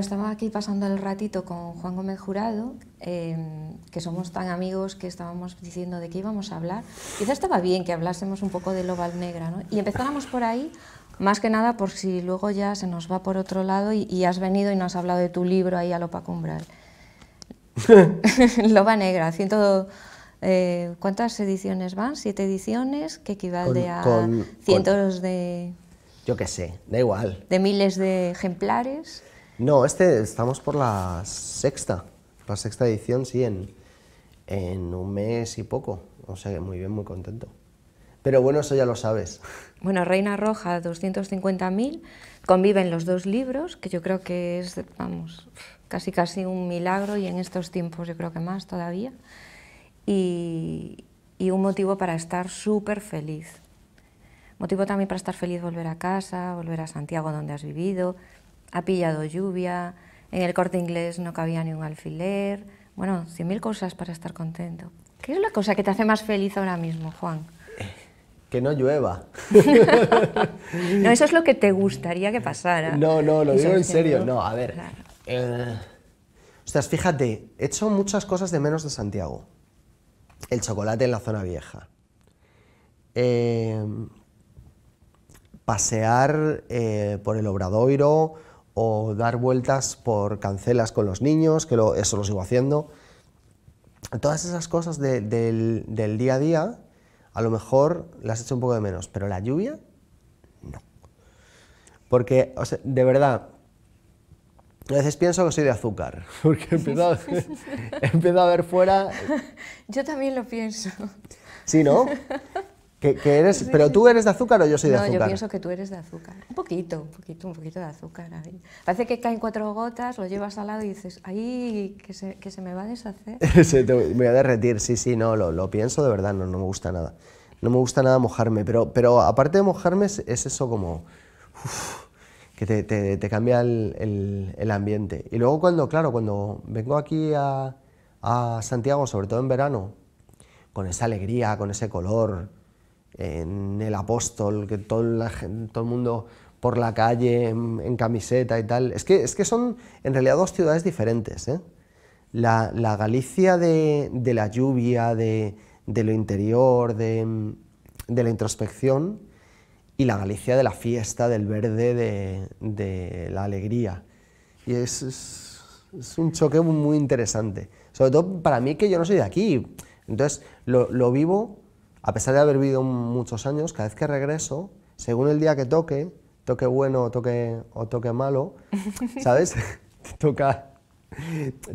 estaba aquí pasando el ratito con Juan Gómez Jurado, em, que somos tan amigos que estábamos diciendo de qué íbamos a hablar. Quizá estaba bien que hablásemos un poco de Loba Negra, ¿no? Y empezáramos por ahí, más que nada por si luego ya se nos va por otro lado y, has venido y nos has hablado de tu libro ahí a Lopa Cumbral. Loba Negra, ciento, eh, ¿cuántas ediciones van? ¿Siete ediciones? Que equivale a cientos de... Yo qué sé, da igual. De miles de ejemplares. No, este estamos por la sexta, la sexta edición, sí, en, un mes y poco. O sea que muy bien, muy contento. Pero bueno, eso ya lo sabes. Bueno, Reina Roja, 250.000, conviven los dos libros, que yo creo que es, vamos, casi casi un milagro y en estos tiempos yo creo que más todavía. Y, y un motivo para estar súper feliz. Motivo también para estar feliz volver a casa, volver a Santiago donde has vivido, ha pillado lluvia, en el corte inglés no cabía ni un alfiler, bueno, cien mil cosas para estar contento. ¿Qué es la cosa que te hace más feliz ahora mismo, Juan? Que no llueva. no, eso es lo que te gustaría que pasara. No, no, lo digo en serio. No, a ver. O eh, sea, fíjate, he hecho muchas cosas de menos de Santiago. El chocolate en la zona vieja. Eh, pasear eh, por el Obradoiro, o dar vueltas por cancelas con los niños, que eso lo sigo haciendo. Todas esas cosas del, día a día, a lo mejor las hecho un poco de menos, pero la lluvia, no. Porque, de verdad, a veces pienso que soy de azúcar, porque empiezo a, empiezo a ver fuera... Yo también lo pienso. Sí, ¿no? eres, pero tú eres de azúcar o yo soy de azúcar. No, yo pienso que tú eres de azúcar. Un poquito, un poquito, un poquito de azúcar. Parece que caen cuatro gotas, lo llevas al lado y dices, ahí que se, me va a deshacer! me voy a derretir, sí, sí, no, lo, pienso de verdad, no, me gusta nada. No me gusta nada mojarme, pero, pero aparte de mojarme es, eso como... que te, cambia el, ambiente. Y luego cuando, claro, cuando vengo aquí a, a Santiago, sobre todo en verano, con esa alegría, con ese color, en el apóstol, que todo, el mundo por la calle en, camiseta y tal. Es que, es que son en realidad dos ciudades diferentes. ¿eh? La, Galicia de, la lluvia, de, lo interior, de, la introspección, y la Galicia de la fiesta, del verde, de, la alegría. Y es, un choque muy interesante. Sobre todo para mí que yo no soy de aquí. Entonces lo vivo a pesar de haber vivido muchos años, cada vez que regreso, según el día que toque, toque bueno o toque, o toque malo, ¿sabes? te, toca,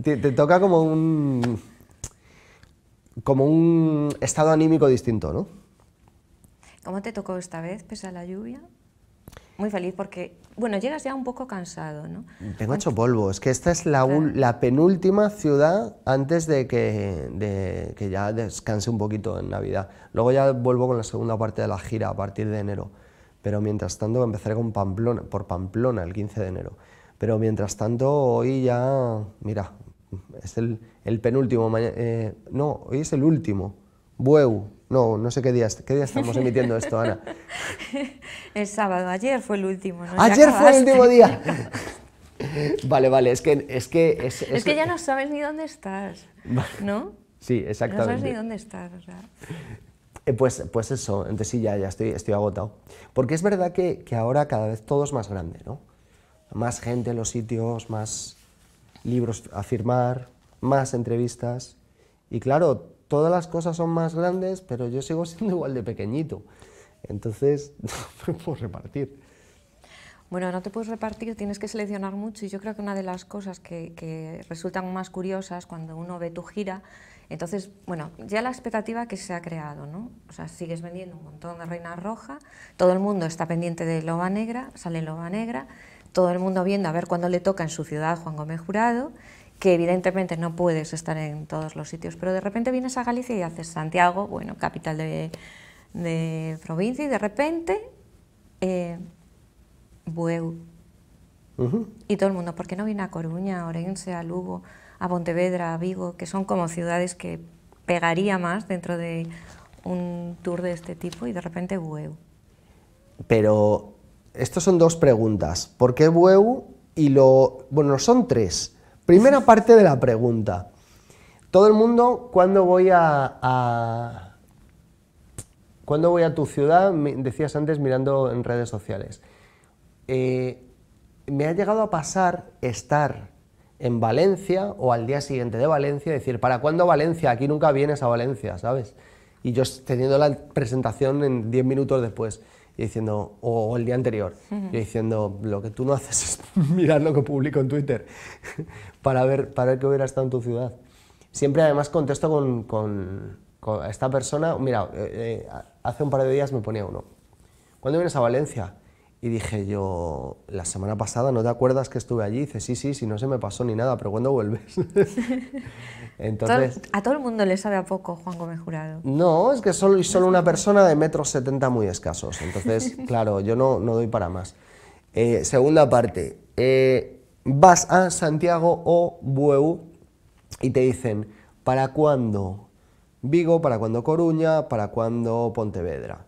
te toca como un, como un estado anímico distinto, ¿no? ¿Cómo te tocó esta vez, pese a la lluvia? muy feliz porque, bueno, llegas ya un poco cansado, ¿no? Tengo hecho polvo, es que esta es la, penúltima ciudad antes de que, ya descanse un poquito en Navidad. Luego ya vuelvo con la segunda parte de la gira a partir de enero, pero mientras tanto empezaré con Pamplona, por Pamplona el 15 de enero. Pero mientras tanto, hoy ya, mira, es el, penúltimo, eh, no, hoy es el último, Bueu, no, no sé qué día, qué día estamos emitiendo esto, Ana. el sábado, ayer fue el último. Ayer fue el último día. vale, vale, es que... Es que, es, es... que ya no sabes ni dónde estás, ¿no? sí, exactamente. No sabes ni dónde estás, eh, Pues, pues eso, entre sí, ya, ya estoy, estoy agotado. Porque es verdad que, que ahora cada vez todo es más grande, ¿no? Más gente en los sitios, más libros a firmar, más entrevistas. Y claro, todas las cosas son más grandes, pero yo sigo siendo igual de pequeñito. Entonces, no me puedo repartir. Bueno, no te puedes repartir, tienes que seleccionar mucho y yo creo que una de las cosas que, que resultan más curiosas cuando uno ve tu gira, entonces, bueno, ya la expectativa que se ha creado, ¿no? O sea, sigues vendiendo un montón de Reina Roja, todo el mundo está pendiente de Loba Negra, sale Loba Negra, todo el mundo viendo a ver cuándo le toca en su ciudad Juan Gómez Jurado que evidentemente no puedes estar en todos los sitios, pero de repente vienes a Galicia y haces Santiago, bueno, capital de, provincia, y de repente, eh, Bueu. Y todo el mundo, ¿por qué no viene a Coruña, a Orense, a Lugo, a Pontevedra, a Vigo, que son como ciudades que pegaría más dentro de un tour de este tipo y de repente Bueu? Pero estos son dos preguntas. ¿Por qué Bueu y lo... Bueno, son tres. Primera parte de la pregunta. Todo el mundo, cuando voy a, voy a tu ciudad? decías antes mirando en redes sociales. Eh, me ha llegado a pasar estar en Valencia o al día siguiente de Valencia decir, ¿para cuándo Valencia? Aquí nunca vienes a Valencia, ¿sabes? Y yo teniendo la presentación en 10 minutos después diciendo, o, el día anterior, y diciendo, lo que tú no haces es mirar lo que publico en Twitter para ver, para que hubiera estado en tu ciudad. Siempre además contesto con, esta persona, mira, eh, eh, hace un par de días me ponía uno, ¿cuándo vienes a Valencia? Y dije yo, la semana pasada, ¿no te acuerdas que estuve allí? dice, sí, sí, sí, no se me pasó ni nada, pero ¿cuándo vuelves? Entonces, a todo el mundo le sabe a poco Juan Gómez Jurado. No, es que y solo una persona de metros 70 muy escasos. Entonces, claro, yo no, no doy para más. Eh, segunda parte vas a Santiago o Bueu y te dicen, ¿para cuándo Vigo? ¿Para cuándo Coruña? ¿Para cuándo Pontevedra?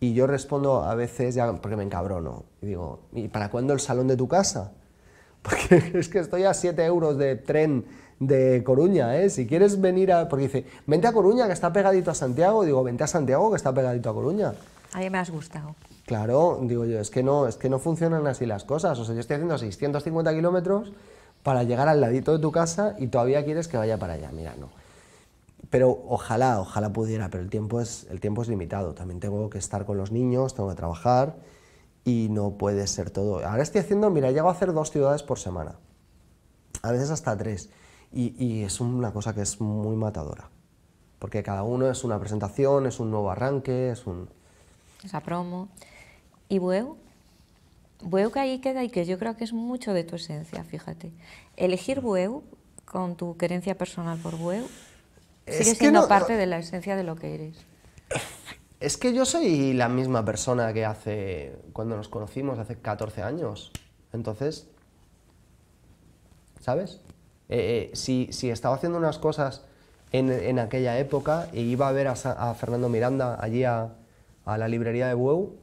Y yo respondo a veces ya porque me encabrono. Y digo, ¿y para cuándo el salón de tu casa? Porque es que estoy a 7 euros de tren de Coruña, ¿eh? Si quieres venir a... Porque dice, vente a Coruña, que está pegadito a Santiago. Digo, vente a Santiago, que está pegadito a Coruña. A mí me has gustado. Claro, digo yo, es que no, es que no funcionan así las cosas. O sea, yo estoy haciendo 650 kilómetros para llegar al ladito de tu casa y todavía quieres que vaya para allá. Mira, no. Pero ojalá, ojalá pudiera, pero el tiempo es, el tiempo es limitado. También tengo que estar con los niños, tengo que trabajar y no puede ser todo. Ahora estoy haciendo, mira, llego a hacer dos ciudades por semana, a veces hasta tres. Y, y es una cosa que es muy matadora, porque cada uno es una presentación, es un nuevo arranque, es un... Esa promo. Y Bueu, Bueu que ahí queda y que yo creo que es mucho de tu esencia, fíjate. Elegir Bueu con tu querencia personal por Bueu sigue siendo parte eh, de la esencia de lo que eres. Es que yo soy la misma persona que hace cuando nos conocimos, hace 14 años. Entonces, ¿sabes? Eh, eh, si, estaba haciendo unas cosas en, aquella época y e iba a ver a, Fernando Miranda allí a, a la librería de Bueu,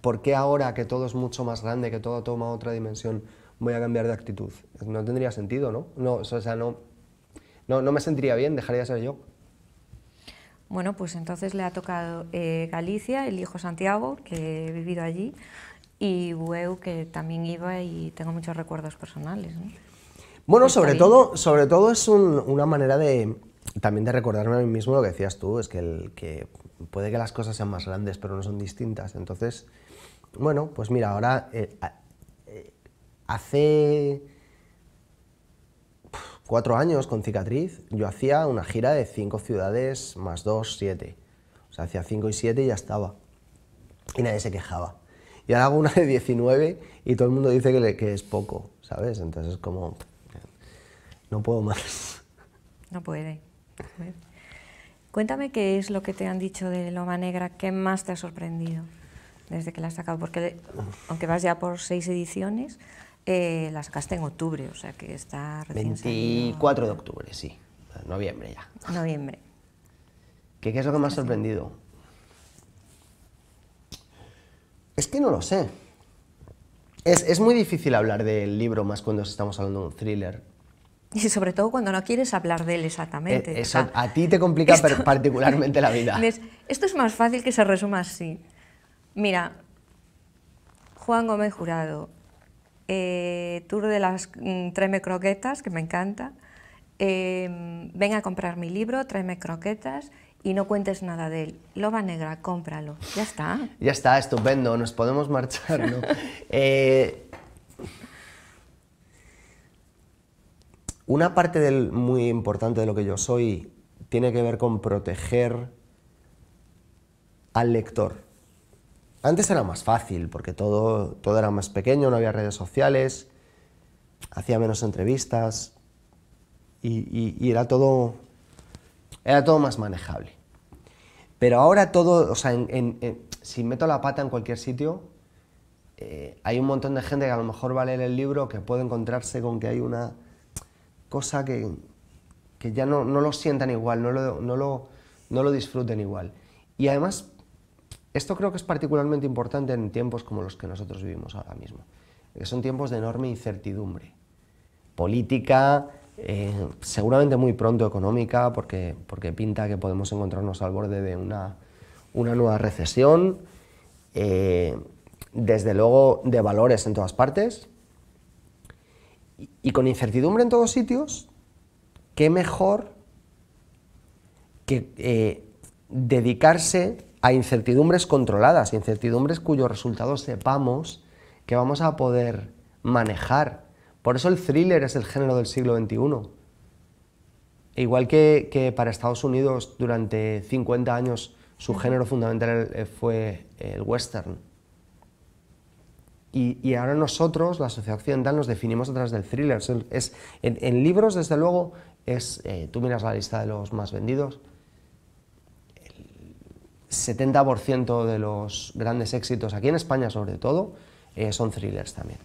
¿por qué ahora que todo es mucho más grande, que todo toma otra dimensión, voy a cambiar de actitud? No tendría sentido, ¿no? No, o sea, no, no, no me sentiría bien, dejaría de ser yo. Bueno, pues entonces le ha tocado eh, Galicia, el hijo Santiago, que he vivido allí, y Bueu, que también iba y tengo muchos recuerdos personales. Bueno, sobre todo, sobre todo es una manera de, también de recordarme a mí mismo lo que decías tú, es que, el, que puede que las cosas sean más grandes, pero no son distintas. Entonces, bueno, pues mira, ahora eh, eh, hace cuatro años con cicatriz, yo hacía una gira de cinco ciudades más dos, siete. O sea, hacía cinco y siete y ya estaba. Y nadie se quejaba. Y ahora hago una de 19 y todo el mundo dice que, que es poco, ¿sabes? Entonces es como, no puedo más. No puede. Cuéntame qué es lo que te han dicho de Loma Negra, qué más te ha sorprendido desde que la has sacado, porque aunque vas ya por seis ediciones, eh, la sacaste en octubre, o sea que está recién 24 de octubre, sí, noviembre ya. Noviembre. ¿Qué, es lo que más ha sorprendido? Es que no lo sé. Es, es muy difícil hablar del libro más cuando estamos hablando de un thriller, y sobre todo cuando no quieres hablar de él exactamente. Eso, eh, a ti te complica particularmente la vida. esto es más fácil que se resuma así. Mira, Juan Gómez Jurado, eh, Tour de las mm, Tráeme Croquetas, que me encanta, em, Venga a comprar mi libro, tráeme croquetas y no cuentes nada de él. Loba negra, cómpralo. Ya está. Ya está, estupendo, nos podemos marchar. ¿no? Eh, Una parte del, muy importante de lo que yo soy tiene que ver con proteger al lector. Antes era más fácil, porque todo, todo era más pequeño, no había redes sociales, hacía menos entrevistas y, era, todo, era todo más manejable. Pero ahora todo, o sea, si meto la pata en cualquier sitio, eh, hay un montón de gente que a lo mejor va a leer el libro que puede encontrarse con que hay una cosa que, ya no, lo sientan igual, no lo, disfruten igual. Y además, esto creo que es particularmente importante en tiempos como los que nosotros vivimos ahora mismo, que son tiempos de enorme incertidumbre política, eh, seguramente muy pronto económica, porque, pinta que podemos encontrarnos al borde de una, nueva recesión, eh, desde luego de valores en todas partes, y con incertidumbre en todos sitios, qué mejor que eh, dedicarse a incertidumbres controladas, incertidumbres cuyos resultados sepamos que vamos a poder manejar. Por eso el thriller es el género del siglo XXI. E igual que, para Estados Unidos durante 50 años su género fundamental eh, fue el western y, ahora nosotros, la sociedad occidental, nos definimos a través del thriller. Es, en, libros, desde luego, es, eh, tú miras la lista de los más vendidos, el 70% de los grandes éxitos, aquí en España sobre todo, eh, son thrillers también.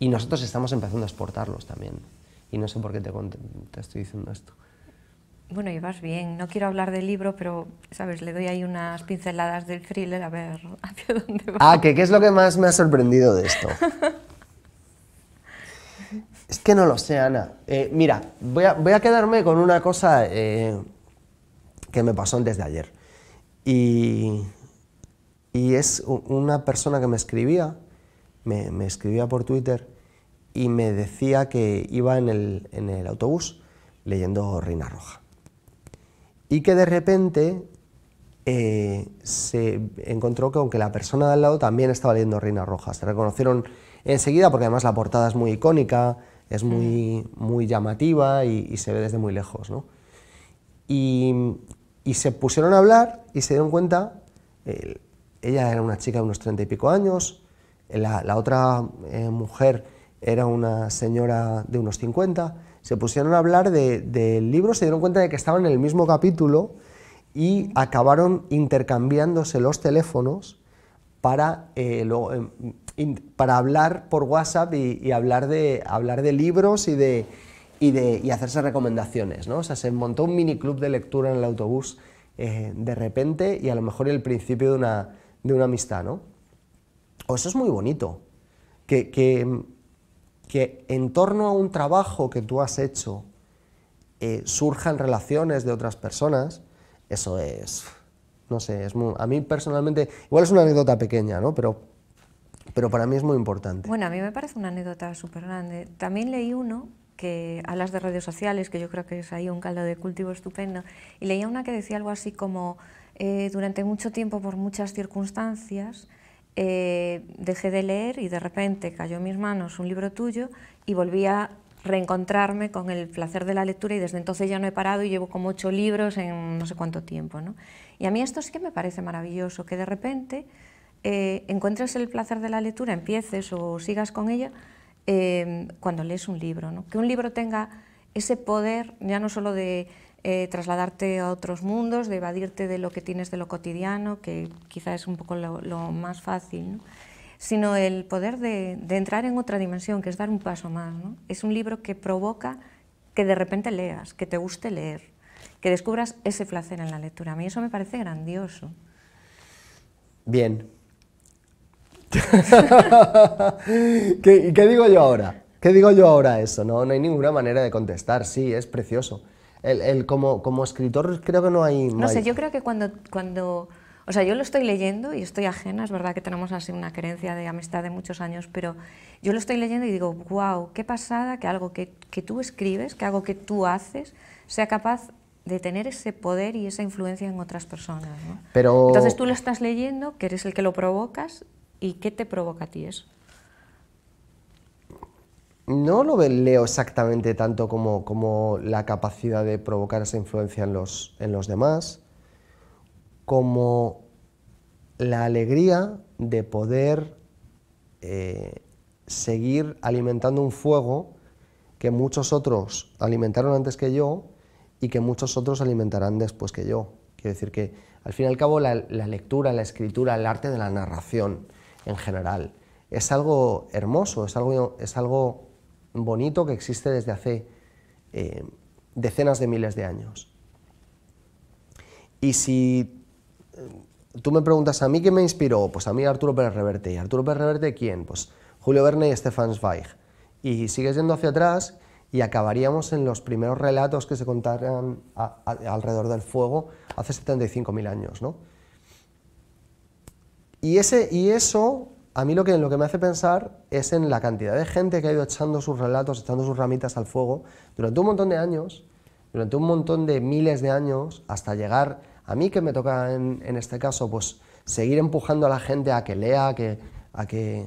Y nosotros estamos empezando a exportarlos también. Y no sé por qué te, te estoy diciendo esto. Bueno, y bien. No quiero hablar del libro, pero, ¿sabes? Le doy ahí unas pinceladas del thriller a ver hacia dónde va. Ah, que qué es lo que más me ha sorprendido de esto. es que no lo sé, Ana. Eh, mira, voy a, quedarme con una cosa eh, que me pasó desde ayer. Y, es una persona que me escribía, me, me, escribía por Twitter y me decía que iba en el, en el autobús leyendo Reina Roja y que de repente eh, se encontró que aunque la persona de al lado también estaba leyendo Reina Roja. Se reconocieron enseguida porque además la portada es muy icónica, es muy, muy llamativa y, se ve desde muy lejos. Y, se pusieron a hablar y se dieron cuenta, ella era una chica de unos treinta y pico años, la, otra eh, mujer era una señora de unos 50, se pusieron a hablar del libro, se dieron cuenta de que estaban en el mismo capítulo y acabaron intercambiándose los teléfonos para, eh, em, para hablar por WhatsApp y, hablar, de, hablar de libros y, de, y, de, hacerse recomendaciones. ¿no? O sea, se montó un mini club de lectura en el autobús eh, de repente y a lo mejor el principio de una, de una amistad. ¿no? O eso es muy bonito. Que, que, que en torno a un trabajo que tú has hecho eh, surjan relaciones de otras personas, eso es, no sé, es a mí personalmente, igual es una anécdota pequeña, ¿no? Pero, pero para mí es muy importante. Bueno, a mí me parece una anécdota súper grande. También leí uno que a las de redes sociales, que yo creo que es ahí un caldo de cultivo estupendo, y leía una que decía algo así como, eh, durante mucho tiempo, por muchas circunstancias, eh, dejé de leer y de repente cayó en mis manos un libro tuyo y volví a reencontrarme con el placer de la lectura y desde entonces ya no he parado y llevo como ocho libros en no sé cuánto tiempo. Y a mí esto sí que me parece maravilloso, que de repente eh, encuentres el placer de la lectura, empieces o sigas con ella eh, cuando lees un libro. ¿no? Que un libro tenga ese poder ya no solo de eh, trasladarte a otros mundos, de evadirte de lo que tienes de lo cotidiano, que quizás es un poco lo, más fácil, sino el poder de, entrar en otra dimensión, que es dar un paso más. Es un libro que provoca que de repente leas, que te guste leer, que descubras ese placer en la lectura. A mí eso me parece grandioso. Bien. ¿Qué, ¿Qué digo yo ahora? ¿Qué digo yo ahora a eso? No, no hay ninguna manera de contestar. Sí, es precioso el, como, como, escritor creo que no hay... No, sé, yo creo que cuando, cuando... O sea, yo lo estoy leyendo y estoy ajena, es verdad que tenemos así una creencia de amistad de muchos años, pero yo lo estoy leyendo y digo, wow, qué pasada que algo que, que tú escribes, que algo que tú haces, sea capaz de tener ese poder y esa influencia en otras personas. Pero... Entonces tú lo estás leyendo, que eres el que lo provocas, ¿y qué te provoca a ti eso? no lo leo exactamente tanto como, la capacidad de provocar esa influencia en los, en los demás, como la alegría de poder eh, seguir alimentando un fuego que muchos otros alimentaron antes que yo y que muchos otros alimentarán después que yo. Quiero decir que, al fin y al cabo, la, la lectura, la escritura, el arte de la narración en general, es algo hermoso, es algo, es algo bonito que existe desde hace eh, decenas de miles de años. Y si eh, tú me preguntas a mí qué me inspiró, pues a mí Arturo Pérez Reverte. ¿Y Arturo Pérez Reverte quién? Pues Julio Verne y Stefan Zweig. Y sigues yendo hacia atrás y acabaríamos en los primeros relatos que se contaran alrededor del fuego hace 75.000 años, Y, ese, y eso a mí lo que, lo que me hace pensar es en la cantidad de gente que ha ido echando sus relatos, echando sus ramitas al fuego durante un montón de años, durante un montón de miles de años, hasta llegar a mí que me toca en, este caso, pues seguir empujando a la gente a que lea, a que, a que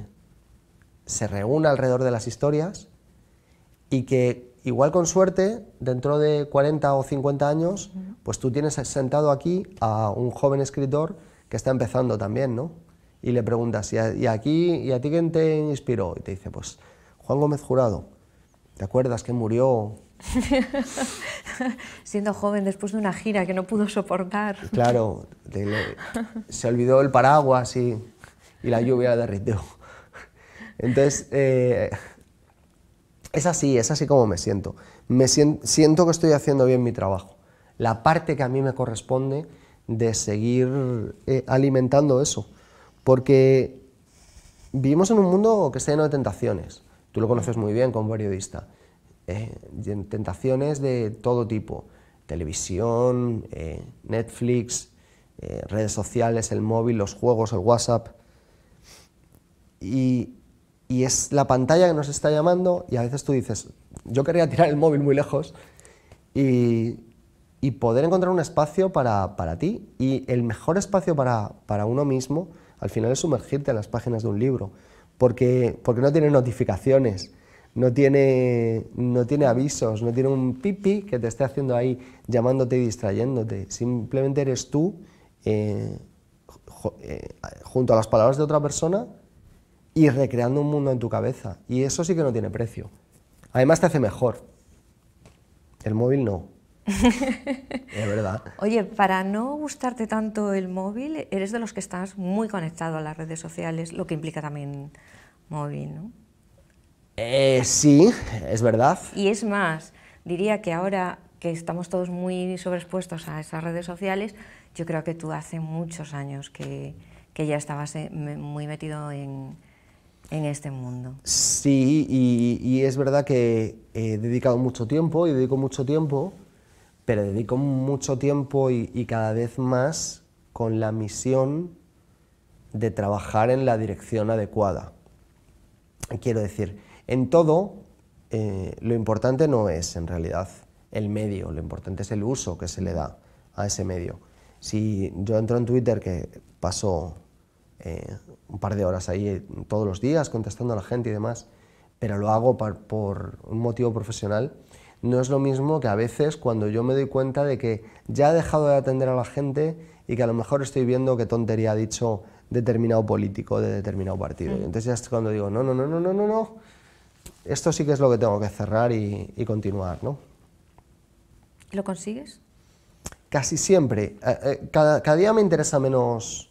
se reúna alrededor de las historias y que igual con suerte, dentro de 40 o 50 años, pues tú tienes sentado aquí a un joven escritor que está empezando también, ¿no? y le preguntas, ¿y, a, aquí, ¿y a ti quién te inspiró? Y te dice, pues Juan Gómez Jurado, ¿te acuerdas que murió? Siendo joven después de una gira que no pudo soportar. Claro, se olvidó el paraguas y, y la lluvia derriteó derritió. Entonces, eh, es así, es así como me siento. Me siento que estoy haciendo bien mi trabajo. La parte que a mí me corresponde de seguir eh, alimentando eso. Porque vivimos en un mundo que está lleno de tentaciones. Tú lo conoces muy bien como periodista. ¿eh? tentaciones de todo tipo. Televisión, eh, Netflix, eh, redes sociales, el móvil, los juegos, el WhatsApp. Y, es la pantalla que nos está llamando y a veces tú dices, yo querría tirar el móvil muy lejos y, poder encontrar un espacio para, ti y el mejor espacio para uno mismo al final es sumergirte en las páginas de un libro, porque, porque no tiene notificaciones, no tiene, no tiene avisos, no tiene un pipi que te esté haciendo ahí llamándote y distrayéndote. Simplemente eres tú eh, eh, junto a las palabras de otra persona y recreando un mundo en tu cabeza. Y eso sí que no tiene precio. Además te hace mejor. El móvil no. es verdad. Oye, para no gustarte tanto el móvil, eres de los que estás muy conectado a las redes sociales, lo que implica también móvil, ¿no? Eh, sí, es verdad. Y es más, diría que ahora que estamos todos muy sobreexpuestos a esas redes sociales, yo creo que tú hace muchos años que, ya estabas eh, muy metido en, este mundo. Sí, y, es verdad que he dedicado mucho tiempo y dedico mucho tiempo pero dedico mucho tiempo y, cada vez más con la misión de trabajar en la dirección adecuada. Quiero decir, en todo eh, lo importante no es en realidad el medio, lo importante es el uso que se le da a ese medio. Si yo entro en Twitter, que paso eh, un par de horas ahí eh, todos los días contestando a la gente y demás, pero lo hago por un motivo profesional, no es lo mismo que a veces cuando yo me doy cuenta de que ya he dejado de atender a la gente y que a lo mejor estoy viendo qué tontería ha dicho determinado político de determinado partido. Mm. entonces ya es cuando digo, no, no, no, no, no, no, no, esto sí que es lo que tengo que cerrar y, continuar, ¿no? ¿Lo consigues? Casi siempre. Eh, eh, cada día me interesa menos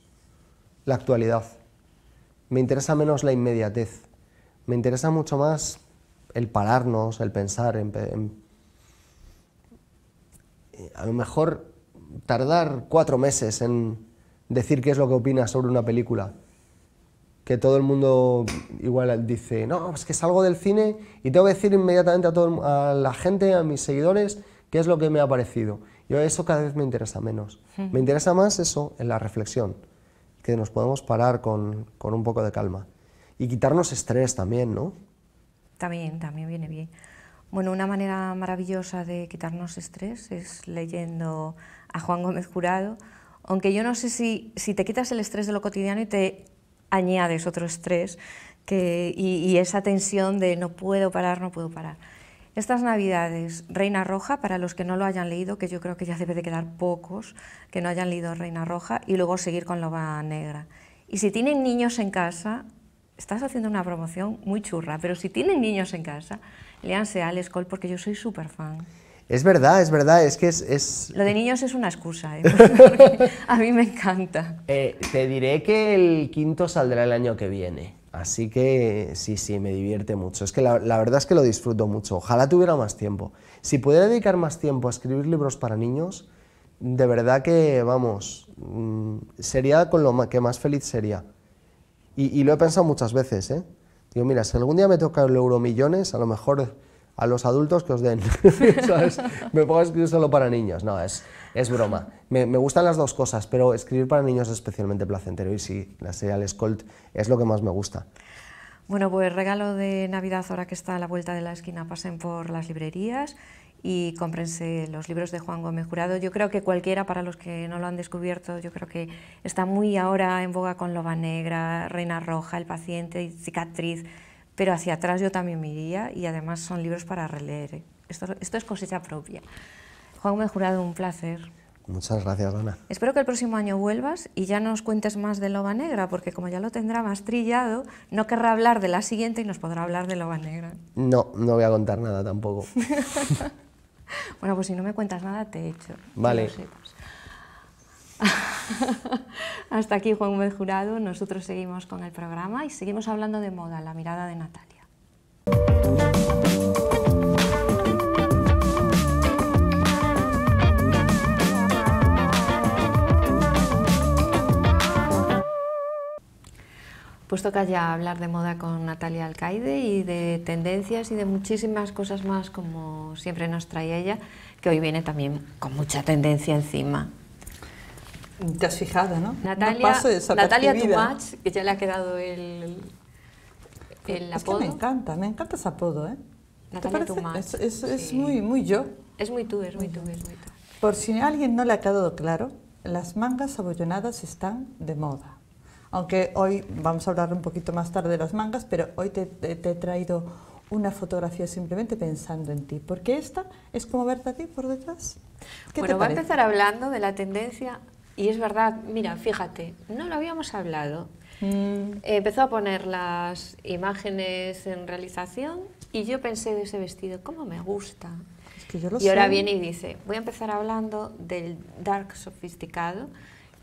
la actualidad, me interesa menos la inmediatez, me interesa mucho más el pararnos, el pensar, eh, a lo mejor tardar cuatro meses en decir qué es lo que opina sobre una película. Que todo el mundo igual dice, no, es que salgo del cine y tengo que decir inmediatamente a, la gente, a mis seguidores, qué es lo que me ha parecido. Yo eso cada vez me interesa menos. Me interesa más eso en la reflexión, que nos podemos parar con, con un poco de calma. Y quitarnos estrés también, ¿no? También, también viene bien. Bueno, una manera maravillosa de quitarnos estrés es leyendo a Juan Gómez Jurado, aunque yo no sé si, si te quitas el estrés de lo cotidiano y te añades otro estrés que, y, y esa tensión de no puedo parar, no puedo parar. Estas Navidades, Reina Roja, para los que no lo hayan leído, que yo creo que ya debe de quedar pocos que no hayan leído Reina Roja, y luego seguir con Loba Negra. Y si tienen niños en casa, estás haciendo una promoción muy churra, pero si tienen niños en casa, léanse a Alex Cole porque yo soy súper fan. Es verdad, es verdad, es que es... es... Lo de niños es una excusa, ¿eh? a mí me encanta. Eh, te diré que el quinto saldrá el año que viene, así que sí, sí, me divierte mucho. Es que la verdad es que lo disfruto mucho, ojalá tuviera más tiempo. Si pudiera dedicar más tiempo a escribir libros para niños, de verdad que, vamos, mm, sería con lo que más feliz sería. Y, lo he pensado muchas veces, ¿eh? Digo, mira, si algún día me toca el euromillones, a lo mejor a los adultos que os den, Me pongo a escribir solo para niños. No, es, es broma. Me, gustan las dos cosas, pero escribir para niños es especialmente placentero y sí, la serie Al Scold es lo que más me gusta. Bueno, pues regalo de Navidad ahora que está a la vuelta de la esquina, pasen por las librerías y cómprense los libros de Juan Gómez Jurado. Yo creo que cualquiera, para los que no lo han descubierto, yo creo que está muy ahora en boga con Loba Negra, Reina Roja, El Paciente y Cicatriz, pero hacia atrás yo también me iría y además son libros para releer. ¿eh? Esto, esto es cosecha propia. Juan Gómez Jurado, un placer. Muchas gracias, Ana. Espero que el próximo año vuelvas y ya nos cuentes más de Loba Negra, porque como ya lo tendrá más trillado, no querrá hablar de la siguiente y nos podrá hablar de Loba Negra. No, no voy a contar nada tampoco. Bueno, pues si no me cuentas nada, te echo. Vale. Hasta aquí Juan Gómez Jurado. Nosotros seguimos con el programa y seguimos hablando de moda, la mirada de Natalia. Pues toca ya hablar de moda con Natalia Alcaide y de tendencias y de muchísimas cosas más como siempre nos trae ella, que hoy viene también con mucha tendencia encima. Te has fijado, ¿no? Natalia, Natalia Tumach, que ya le ha quedado el, el es Que me encanta, me encanta ese apodo, ¿eh? Natalia Tumach. Es, muy, muy yo. Es muy tú, es muy tú, es muy tú. Por si a alguien no le ha quedado claro, las mangas abollonadas están de moda aunque hoy vamos a hablar un poquito más tarde de las mangas, pero hoy te, he traído una fotografía simplemente pensando en ti, porque esta es como verte a ti por detrás. bueno, te va a empezar hablando de la tendencia, y es verdad, mira, fíjate, no lo habíamos hablado. Mm. Empezó a poner las imágenes en realización y yo pensé de ese vestido, ¿cómo me gusta? y ahora viene y dice, voy a empezar hablando del dark sofisticado,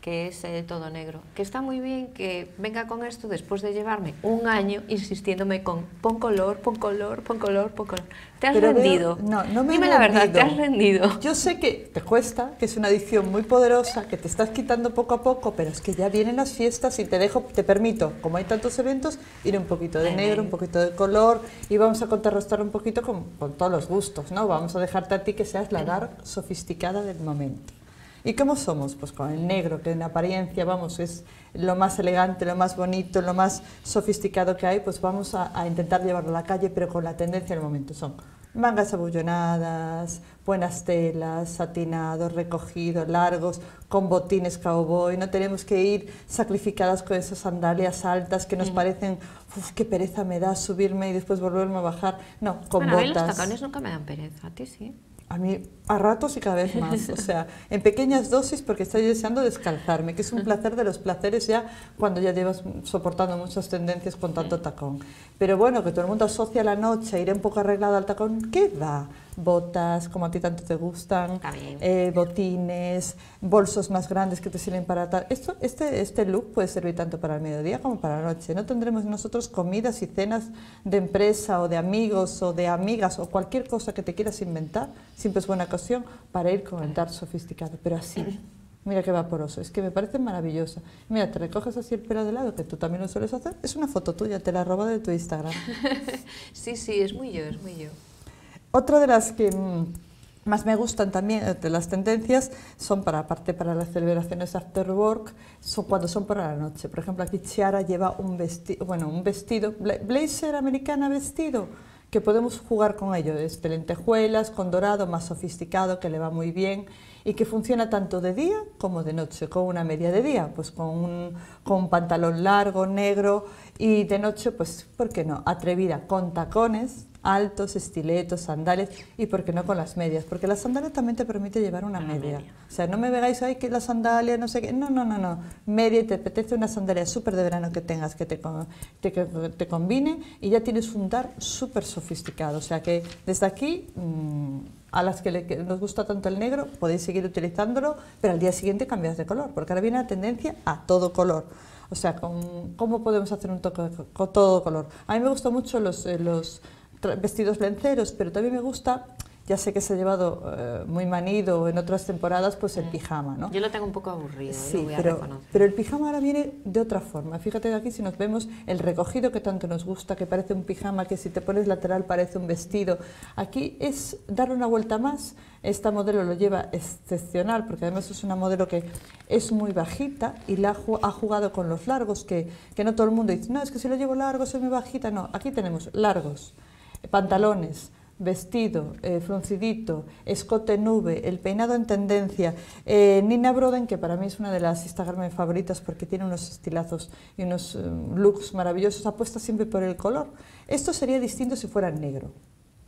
que es eh, todo negro. Que está muy bien que venga con esto después de llevarme un año insistiéndome con pon color, pon color, pon color, pon color. ¿Te has rendido? no, no me Dime la verdad, ¿te has rendido? Yo sé que te cuesta, que es una adicción muy poderosa, que te estás quitando poco a poco, pero es que ya vienen las fiestas y te dejo, te permito, como hay tantos eventos, ir un poquito de negro, un poquito de color y vamos a contrarrestar un poquito con, con todos los gustos, ¿no? Vamos a dejarte a ti que seas la dar sofisticada del momento. ¿Y cómo somos? Pues con el negro, que en apariencia, vamos, es lo más elegante, lo más bonito, lo más sofisticado que hay, pues vamos a, intentar llevarlo a la calle, pero con la tendencia del momento. Son mangas abullonadas, buenas telas, satinados, recogidos, largos, con botines cowboy. No tenemos que ir sacrificadas con esas sandalias altas que nos mm. parecen, uff, qué pereza me da subirme y después volverme a bajar. No, con bueno, botas. A mí los tacones nunca me dan pereza, a ti sí. A mí a ratos y cada vez más, o sea, en pequeñas dosis porque estoy deseando descalzarme, que es un placer de los placeres ya cuando ya llevas soportando muchas tendencias con tanto tacón. Pero bueno, que todo el mundo asocia la noche, ir un poco arreglado al tacón, ¿qué va? botas, como a ti tanto te gustan, eh, botines, bolsos más grandes que te sirven para tal. Esto, este, este look puede servir tanto para el mediodía como para la noche. No tendremos nosotros comidas y cenas de empresa o de amigos o de amigas o cualquier cosa que te quieras inventar, siempre es buena ocasión para ir con el dar sofisticado, pero así. Mira qué vaporoso, es que me parece maravillosa. Mira, te recoges así el pelo de lado, que tú también lo sueles hacer, es una foto tuya, te la roba de tu Instagram. sí, sí, es muy yo, es muy yo. Otra de las que mm, más me gustan también eh, de las tendencias son para aparte para las celebraciones after work son cuando son para la noche por ejemplo aquí Chiara lleva un vestido blazer americana vestido que podemos jugar con ello es de lentejuelas con dorado más sofisticado que le va muy bien y que funciona tanto de día como de noche con una media de día pues con un, con un pantalón largo negro y de noche pues por qué no atrevida con tacones altos, estiletos, sandales y por qué no con las medias, porque las sandalias también te permite llevar una media. O sea, no me veáis, ay, que las sandalias, no sé qué, no, no, no, no, media y te apetece una sandalia súper de verano que tengas, que te, que te, combine y ya tienes un dar súper sofisticado. O sea que desde aquí... Mm, a las que, nos gusta tanto el negro, podéis seguir utilizándolo, pero al día siguiente cambias de color, porque ahora viene la tendencia a todo color. O sea, con, ¿cómo podemos hacer un toque con todo color? A mí me gustan mucho los, eh, los vestidos lenceros, pero también me gusta ya sé que se ha llevado eh, muy manido en otras temporadas, pues el mm. pijama, ¿no? Yo lo tengo un poco aburrido, ¿eh? pero, el pijama ahora viene de otra forma. Fíjate aquí si nos vemos el recogido que tanto nos gusta, que parece un pijama, que si te pones lateral parece un vestido. Aquí es dar una vuelta más. Esta modelo lo lleva excepcional, porque además es una modelo que es muy bajita y la ha jugado con los largos, que, que no todo el mundo dice, no, es que si lo llevo largo soy muy bajita. No, aquí tenemos largos pantalones, vestido, eh, fruncidito, escote nube, el peinado en tendencia. Eh, Nina Broden, que para mí es una de las Instagram favoritas porque tiene unos estilazos y unos eh, looks maravillosos, apuesta siempre por el color. Esto sería distinto si fuera negro.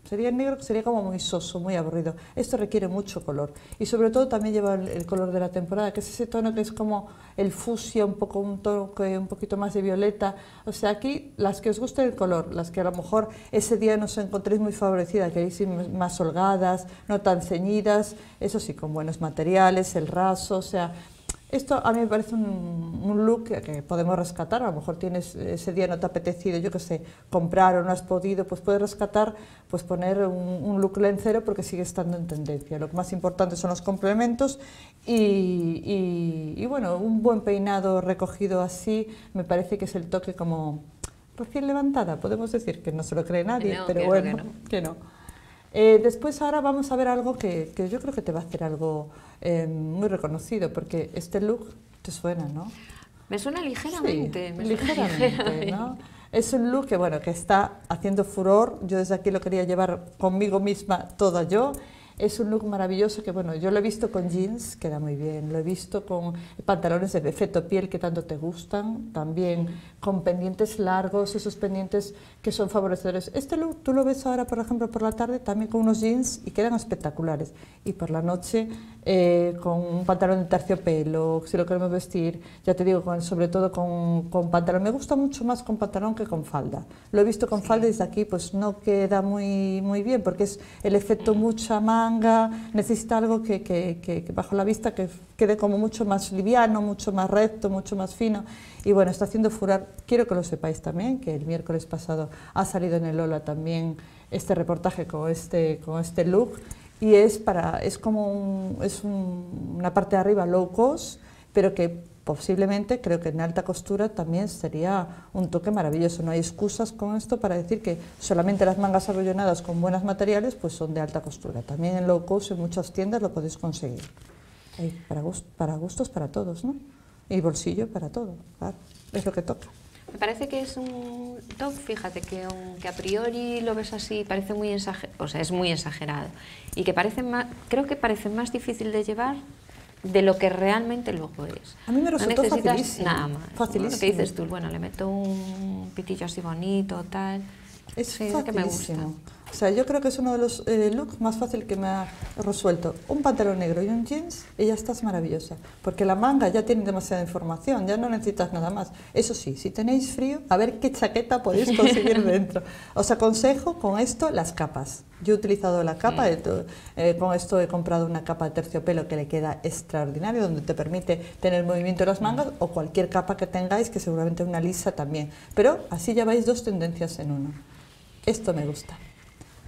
Sería el negro, sería como muy soso, muy aburrido. Esto requiere mucho color. Y sobre todo también lleva el, color de la temporada, que es ese tono que es como el fusia, un poco un tono un poquito más de violeta. O sea, aquí las que os guste el color, las que a lo mejor ese día nos encontréis muy favorecidas, queréis ir más holgadas, no tan ceñidas, eso sí, con buenos materiales, el raso, o sea, esto a mí me parece un, look que, podemos rescatar, a lo mejor tienes ese día no te ha apetecido, yo que sé, comprar o no has podido, pues puedes rescatar, pues poner un, look lencero porque sigue estando en tendencia. Lo más importante son los complementos y, y, bueno, un buen peinado recogido así me parece que es el toque como recién levantada, podemos decir que no se lo cree nadie, pero bueno, Que no. Eh, después ahora vamos a ver algo que, yo creo que te va a hacer algo eh, muy reconocido, porque este look te suena, ¿no? Me suena ligeramente. ligeramente, ¿no? Es un look que, bueno, que está haciendo furor. Yo desde aquí lo quería llevar conmigo misma toda yo. Es un look maravilloso que, bueno, yo lo he visto con jeans, queda muy bien. Lo he visto con pantalones de efecto piel que tanto te gustan. También con pendientes largos, esos pendientes que son favorecedores. Este look tú lo ves ahora, por ejemplo, por la tarde, también con unos jeans y quedan espectaculares. Y por la noche eh, con un pantalón de terciopelo, si lo queremos vestir, ya te digo, sobre todo con, con, pantalón. Me gusta mucho más con pantalón que con falda. Lo he visto con falda y desde aquí, pues no queda muy, muy bien porque es el efecto mucha más necesita algo que, bajo la vista que quede como mucho más liviano, mucho más recto, mucho más fino. Y bueno, está haciendo furar, quiero que lo sepáis también, que el miércoles pasado ha salido en el Lola también este reportaje con este, con este look y es, para, es como es una parte de arriba low cost, pero que posiblemente creo que en alta costura también sería un toque maravilloso. No hay excusas con esto para decir que solamente las mangas arrollonadas con buenos materiales pues son de alta costura. También en low cost en muchas tiendas lo podéis conseguir. para, para gustos para todos, ¿no? Y bolsillo para todo, Es lo que toca. Me parece que es un top, fíjate, que a priori lo ves así, parece muy exagerado, o sea, es muy exagerado. Y que parece creo que parece más difícil de llevar de lo que realmente luego es. A mí me resultó no necesitas Nada más. Facilísimo. Lo que dices tú, bueno, le meto un pitillo así bonito, tal. Es, es que me gusta. O sea, yo creo que es uno de los eh, looks más fácil que me ha resuelto. Un pantalón negro y un jeans y ya estás maravillosa. Porque la manga ya tiene demasiada información, ya no necesitas nada más. Eso sí, si tenéis frío, a ver qué chaqueta podéis conseguir dentro. Os aconsejo con esto las capas. Yo he utilizado la capa, mm. eh, con esto he comprado una capa de terciopelo que le queda extraordinario, donde te permite tener movimiento de las mangas o cualquier capa que tengáis, que seguramente una lisa también. Pero así ya vais dos tendencias en uno. Esto me gusta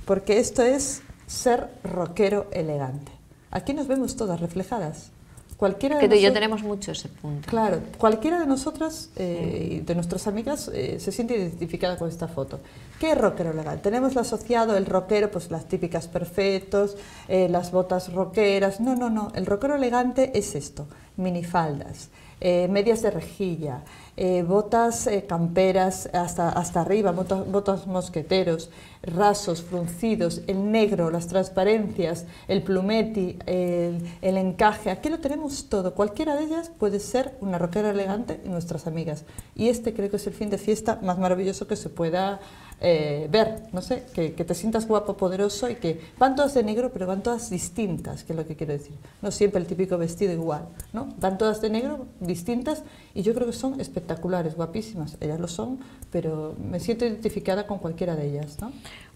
porque esto es ser rockero elegante. Aquí nos vemos todas reflejadas. Cualquiera de que tenemos mucho ese punto. Claro, cualquiera de nosotras, eh, de nuestras amigas, eh, se siente identificada con esta foto. ¿Qué rockero elegante?... Tenemos asociado, el rockero, pues las típicas perfectos, eh, las botas rockeras. No, no, no. El rockero elegante es esto: minifaldas, medias de rejilla, botas camperas hasta, hasta arriba, botas mosqueteros, rasos, fruncidos, el negro, las transparencias, el plumeti, el, encaje. Aquí lo tenemos todo. Cualquiera de ellas puede ser una roquera elegante y nuestras amigas. Y este creo que es el fin de fiesta más maravilloso que se pueda eh, ver. No sé, que, te sientas guapo, poderoso y que van todas de negro, pero van todas distintas, que es lo que quiero decir. No siempre el típico vestido igual, ¿no? Van todas de negro, distintas, y yo creo que son espectaculares, guapísimas. Ellas lo son, pero me siento identificada con cualquiera de ellas,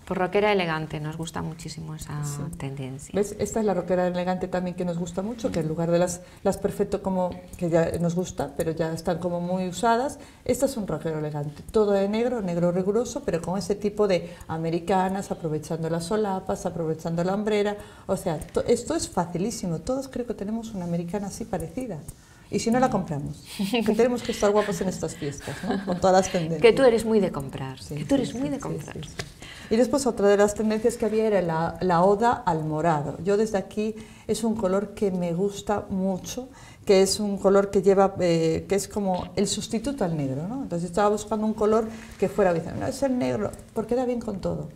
por pues rockera elegante, nos gusta muchísimo esa tendencia. ¿Ves? Esta es la rockera elegante también que nos gusta mucho, que en lugar de las, las perfecto como que ya nos gusta, pero ya están como muy usadas, esta es un rockero elegante, todo de negro, negro riguroso, pero con ese tipo de americanas, aprovechando las solapas, aprovechando la hombrera, o sea, esto es facilísimo, todos creo que tenemos una americana así parecida. Y si no la compramos, tenemos que estar guapos en estas fiestas, con todas las tendencias. Que tú eres muy de comprar, que tú eres muy de comprar. Y después otra de las tendencias que había era la, oda al morado. Yo desde aquí es un color que me gusta mucho que es un color que lleva, eh, que es como el sustituto al negro, ¿no? Entonces estaba buscando un color que fuera, no, es el negro, porque da bien con todo.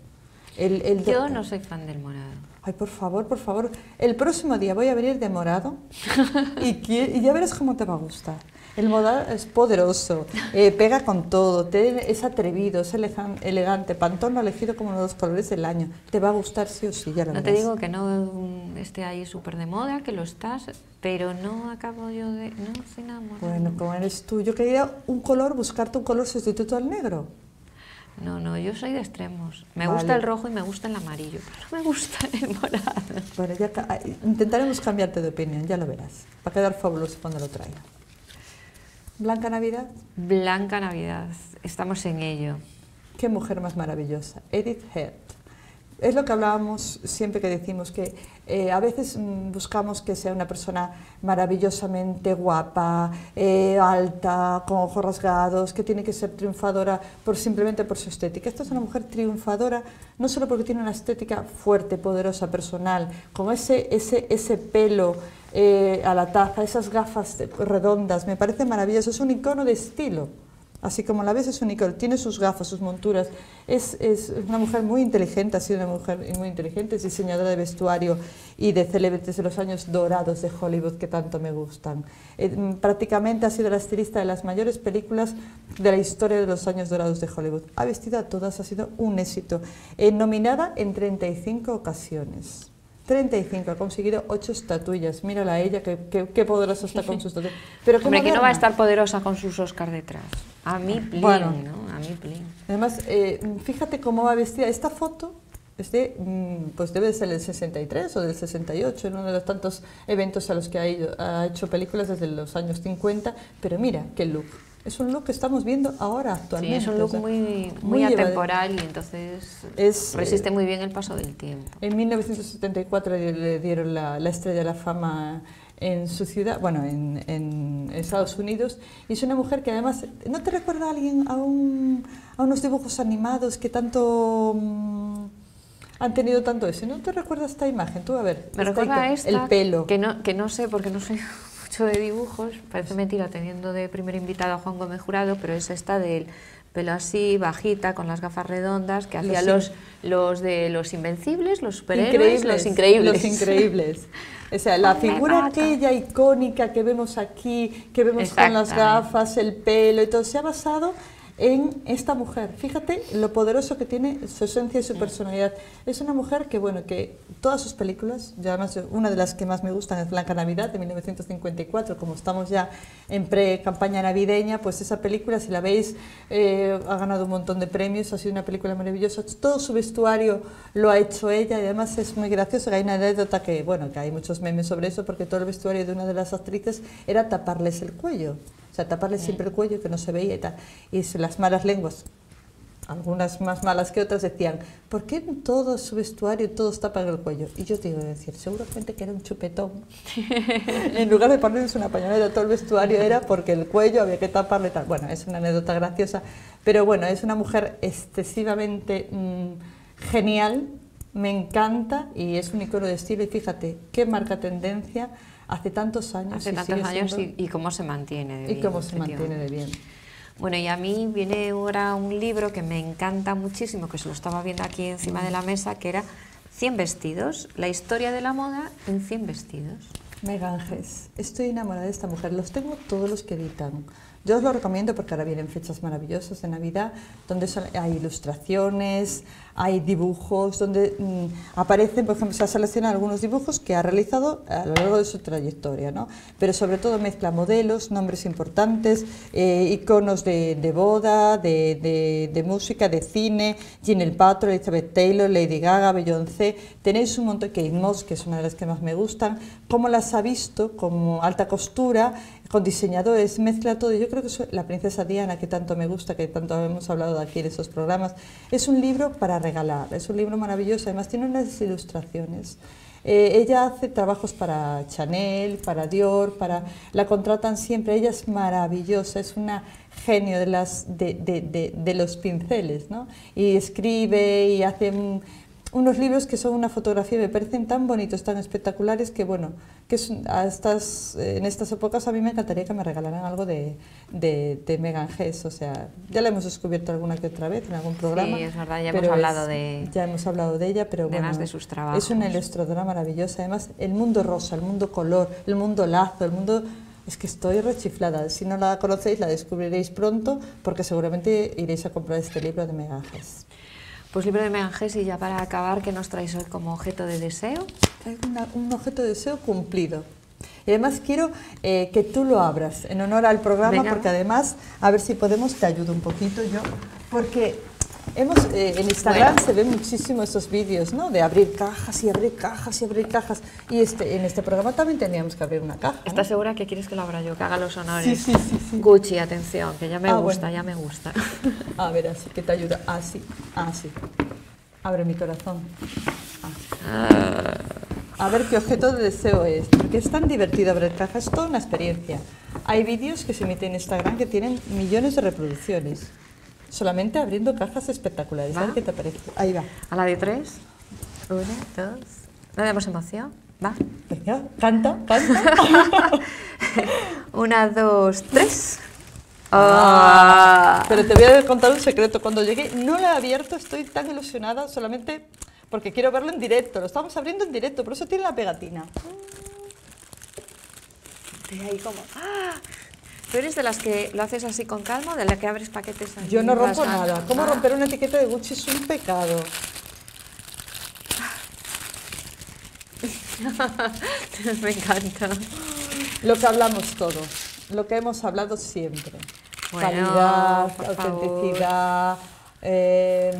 Yo no soy fan del morado. Ay, por favor, por favor, el próximo día voy a venir de morado y ya verás cómo te va a gustar. El modal es poderoso, eh, pega con todo, es atrevido, es elegante. Pantón ha elegido como uno de los colores del año. Te va a gustar sí o sí, ya lo No te digo que no esté ahí súper de moda, que lo estás, pero no acabo yo de... Bueno, como eres tú, yo quería un color, buscarte un color sustituto al negro. No, no, yo soy de extremos. Me gusta el rojo y me gusta el amarillo, pero no me gusta el morado. Bueno, ya intentaremos cambiarte de opinión, ya lo verás. Va a quedar fabuloso cuando lo traiga. Blanca Navidad. Blanca Navidad, estamos en ello. Qué mujer más maravillosa, Edith Head. Es lo que hablábamos siempre que decimos que eh, a veces mm, buscamos que sea una persona maravillosamente guapa, eh, alta, con ojos rasgados, que tiene que ser triunfadora por, simplemente por su estética. Esta es una mujer triunfadora no solo porque tiene una estética fuerte, poderosa, personal, como ese, ese, ese pelo eh, a la taza, esas gafas redondas, me parece maravilloso, es un icono de estilo. Así como la ves es un icono, tiene sus gafas, sus monturas, es, una mujer muy inteligente, ha sido una mujer muy inteligente, es diseñadora de vestuario y de célebres de los años dorados de Hollywood que tanto me gustan. Eh, prácticamente ha sido la estilista de las mayores películas de la historia de los años dorados de Hollywood. Ha vestido a todas, ha sido un éxito. Eh, nominada en 35 ocasiones. 35, ha conseguido 8 estatuillas. Mírala a ella, qué, poderosa está con sus estatuillas. Pero Hombre, que no va a estar poderosa con sus Oscars detrás. A mí, plin, bueno, ¿no? A mí, plin. Además, eh, fíjate cómo va vestida. Esta foto este, pues debe ser del 63 o del 68, en uno de los tantos eventos a los que ha hecho películas desde los años 50, pero mira qué look. Es un look que estamos viendo ahora actualmente. Sí, es un look muy, muy, atemporal y entonces eh, resiste muy bien el paso del tiempo. En 1974 le dieron la, estrella de la fama en su ciudad, bueno, en, Estados Unidos, y es una mujer que además, ¿no te recuerda a alguien, a, a unos dibujos animados que tanto mm, han tenido tanto ese? ¿No te recuerda esta imagen? Tú, a ver. Me recuerda esta, El pelo. Que no, que no sé, porque no sé hecho de dibujos, parece mentira teniendo de primer invitado a Juan Gómez Jurado, pero es esta del pelo así, bajita, con las gafas redondas, que hacía los, los de los invencibles, los superhéroes, increíbles, los increíbles. Los increíbles. O sea, la figura aquella icónica que vemos aquí, que vemos con las gafas, el pelo y todo, se ha basado en esta mujer. Fíjate lo poderoso que tiene su esencia y su personalidad. Es una mujer que, bueno, que todas sus películas, ya además una de las que más me gustan es Blanca Navidad de 1954, como estamos ya en pre-campaña navideña, pues esa película, si la veis, eh, ha ganado un montón de premios, ha sido una película maravillosa, todo su vestuario lo ha hecho ella y además es muy gracioso, hay una anécdota que, bueno, que hay muchos memes sobre eso, porque todo el vestuario de una de las actrices era taparles el cuello sea, taparle siempre el cuello que no se veía y tal. Y las malas lenguas, algunas más malas que otras, decían, ¿por qué en todo su vestuario todos tapan el cuello? Y yo te a decir, seguramente que era un chupetón. en lugar de ponerles una pañoleta todo el vestuario era porque el cuello había que taparle tal. Bueno, es una anécdota graciosa, pero bueno, es una mujer excesivamente mm, genial, me encanta y es un icono de estilo y fíjate, qué marca tendencia hace tantos años. Hace tantos años y, cómo se mantiene de bien. Y cómo se mantiene de bien. Bueno, y a mí viene ahora un libro que me encanta muchísimo, que se lo estaba viendo aquí encima de la mesa, que era 100 vestidos, la historia de la moda en 100 vestidos. Meganges, estoy enamorada de esta mujer, los tengo todos los que editan. Yo os lo recomiendo porque ahora vienen fechas maravillosas de Navidad, donde hay ilustraciones, hay dibujos, donde mm, aparecen, por ejemplo, se seleccionado algunos dibujos que ha realizado a lo largo de su trayectoria, ¿no? Pero sobre todo mezcla modelos, nombres importantes, eh, iconos de, boda, de, música, de cine, Jean el Patro, Elizabeth Taylor, Lady Gaga, Beyoncé, tenéis un montón, Kate Moss, que es una de las que más me gustan, cómo las ha visto como alta costura, con diseñadores, mezcla todo. Yo creo que La Princesa Diana, que tanto me gusta, que tanto hemos hablado de aquí en esos programas, es un libro para regalar, es un libro maravilloso, además tiene unas ilustraciones. Eh, ella hace trabajos para Chanel, para Dior, para la contratan siempre. Ella es maravillosa, es una genio de, las, de, de, de, de los pinceles, ¿no? Y escribe y hace unos libros que son una fotografía, me parecen tan bonitos, tan espectaculares, que bueno, que estas, en estas épocas a mí me encantaría que me regalaran algo de, de, Megan Hess, o sea, ya la hemos descubierto alguna que otra vez en algún programa. Sí, es verdad, ya hemos hablado de... Ya hemos hablado de ella, pero de de sus trabajos. es una ilustradora maravillosa, además el mundo rosa, el mundo color, el mundo lazo, el mundo... Es que estoy rechiflada. Si no la conocéis, la descubriréis pronto, porque seguramente iréis a comprar este libro de Megan Hess. Pues libro de Meangés y ya para acabar, que nos traes hoy como objeto de deseo? un objeto de deseo cumplido. Y además quiero eh, que tú lo abras en honor al programa, porque además, a ver si podemos, te ayudo un poquito yo, porque Hemos, eh, en Instagram se ven muchísimo esos vídeos, ¿no? De abrir cajas y abrir cajas y abrir cajas. Y este, en este programa también teníamos que abrir una caja. ¿Estás segura que quieres que lo abra yo, que haga los honores? Sí, sí, sí. Gucci, atención, que ya me ah, gusta, ya me gusta. A ver, así que te ayuda. Así, ah, así. Ah, Abre mi corazón. A ver qué objeto de deseo es. Porque es tan divertido abrir cajas, es toda una experiencia. Hay vídeos que se emiten en Instagram que tienen millones de reproducciones. Solamente abriendo cajas espectaculares. A ver qué te parece. Ahí va. A la de tres. una, dos. No damos emoción. Va. canta, canta. Una, dos, tres. Ah, ah. Pero te voy a contar un secreto. Cuando llegué, no la he abierto, estoy tan ilusionada solamente porque quiero verlo en directo. Lo estamos abriendo en directo, por eso tiene la pegatina. ahí como... ¡Ah! ¿Tú eres de las que lo haces así con calma de las que abres paquetes así? Yo no rompo nada. ¿Cómo romper una etiqueta de Gucci es un pecado? Me encanta. Lo que hablamos todos, lo que hemos hablado siempre. Calidad, autenticidad, em,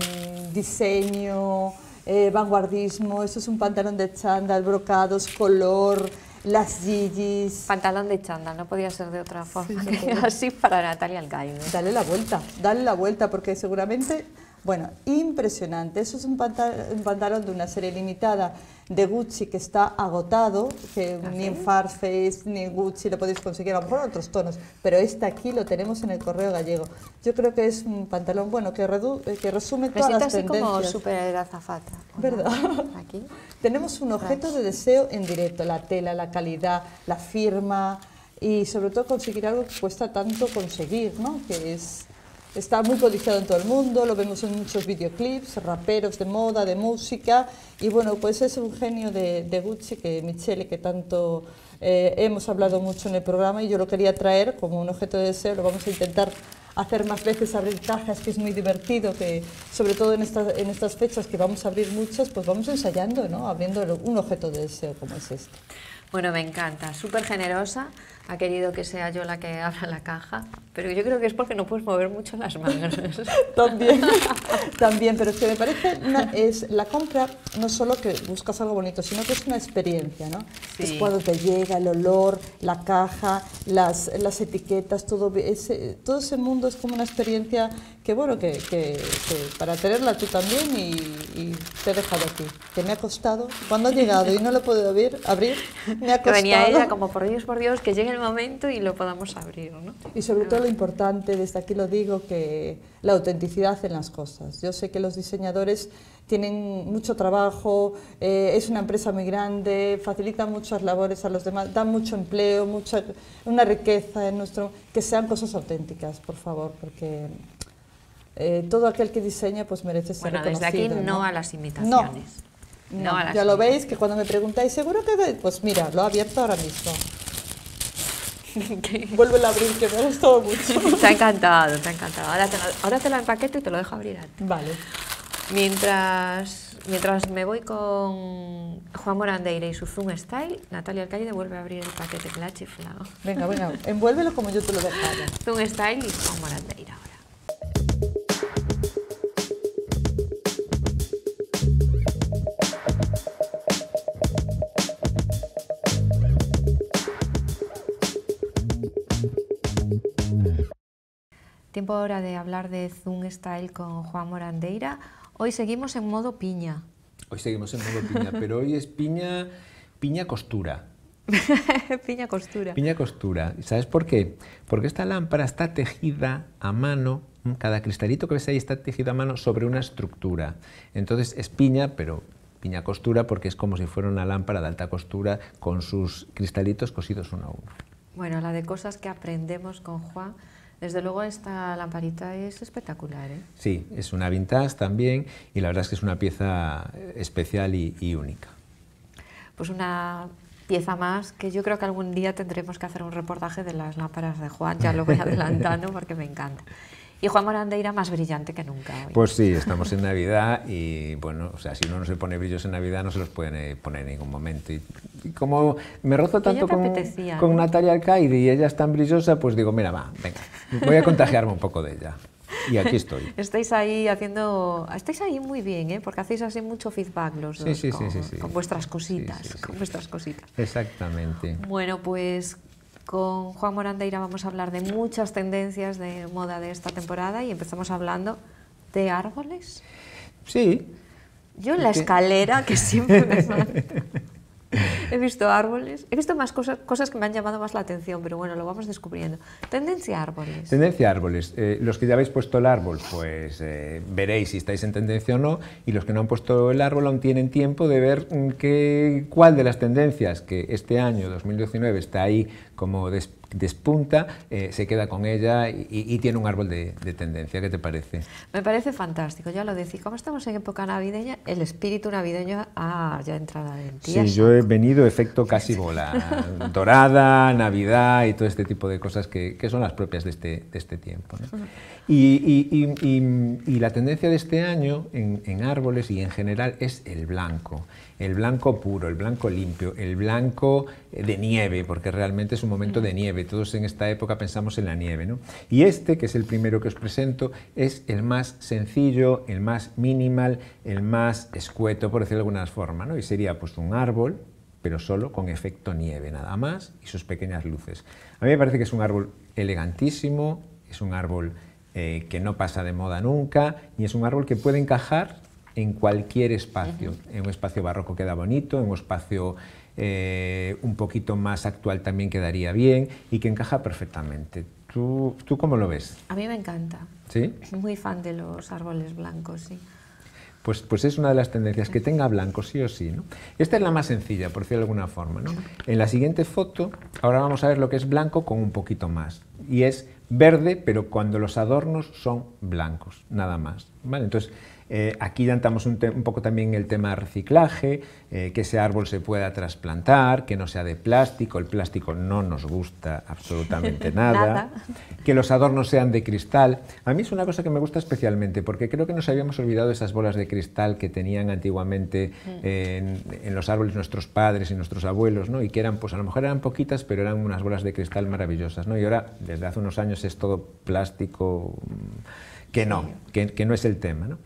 diseño, eh, vanguardismo, Eso es un pantalón de chándal, brocados, color, las Gigi's. Pantalón de chándal, no podía ser de otra forma así para Natalia Alcaide. Dale la vuelta, dale la vuelta porque seguramente, bueno, impresionante. Eso es un pantalón de una serie limitada de Gucci que está agotado, que ¿Ah, ni en Farface ni en Gucci lo podéis conseguir, a lo mejor en otros tonos, pero este aquí lo tenemos en el correo gallego. Yo creo que es un pantalón bueno que, eh, que resume todas las así como súper azafata. ¿Verdad? Aquí. tenemos un objeto de deseo en directo, la tela, la calidad, la firma y sobre todo conseguir algo que cuesta tanto conseguir, ¿no? Que es Está muy codiciado en todo el mundo, lo vemos en muchos videoclips, raperos de moda, de música. Y bueno, pues es un genio de, Gucci que Michele, que tanto eh, hemos hablado mucho en el programa y yo lo quería traer como un objeto de deseo, lo vamos a intentar hacer más veces abrir cajas, que es muy divertido, que sobre todo en estas, fechas que vamos a abrir muchas, pues vamos ensayando, ¿no? Abriendo un objeto de deseo como es este. Bueno, me encanta, súper generosa ha querido que sea yo la que abra la caja, pero yo creo que es porque no puedes mover mucho las manos. también, también, pero es que me parece, una, es la compra no solo que buscas algo bonito, sino que es una experiencia, ¿no? Es cuando te llega el olor, la caja, las, las etiquetas, todo ese, todo ese mundo es como una experiencia que, bueno, que, que, para tenerla tú también y, te he dejado aquí, que me ha costado, cuando ha llegado y no lo he podido abrir, abrir me ha costado. venía ella como, por Dios, por Dios, que lleguen momento y lo podamos abrir. ¿no? Y sobre todo lo importante, desde aquí lo digo, que la autenticidad en las cosas. Yo sé que los diseñadores tienen mucho trabajo, eh, es una empresa muy grande, facilita muchas labores a los demás, dan mucho empleo, mucha, una riqueza en nuestro... Que sean cosas auténticas, por favor, porque eh, todo aquel que diseña pues merece ser reconocido. desde aquí no, a las imitaciones. No. a las ya lo veis, que cuando me preguntáis, ¿seguro que...? Pues mira, lo abierto ahora mismo. Vuelve a abrir, que me ha gustado mucho. Está encantado, está encantado. Ahora te, lo, ahora te empaqueto y te lo dejo abrir. ti. Vale. Mientras, mientras me voy con Juan Morandeira y su Zoom Style, Natalia Alcáñez vuelve a abrir el paquete que la ha chiflado. Venga, venga, envuélvelo como yo te lo dejo. Zoom Style y Juan Morandeira ahora. Tiempo ahora de hablar de Zoom Style con Juan Morandeira. Hoy seguimos en modo piña. Hoy seguimos en modo piña, pero hoy es piña, piña costura. piña costura. Piña costura. ¿Sabes por qué? Porque esta lámpara está tejida a mano, mm, cada cristalito que ves ahí está tejido a mano sobre una estructura. Entonces es piña, pero piña costura porque es como si fuera una lámpara de alta costura con sus cristalitos cosidos uno a uno. Bueno, la de cosas que aprendemos con Juan desde luego esta lamparita es espectacular. ¿eh? Sí, es una vintage también y la verdad es que es una pieza eh, especial y, y única. Pues una pieza más que yo creo que algún día tendremos que hacer un reportaje de las lámparas de Juan, ya lo voy adelantando porque me encanta. Y Juan Morandeira más brillante que nunca. Pues sí, estamos en Navidad y bueno, o sea, si uno no se pone brillos en Navidad no se los puede poner en ningún momento. Y, como me rozo tanto con, con Natalia Alcaide y ella es tan brillosa, pues digo, mira, va, venga, voy a contagiarme un poco de ella. Y aquí estoy. Estáis ahí haciendo, estáis ahí muy bien, ¿eh? porque hacéis así mucho feedback los dos sí, sí, sí, con, vuestras cositas, con vuestras cositas. Exactamente. Bueno, pues con Juan Morandeira vamos a hablar de muchas tendencias de moda de esta temporada y empezamos hablando de árboles. Sí. Yo en la escalera, que siempre me he visto árboles, he visto más cosas, cosas que me han llamado más la atención, pero bueno, lo vamos descubriendo. Tendencia árboles. Tendencia árboles. Eh, los que ya habéis puesto el árbol, pues eh, veréis si estáis en tendencia o no, y los que no han puesto el árbol aún tienen tiempo de ver mm, cuál de las tendencias que este año 2019 está ahí como despunta, eh, se queda con ella y, tiene un árbol de, tendencia. ¿Qué te parece? Me parece fantástico, ya lo decís, Como estamos en época navideña, el espíritu navideño ha ya entrado en ti. Sí, yo he venido efecto casi bola, dorada, Navidad y todo este tipo de cosas que, son las propias de este, este tiempo. Y, la tendencia de este año en árboles y en general es el blanco el blanco puro, el blanco limpio, el blanco eh, de nieve, porque realmente es un momento de nieve, todos en esta época pensamos en la nieve. ¿no? Y este, que es el primero que os presento, es el más sencillo, el más minimal, el más escueto, por decirlo de alguna forma, ¿no? y sería pues un árbol, pero solo con efecto nieve, nada más, y sus pequeñas luces. A mí me parece que es un árbol elegantísimo, es un árbol eh, que no pasa de moda nunca, y es un árbol que puede encajar en cualquier espacio, en un espacio barroco queda bonito, en un espacio eh, un poquito más actual también quedaría bien y que encaja perfectamente. ¿Tú, ¿Tú cómo lo ves? A mí me encanta. ¿Sí? Soy muy fan de los árboles blancos, sí. Pues, pues, es una de las tendencias, que tenga blanco sí o sí. ¿no? Esta es la más sencilla, por decirlo de alguna forma. ¿no? En la siguiente foto, ahora vamos a ver lo que es blanco con un poquito más. Y es verde, pero cuando los adornos son blancos, nada más. ¿vale? Entonces, eh, aquí damos un, poco también el tema reciclaje, eh, que ese árbol se pueda trasplantar, que no sea de plástico, el plástico no nos gusta absolutamente nada, que los adornos sean de cristal. A mí es una cosa que me gusta especialmente, porque creo que nos habíamos olvidado esas bolas de cristal que tenían antiguamente mm. en, los árboles nuestros padres y nuestros abuelos, ¿no? y que eran, pues a lo mejor eran poquitas, pero eran unas bolas de cristal maravillosas. ¿no? Y ahora, desde hace unos años, es todo plástico, mm, que no, que, no es el tema.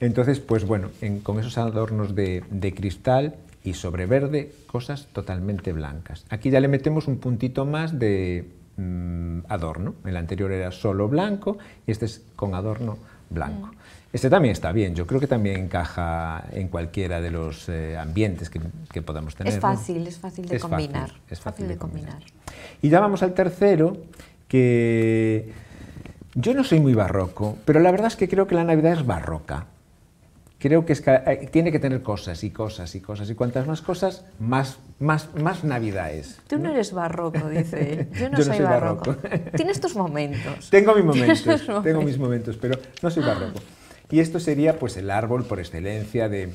Entonces, pues bueno, con esos adornos de, cristal y sobre verde, cosas totalmente blancas. Aquí ya le metemos un puntito más de mm, adorno. El anterior era solo blanco y este es con adorno blanco. Mm. Este también está bien, yo creo que también encaja en cualquiera de los eh, ambientes que, podamos tener. Es fácil, es fácil de combinar. es fácil, de, combinar. Y ya vamos al tercero, que yo no soy muy barroco, pero la verdad es que creo que la Navidad es barroca creo que es, eh, tiene que tener cosas y cosas y cosas. Y cuantas más cosas, más, más, más Navidad es. Tú no, eres barroco, dice él. Yo no, soy, barroco. Tienes tus momentos. Tengo mis momentos, momentos, tengo mis momentos, pero no soy barroco. Y esto sería pues el árbol por excelencia de,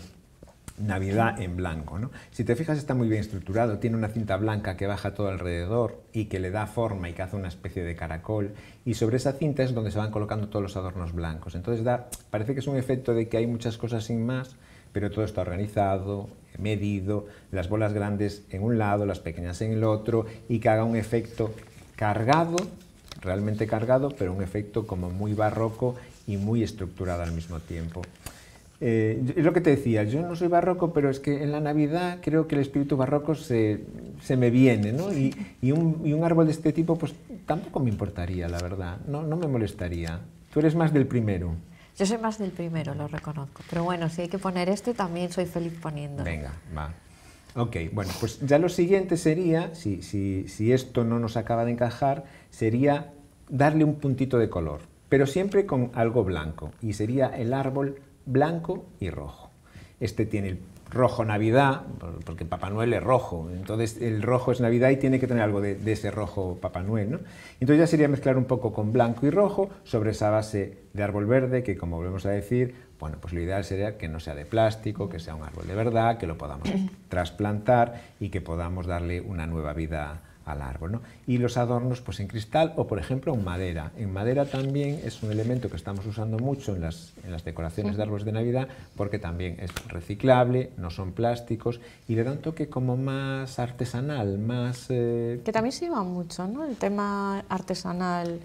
Navidad en blanco. Si te fijas está muy bien estructurado, tiene una cinta blanca que baja todo alrededor y que le da forma y que hace una especie de caracol y sobre esa cinta es donde se van colocando todos los adornos blancos. Entonces da, parece que es un efecto de que hay muchas cosas sin más, pero todo está organizado, medido, las bolas grandes en un lado, las pequeñas en el otro y que haga un efecto cargado, realmente cargado, pero un efecto como muy barroco y muy estructurado al mismo tiempo. Eh, es lo que te decía, yo no soy barroco, pero es que en la Navidad creo que el espíritu barroco se, se me viene, ¿no? Y, y, un, y, un, árbol de este tipo, pues tampoco me importaría, la verdad, no, no me molestaría. Tú eres más del primero. Yo soy más del primero, lo reconozco. Pero bueno, si hay que poner esto, también soy feliz poniendo. Venga, va. Ok, bueno, pues ya lo siguiente sería, si, si, si esto no nos acaba de encajar, sería darle un puntito de color, pero siempre con algo blanco, y sería el árbol blanco y rojo. Este tiene el rojo Navidad, porque Papá Noel es rojo, entonces el rojo es Navidad y tiene que tener algo de, ese rojo Papá Noel. Entonces ya sería mezclar un poco con blanco y rojo sobre esa base de árbol verde que, como volvemos a decir, bueno, pues lo ideal sería que no sea de plástico, que sea un árbol de verdad, que lo podamos trasplantar y que podamos darle una nueva vida al árbol. ¿no? Y los adornos pues en cristal o por ejemplo en madera. En madera también es un elemento que estamos usando mucho en las, las decoraciones de árboles de Navidad porque también es reciclable, no son plásticos y de tanto que como más artesanal, más... Eh, que también se mucho, ¿no? El tema artesanal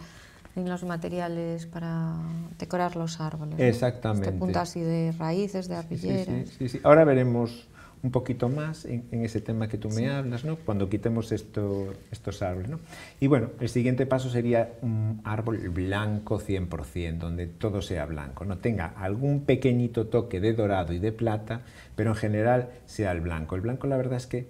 en los materiales para decorar los árboles. Exactamente. Este de raíces, de arpilleras. Sí, sí, sí, Ahora veremos un poquito más en, ese tema que tú me hablas, ¿no? cuando quitemos estos árboles. ¿no? Y bueno, el siguiente paso sería un árbol blanco 100%, donde todo sea blanco, no tenga algún pequeñito toque de dorado y de plata, pero en general sea el blanco. El blanco la verdad es que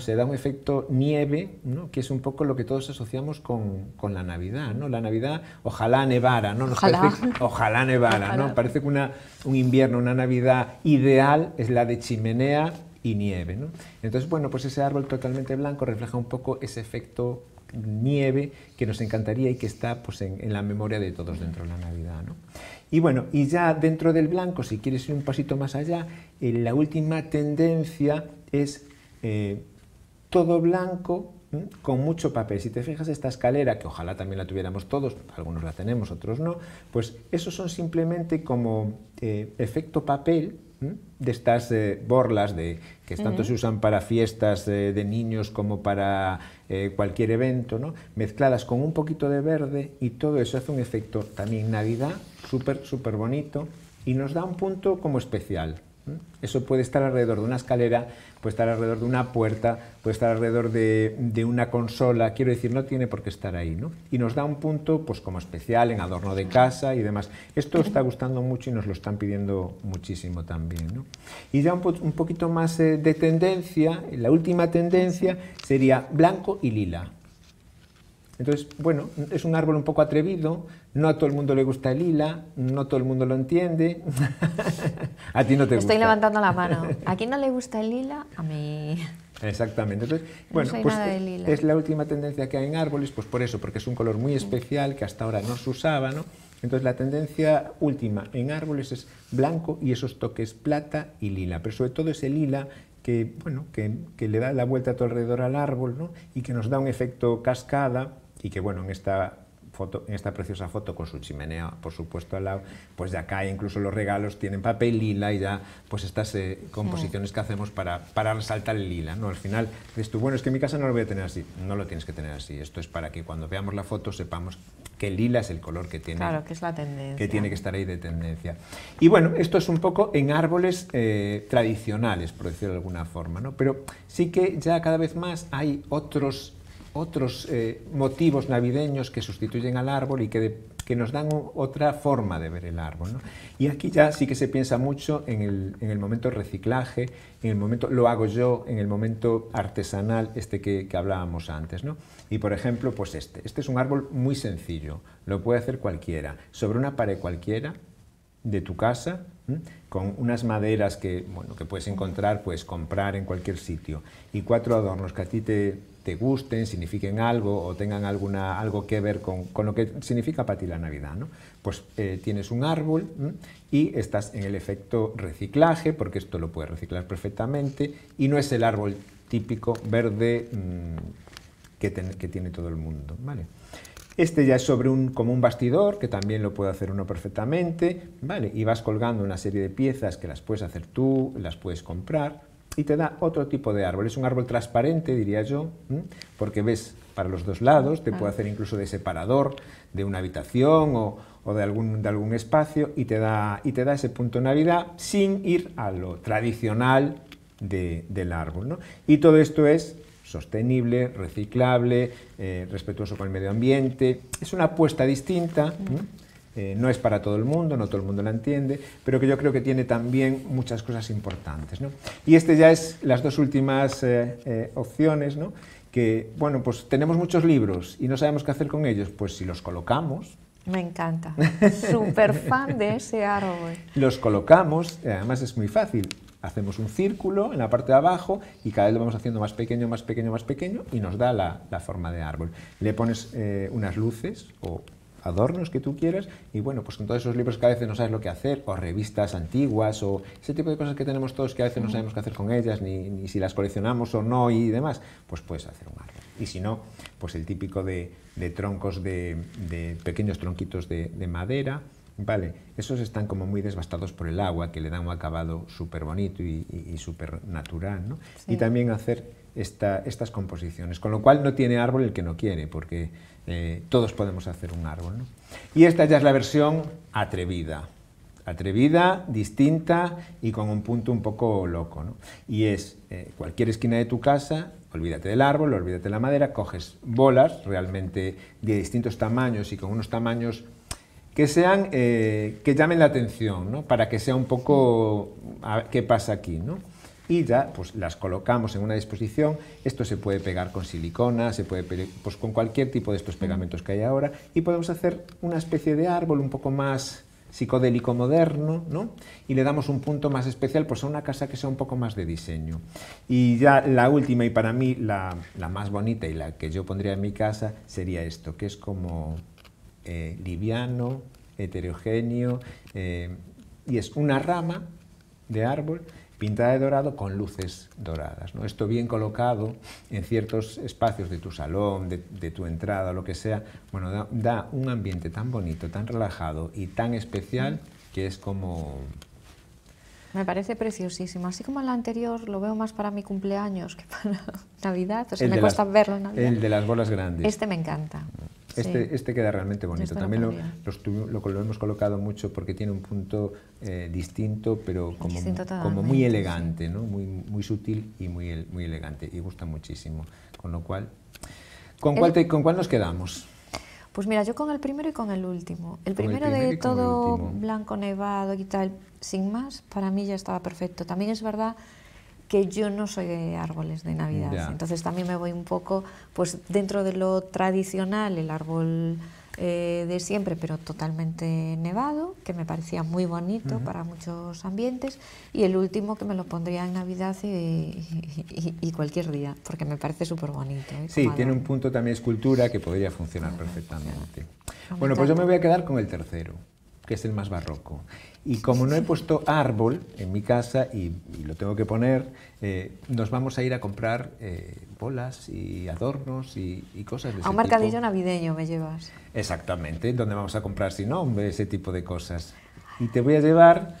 se da un efecto nieve, que es un poco lo que todos asociamos con, la Navidad, ¿no? La Navidad, ojalá nevara, ¿no? ojalá. Parece, nevara, ¿no? Parece que una, un invierno, una Navidad ideal es la de chimenea y nieve, Entonces, bueno, pues ese árbol totalmente blanco refleja un poco ese efecto nieve que nos encantaría y que está pues, en, la memoria de todos dentro de la Navidad, Y bueno, y ya dentro del blanco, si quieres ir un pasito más allá, eh, la última tendencia es... Eh, todo blanco con mucho papel. Si te fijas esta escalera, que ojalá también la tuviéramos todos, algunos la tenemos, otros no, pues esos son simplemente como eh, efecto papel de estas eh, borlas de, que tanto se usan para fiestas eh, de niños como para cualquier evento, ¿no? mezcladas con un poquito de verde y todo eso hace un efecto también Navidad súper, súper bonito y nos da un punto como especial. ¿Mm? Eso puede estar alrededor de una escalera, puede estar alrededor de una puerta, puede estar alrededor de, una consola, quiero decir, no tiene por qué estar ahí, ¿no? Y nos da un punto, pues como especial, en adorno de casa y demás. Esto está gustando mucho y nos lo están pidiendo muchísimo también, Y ya un, poquito más eh, de tendencia, la última tendencia sería blanco y lila. Entonces, bueno, es un árbol un poco atrevido, no a todo el mundo le gusta el lila, no todo el mundo lo entiende. a ti no te gusta. Estoy levantando la mano. ¿A quién no le gusta el lila? A mí. Exactamente. Entonces, bueno, pues eh, es la última tendencia que hay en árboles, pues por eso, porque es un color muy especial que hasta ahora no se usaba, ¿no? Entonces la tendencia última en árboles es blanco y esos toques plata y lila, pero sobre todo es el lila que, bueno, que, le da la vuelta a todo alrededor al árbol ¿no? y que nos da un efecto cascada y que bueno, en esta Foto, en esta preciosa foto con su chimenea, por supuesto, al lado, pues ya cae, incluso los regalos tienen papel lila y ya, pues estas eh, composiciones que hacemos para, para resaltar el lila, ¿no? Al final dices tú, bueno, es que en mi casa no lo voy a tener así, no lo tienes que tener así, esto es para que cuando veamos la foto sepamos que el lila es el color que tiene, claro, que, es la tendencia. que tiene que estar ahí de tendencia. Y bueno, esto es un poco en árboles eh, tradicionales, por decirlo de alguna forma, ¿no? Pero sí que ya cada vez más hay otros otros eh, motivos navideños que sustituyen al árbol y que, nos dan otra forma de ver el árbol. Y aquí ya sí que se piensa mucho en el, en el, momento reciclaje, en el momento lo hago yo, en el momento artesanal este que, hablábamos antes. ¿no? Y por ejemplo, pues este. Este es un árbol muy sencillo, lo puede hacer cualquiera. Sobre una pared cualquiera, de tu casa con unas maderas que, bueno, que puedes encontrar, puedes comprar en cualquier sitio y cuatro adornos que a ti te, te gusten, signifiquen algo o tengan alguna, algo que ver con, lo que significa para ti la Navidad. Pues eh, tienes un árbol y estás en el efecto reciclaje, porque esto lo puedes reciclar perfectamente, y no es el árbol típico verde mm, que, que, tiene todo el mundo. ¿vale? Este ya es sobre un, como un bastidor, que también lo puede hacer uno perfectamente, ¿vale? y vas colgando una serie de piezas que las puedes hacer tú, las puedes comprar, y te da otro tipo de árbol. Es un árbol transparente, diría yo, porque ves para los dos lados, te puede ah. hacer incluso de separador de una habitación o, de, algún, algún espacio y te, da, y te da ese punto de Navidad sin ir a lo tradicional del árbol. Y todo esto es sostenible, reciclable, eh, respetuoso con el medio ambiente. Es una apuesta distinta. Eh, no es para todo el mundo, no todo el mundo la entiende, pero que yo creo que tiene también muchas cosas importantes. ¿no? Y este ya es las dos últimas eh, eh, opciones, que, bueno, pues tenemos muchos libros y no sabemos qué hacer con ellos, pues si los colocamos, me encanta. Súper fan de ese árbol. Los colocamos, además es muy fácil. Hacemos un círculo en la parte de abajo y cada vez lo vamos haciendo más pequeño, más pequeño, más pequeño y nos da la, forma de árbol. Le pones unas luces o adornos que tú quieras y bueno, pues con todos esos libros que a veces no sabes lo que hacer, o revistas antiguas, o ese tipo de cosas que tenemos todos que a veces no sabemos qué hacer con ellas, ni, si las coleccionamos o no y demás, pues puedes hacer un árbol. Y si no, pues el típico de, troncos de, pequeños tronquitos de, madera, Vale, esos están como muy desbastados por el agua, que le dan un acabado súper bonito y, súper natural, ¿no? Y también hacer esta, estas composiciones, con lo cual no tiene árbol el que no quiere, porque eh, todos podemos hacer un árbol. ¿no? Y esta ya es la versión atrevida. Atrevida, distinta y con un punto un poco loco. ¿no? Y es eh, cualquier esquina de tu casa, olvídate del árbol, olvídate de la madera, coges bolas realmente de distintos tamaños y con unos tamaños que sean, eh, que llamen la atención, ¿no? para que sea un poco, a, ¿qué pasa aquí? ¿no? y ya pues, las colocamos en una disposición. Esto se puede pegar con silicona, se puede pegar pues, con cualquier tipo de estos pegamentos que hay ahora y podemos hacer una especie de árbol un poco más psicodélico moderno, ¿no? Y le damos un punto más especial pues, a una casa que sea un poco más de diseño. Y ya la última y para mí la, más bonita y la que yo pondría en mi casa sería esto, que es como eh, liviano, heterogéneo, eh, y es una rama de árbol pintada de dorado con luces doradas. ¿no? Esto bien colocado en ciertos espacios de tu salón, de, tu entrada, lo que sea, bueno, da, un ambiente tan bonito, tan relajado y tan especial que es como... Me parece preciosísimo. Así como el anterior, lo veo más para mi cumpleaños que para Navidad. O sea, me cuesta verlo en Navidad. El de las bolas grandes. Este me encanta. Este, este, queda realmente bonito. También lo, lo, hemos colocado mucho porque tiene un punto eh, distinto, pero como, muy elegante, ¿no? muy, muy sutil y muy, muy elegante. Y gusta muchísimo. Con lo cual, ¿con, cuál, ¿con cuál nos quedamos? Pues mira, yo con el primero y con el último. el primero de todo blanco nevado y tal, sin más, para mí ya estaba perfecto. También es verdad que yo no soy de árboles de Navidad. Entonces también me voy un poco, pues dentro de lo tradicional, el árbol eh, de siempre, pero totalmente nevado, que me parecía muy bonito para muchos ambientes, y el último que me lo pondría en Navidad y, cualquier día, porque me parece súper bonito. ¿eh? Sí, tiene un punto también escultura que podría funcionar perfectamente. Bueno, pues yo me voy a quedar con el tercero, que es el más barroco. Y como no he puesto árbol en mi casa y, lo tengo que poner, eh, nos vamos a ir a comprar eh, bolas y adornos y, cosas de a A un mercadillo navideño me llevas. Exactamente, donde vamos a comprar, si no, ese tipo de cosas. Y te voy a llevar...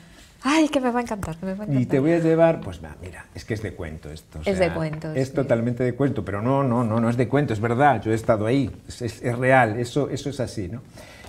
Ay, que me va a encantar, Y te voy a llevar, pues mira, es que es de cuento esto. es de cuento. Es totalmente de cuento, pero no, no, no, no es de cuento, es verdad, yo he estado ahí, es, es real, eso, eso es así, ¿no?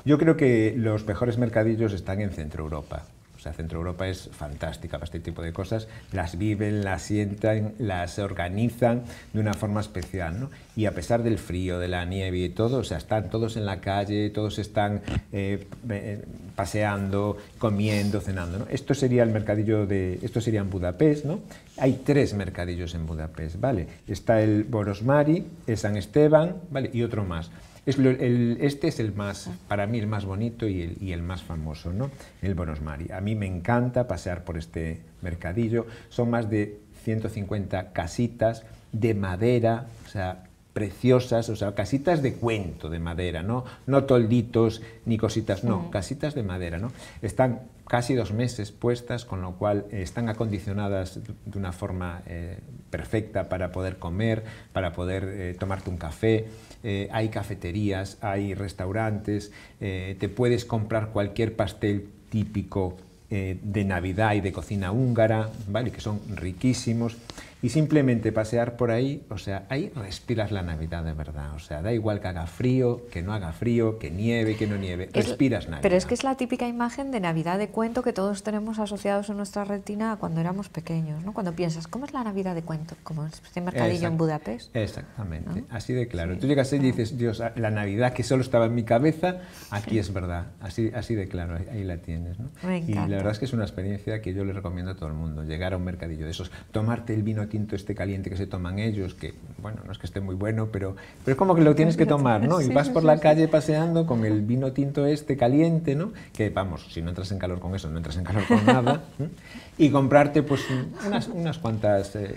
Yo creo que los mejores mercadillos están en Centro Europa. O sea, Centro Europa es fantástica para este tipo de cosas. Las viven, las sientan, las organizan de una forma especial. ¿no? Y a pesar del frío, de la nieve y todo, o sea, están todos en la calle, todos están eh, eh, paseando, comiendo, cenando. ¿no? Esto sería el mercadillo de. Esto sería en Budapest, ¿no? Hay tres mercadillos en Budapest, ¿vale? Está el Borosmari, el San Esteban, ¿vale? Y otro más este es el más, ah. para mí, el más bonito y el, más famoso, ¿no? El Mari. A mí me encanta pasear por este mercadillo. Son más de 150 casitas de madera, o sea, preciosas, o sea, casitas de cuento de madera, ¿no? No tolditos ni cositas, no, casitas de madera, ¿no? Están casi dos meses puestas, con lo cual eh, están acondicionadas de una forma eh, perfecta para poder comer, para poder eh, tomarte un café. Eh, hay cafeterías, hay restaurantes, eh, te puedes comprar cualquier pastel típico eh, de Navidad y de cocina húngara, ¿vale? que son riquísimos y simplemente pasear por ahí, o sea, ahí respiras la Navidad de verdad, o sea, da igual que haga frío, que no haga frío, que nieve, que no nieve, respiras Navidad. Pero es que es la típica imagen de Navidad de cuento que todos tenemos asociados en nuestra retina cuando éramos pequeños, ¿no? Cuando piensas, ¿cómo es la Navidad de cuento? Como este mercadillo en Budapest. Exactamente, así de claro. Tú llegas ahí y dices, Dios, ah, la Navidad que solo estaba en mi cabeza, aquí es verdad, así, así de claro, ahí, la tienes, ¿no? y la verdad es que es una experiencia que yo le recomiendo a todo el mundo, llegar a un mercadillo de esos, tomarte el vino tinto este caliente que se toman ellos, que bueno, no es que esté muy bueno, pero, pero es como que lo tienes que tomar, ¿no? Y vas por la calle paseando con el vino tinto este caliente, ¿no? Que vamos, si no entras en calor con eso, no entras en calor con nada. Y comprarte pues unas, cuantas... Eh,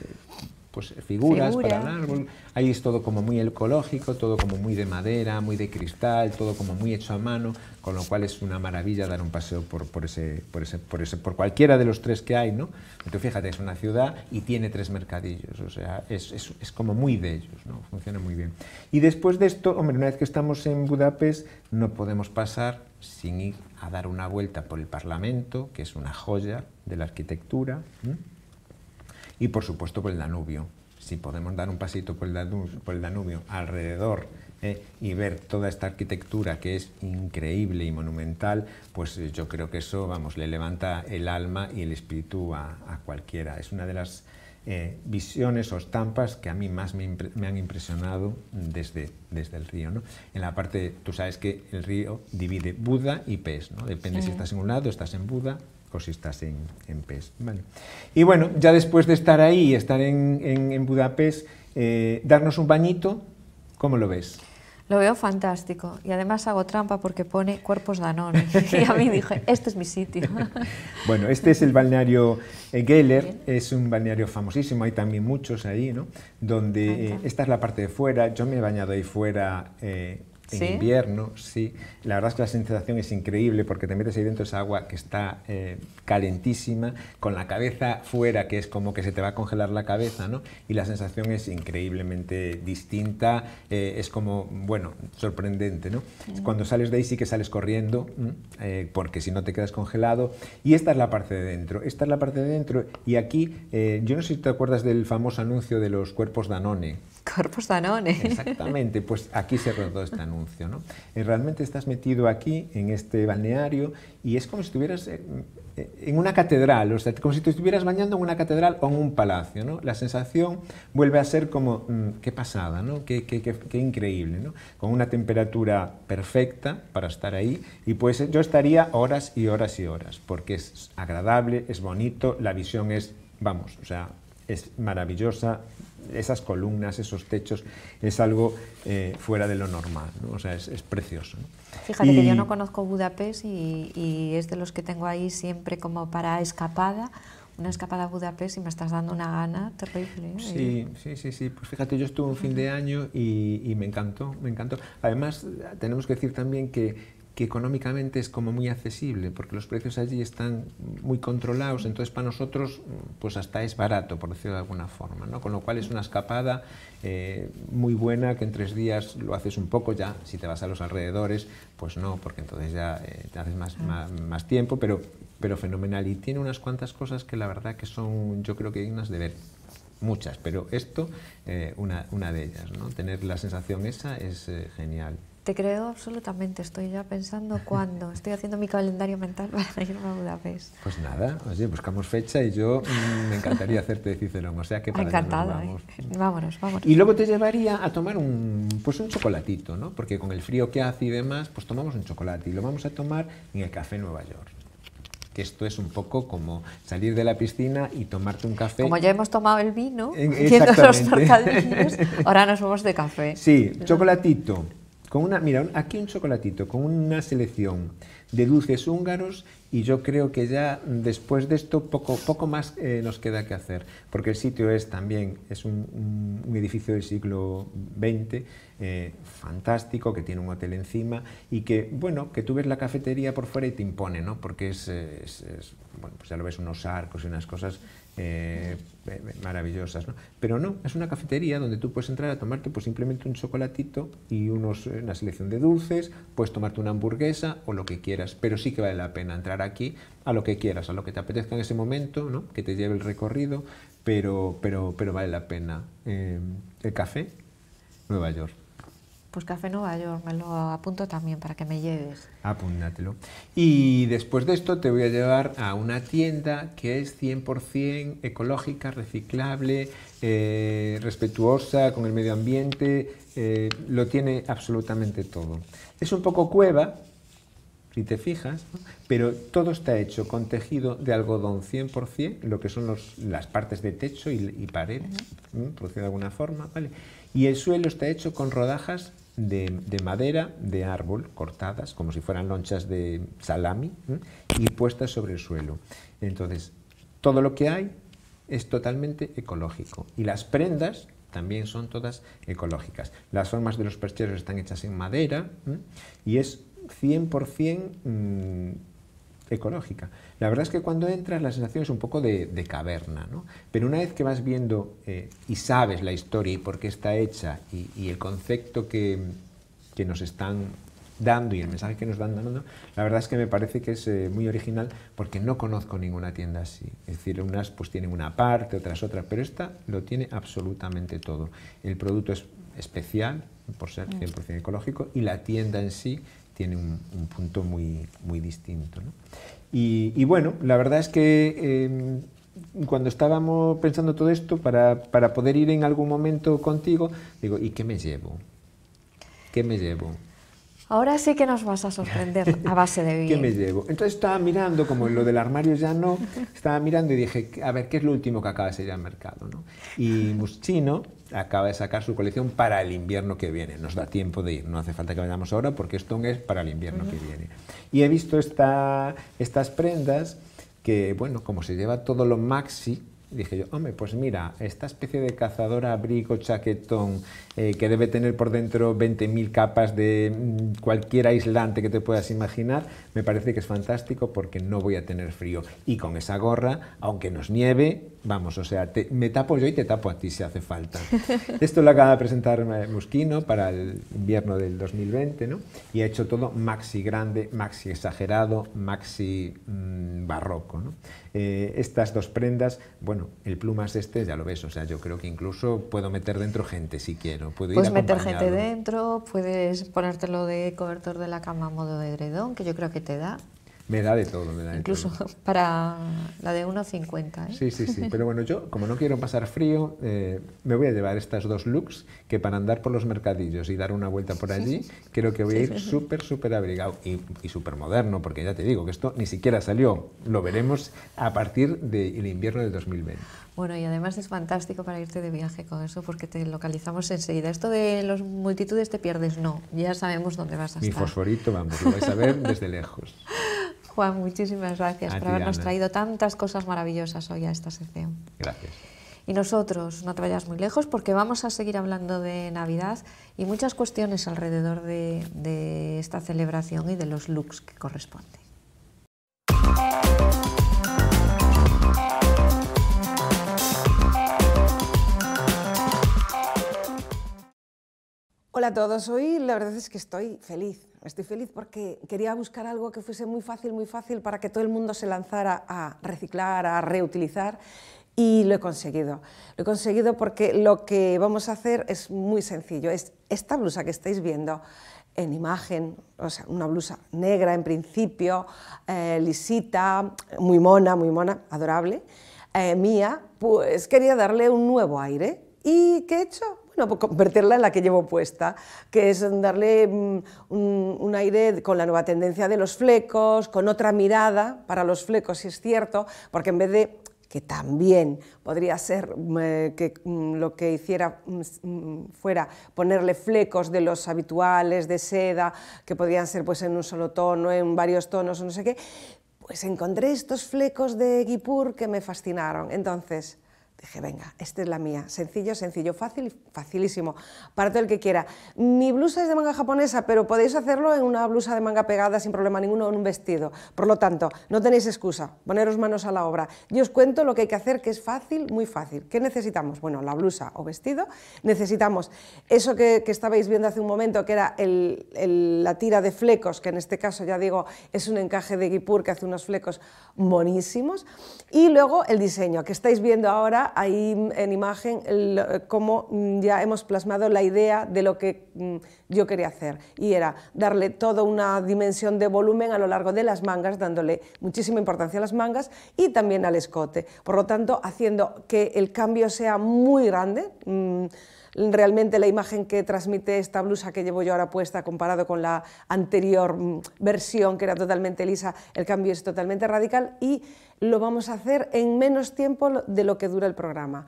pues, figuras, para el árbol. Ahí es todo como muy ecológico, todo como muy de madera, muy de cristal, todo como muy hecho a mano, con lo cual es una maravilla dar un paseo por, por, ese, por, ese, por, ese, por cualquiera de los tres que hay, ¿no? Entonces, fíjate, es una ciudad y tiene tres mercadillos, o sea, es, es, es como muy de ellos, ¿no? Funciona muy bien. Y después de esto, hombre, una vez que estamos en Budapest, no podemos pasar sin ir a dar una vuelta por el Parlamento, que es una joya de la arquitectura y por supuesto por el Danubio. Si podemos dar un pasito por el Danubio, por el Danubio alrededor ¿eh? y ver toda esta arquitectura que es increíble y monumental, pues eh, yo creo que eso, vamos, le levanta el alma y el espíritu a, cualquiera. Es una de las eh, visiones o estampas que a mí más me, han impresionado desde, desde el río. En la parte, tú sabes que el río divide Buda y Pes, ¿no? depende si estás en un lado, estás en Buda cosistas en, en PES. Vale. Y bueno, ya después de estar ahí estar en, en, Budapest, eh, darnos un bañito, ¿cómo lo ves? Lo veo fantástico y además hago trampa porque pone cuerpos danones y a mí dije, este es mi sitio. bueno, este es el balneario eh, Geller, es un balneario famosísimo, hay también muchos ahí, ¿no? Donde eh, esta es la parte de fuera, yo me he bañado ahí fuera eh, en invierno, sí. La verdad es que la sensación es increíble porque te metes ahí dentro esa agua que está eh, calentísima, con la cabeza fuera, que es como que se te va a congelar la cabeza, ¿no? Y la sensación es increíblemente distinta, eh, es como, bueno, sorprendente, ¿no? Cuando sales de ahí sí que sales corriendo, eh, porque si no te quedas congelado. Y esta es la parte de dentro, esta es la parte de dentro. Y aquí, yo no sé si te acuerdas del famoso anuncio de los cuerpos Danone. Corpus Danone. ¿eh? Exactamente, pues aquí se rodó este anuncio. ¿no? Eh, realmente estás metido aquí, en este balneario, y es como si estuvieras eh, en una catedral, o sea, como si te estuvieras bañando en una catedral o en un palacio. ¿no? La sensación vuelve a ser como, mm, qué pasada, ¿no? qué, qué increíble, ¿no? con una temperatura perfecta para estar ahí, y pues yo estaría horas y horas y horas, porque es agradable, es bonito, la visión es, vamos, o sea, es maravillosa, esas columnas, esos techos, es algo eh, fuera de lo normal, ¿no? o sea, es, precioso. Fíjate que yo no conozco Budapest y, es de los que tengo ahí siempre como para escapada, una escapada a Budapest y me estás dando una gana terrible. ¿eh? Sí, sí, sí, sí, pues fíjate, yo estuve un fin de año y, y me encantó, me encantó. Además, tenemos que decir también que que económicamente es como muy accesible, porque los precios allí están muy controlados, entonces para nosotros pues hasta es barato, por decirlo de alguna forma, ¿no? con lo cual es una escapada eh, muy buena que en tres días lo haces un poco ya, si te vas a los alrededores, pues no, porque entonces ya eh, te haces más, más, tiempo, pero, pero fenomenal. Y tiene unas cuantas cosas que la verdad que son yo creo que dignas de ver muchas, pero esto, eh, una, una, de ellas. ¿no? Tener la sensación esa es genial. Te creo absolutamente, estoy ya pensando cuándo, estoy haciendo mi calendario mental para irme a Budapest. Pues nada, oye, buscamos fecha y yo mm, me encantaría hacerte Cicerón, o sea que para ¿eh? vámonos, vámonos. Y luego te llevaría a tomar un, pues un chocolatito, ¿no? Porque con el frío que hace y demás, pues tomamos un chocolate y lo vamos a tomar en el Café Nueva York Que esto es un poco como salir de la piscina y tomarte un café. Como ya hemos tomado el vino, viendo los ahora nos vamos de café. Sí, chocolatito, con una, mira, aquí un chocolatito con una selección de dulces húngaros y yo creo que ya después de esto poco, poco más eh, nos queda que hacer, porque el sitio es también, es un, edificio del siglo XX eh, fantástico, que tiene un hotel encima y que, bueno, que tú ves la cafetería por fuera y te impone, ¿no? Porque es, bueno, pues ya lo ves, unos arcos y unas cosas eh, maravillosas. ¿no? Pero no, es una cafetería donde tú puedes entrar a tomarte pues simplemente un chocolatito y unos, eh, una selección de dulces, puedes tomarte una hamburguesa o lo que quieras, pero sí que vale la pena entrar aquí a lo que quieras, a lo que te apetezca en ese momento, ¿no? que te lleve el recorrido, pero, pero, pero vale la pena. Eh, el café, Nueva York. Pues Café Nueva York, me lo apunto también para que me lleves. Apúntatelo. Y después de esto te voy a llevar a una tienda que es 100% ecológica, reciclable, eh, respetuosa con el medio ambiente, eh, lo tiene absolutamente todo. Es un poco cueva, si te fijas, pero todo está hecho con tejido de algodón 100%, lo que son las partes de techo y, pared, paredes, de alguna forma, ¿vale? Y el suelo está hecho con rodajas de, madera de árbol cortadas, como si fueran lonchas de salami, y puestas sobre el suelo. Entonces, todo lo que hay es totalmente ecológico. Y las prendas también son todas ecológicas. Las formas de los percheros están hechas en madera y es 100% ecológica. La verdad es que cuando entras la sensación es un poco de, de caverna, ¿no? pero una vez que vas viendo eh, y sabes la historia y por qué está hecha y, el concepto que, nos están dando y el mensaje que nos dan dando, la verdad es que me parece que es eh, muy original porque no conozco ninguna tienda así. Es decir, unas pues tienen una parte, otras otras, pero esta lo tiene absolutamente todo. El producto es especial por ser 100% mm. ecológico y la tienda en sí tiene un, punto muy, muy distinto. Y, bueno, la verdad es que em, cuando estábamos pensando todo esto, para, poder ir en algún momento contigo, digo, ¿y qué me llevo? ¿Qué me llevo? Ahora sí que nos vas a sorprender a base de ¿Qué me llevo? Entonces estaba mirando, como lo del armario ya no, estaba mirando y dije, a ver, ¿qué es lo último que acaba de salir al mercado? ¿no? Y Muschino, acaba de sacar su colección para el invierno que viene. Nos da tiempo de ir, no hace falta que vayamos ahora porque esto es para el invierno que viene. Y he visto estas prendas que, bueno, como se lleva todo lo maxi, dije yo, hombre, pues mira, esta especie de cazadora, abrigo, chaquetón, eh, que debe tener por dentro 20.000 capas de mm, cualquier aislante que te puedas imaginar, me parece que es fantástico porque no voy a tener frío. Y con esa gorra, aunque nos nieve, Vamos, o sea, me tapo yo y te tapo a ti si hace falta. Esto lo acaba de presentar eh, Musquino para el invierno del 2020, ¿no? Y ha hecho todo maxi grande, maxi exagerado, maxi mm, barroco, ¿no? Eh, estas dos prendas, bueno, el plumas este ya lo ves, o sea, yo creo que incluso puedo meter dentro gente si quiero. Puedo puedes meter gente dentro, puedes ponértelo de cobertor de la cama a modo de edredón, que yo creo que te da. Me da de todo, me da de Incluso para la de 1,50. ¿eh? Sí, sí, sí. Pero bueno, yo, como no quiero pasar frío, eh, me voy a llevar estas dos looks que para andar por los mercadillos y dar una vuelta por allí, creo que voy a ir súper, súper abrigado y, y súper moderno, porque ya te digo que esto ni siquiera salió. Lo veremos a partir del invierno de 2020. Bueno, y además es fantástico para irte de viaje con eso porque te localizamos enseguida. Esto de los multitudes te pierdes, no, ya sabemos dónde vas a estar. Mi fosforito, vamos, lo vais a ver desde lejos. Juan, muchísimas gracias por habernos traído tantas cosas maravillosas hoy a esta sección. Gracias. Y nosotros, no te vayas muy lejos porque vamos a seguir hablando de Navidad y muchas cuestiones alrededor de, de esta celebración y de los looks que corresponden. Hola a todos, hoy la verdad es que estoy feliz. Estoy feliz porque quería buscar algo que fuese muy fácil, muy fácil para que todo el mundo se lanzara a reciclar, a reutilizar y lo he conseguido. Lo he conseguido porque lo que vamos a hacer es muy sencillo. Es esta blusa que estáis viendo en imagen, o sea, una blusa negra en principio, eh, lisita, muy mona, muy mona, adorable, eh, mía, pues quería darle un nuevo aire. ¿Y qué he hecho? no pues convertirla en la que llevo puesta, que es darle mm, un, aire con la nueva tendencia de los flecos, con otra mirada para los flecos, si es cierto, porque en vez de que también podría ser mm, eh, que mm, lo que hiciera fuera ponerle flecos de los habituales de seda, que podrían ser pues en un solo tono, en varios tonos o no sé qué, pues encontré estos flecos de Guipur que me fascinaron. Entonces, Dije, venga, esta es la mía. Sencillo, sencillo, fácil, facilísimo. Para todo el que quiera. Mi blusa es de manga japonesa, pero podéis hacerlo en una blusa de manga pegada sin problema ninguno, en un vestido. Por lo tanto, no tenéis excusa. Poneros manos a la obra. Yo os cuento lo que hay que hacer, que es fácil, muy fácil. ¿Qué necesitamos? Bueno, la blusa o vestido. Necesitamos eso que, estabais viendo hace un momento, que era la tira de flecos, que en este caso, ya digo, es un encaje de guipur que hace unos flecos monísimos. Y luego el diseño, que estáis viendo ahora ahí en imagen cómo mm, ya hemos plasmado la idea de lo que mm, yo quería hacer y era darle toda una dimensión de volumen a lo largo de las mangas, dándole muchísima importancia a las mangas y también al escote. Por lo tanto, haciendo que el cambio sea muy grande. Mm, realmente la imagen que transmite esta blusa que llevo yo ahora puesta comparado con la anterior mm, versión que era totalmente lisa, el cambio es totalmente radical y lo vamos a hacer en menos tiempo de lo que dura el programa.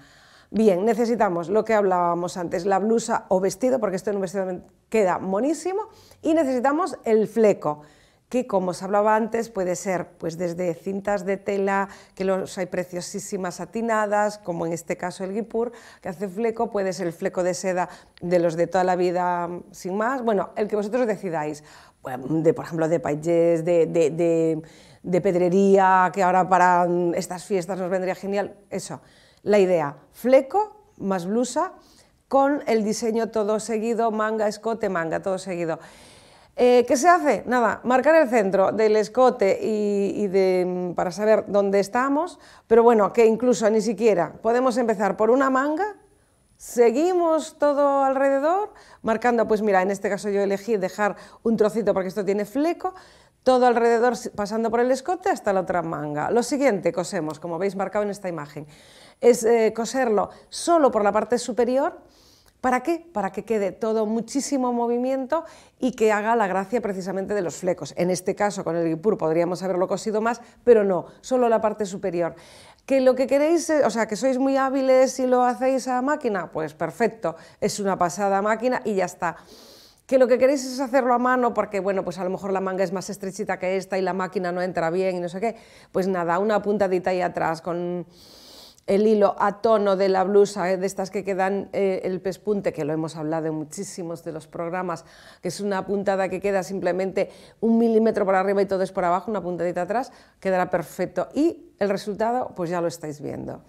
Bien, necesitamos lo que hablábamos antes, la blusa o vestido, porque esto en un vestido queda monísimo, y necesitamos el fleco que como os hablaba antes puede ser pues desde cintas de tela que los hay preciosísimas atinadas como en este caso el guipur que hace fleco puede ser el fleco de seda de los de toda la vida sin más bueno el que vosotros decidáis de por ejemplo de payés de, de pedrería que ahora para estas fiestas nos vendría genial eso la idea fleco más blusa con el diseño todo seguido manga escote manga todo seguido eh, ¿Qué se hace? Nada, marcar el centro del escote y, mm, para saber dónde estamos, pero bueno, que incluso ni siquiera podemos empezar por una manga, seguimos todo alrededor, marcando, pues mira, en este caso yo elegí dejar un trocito porque esto tiene fleco, todo alrededor pasando por el escote hasta la otra manga. Lo siguiente cosemos, como veis marcado en esta imagen, es eh, coserlo solo por la parte superior, ¿Para qué? Para que quede todo muchísimo movimiento y que haga la gracia precisamente de los flecos. En este caso, con el guipur podríamos haberlo cosido más, pero no, solo la parte superior. Que lo que queréis, eh, o sea, que sois muy hábiles y lo hacéis a máquina, pues perfecto, es una pasada máquina y ya está que lo que queréis es hacerlo a mano porque, bueno, pues a lo mejor la manga es más estrechita que esta y la máquina no entra bien y no sé qué, pues nada, una puntadita ahí atrás con el hilo a tono de la blusa, eh, de estas que quedan eh, el pespunte, que lo hemos hablado en muchísimos de los programas, que es una puntada que queda simplemente un milímetro por arriba y todo es por abajo, una puntadita atrás, quedará perfecto. Y el resultado, pues ya lo estáis viendo.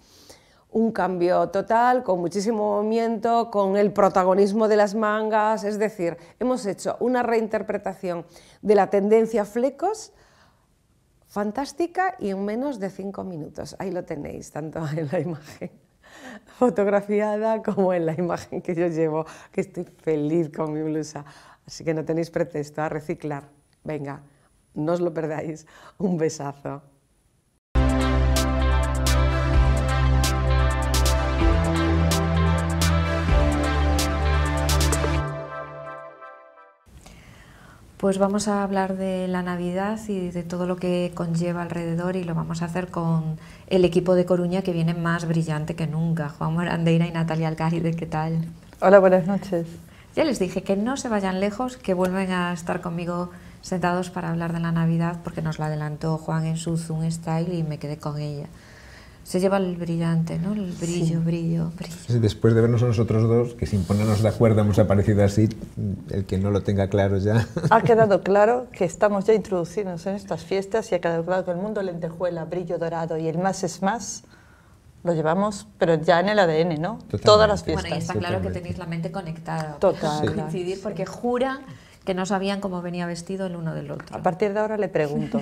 Un cambio total, con muchísimo movimiento, con el protagonismo de las mangas, es decir, hemos hecho una reinterpretación de la tendencia flecos, fantástica y en menos de cinco minutos. Ahí lo tenéis, tanto en la imagen fotografiada como en la imagen que yo llevo, que estoy feliz con mi blusa. Así que no tenéis pretexto a reciclar. Venga, no os lo perdáis. Un besazo. Pues vamos a hablar de la Navidad y de todo lo que conlleva alrededor y lo vamos a hacer con el equipo de Coruña que viene más brillante que nunca. Juan Morandeira y Natalia Alcáride, ¿qué tal? Hola, buenas noches. Ya les dije que no se vayan lejos, que vuelven a estar conmigo sentados para hablar de la Navidad porque nos la adelantó Juan en su Zoom Style y me quedé con ella se lleva el brillante, ¿no? El brillo, brillo, brillo. Después de vernos a nosotros dos, que sin ponernos de acuerdo hemos aparecido así, el que no lo tenga claro ya. Ha quedado claro que estamos ya introducidos en estas fiestas y ha quedado claro que el mundo lentejuela, brillo dorado y el más es más lo llevamos, pero ya en el ADN, ¿no? Todas las fiestas. Bueno, está claro que tenéis la mente conectada. Total. porque jura que no sabían cómo venía vestido el uno del otro. A partir de ahora le pregunto,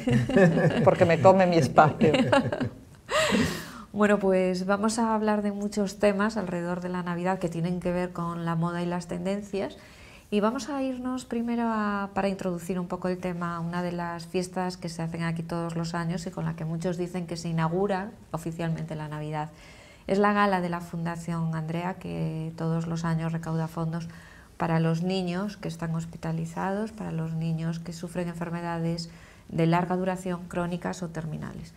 porque me come mi espacio. Bueno, pues vamos a hablar de muchos temas alrededor de la Navidad que tienen que ver con la moda y las tendencias. Y vamos a irnos primero para introducir un poco el tema una de las fiestas que se hacen aquí todos los años y con la que muchos dicen que se inaugura oficialmente la Navidad. Es la gala de la Fundación Andrea que todos los años recauda fondos para los niños que están hospitalizados, para los niños que sufren enfermedades de larga duración, crónicas o terminales.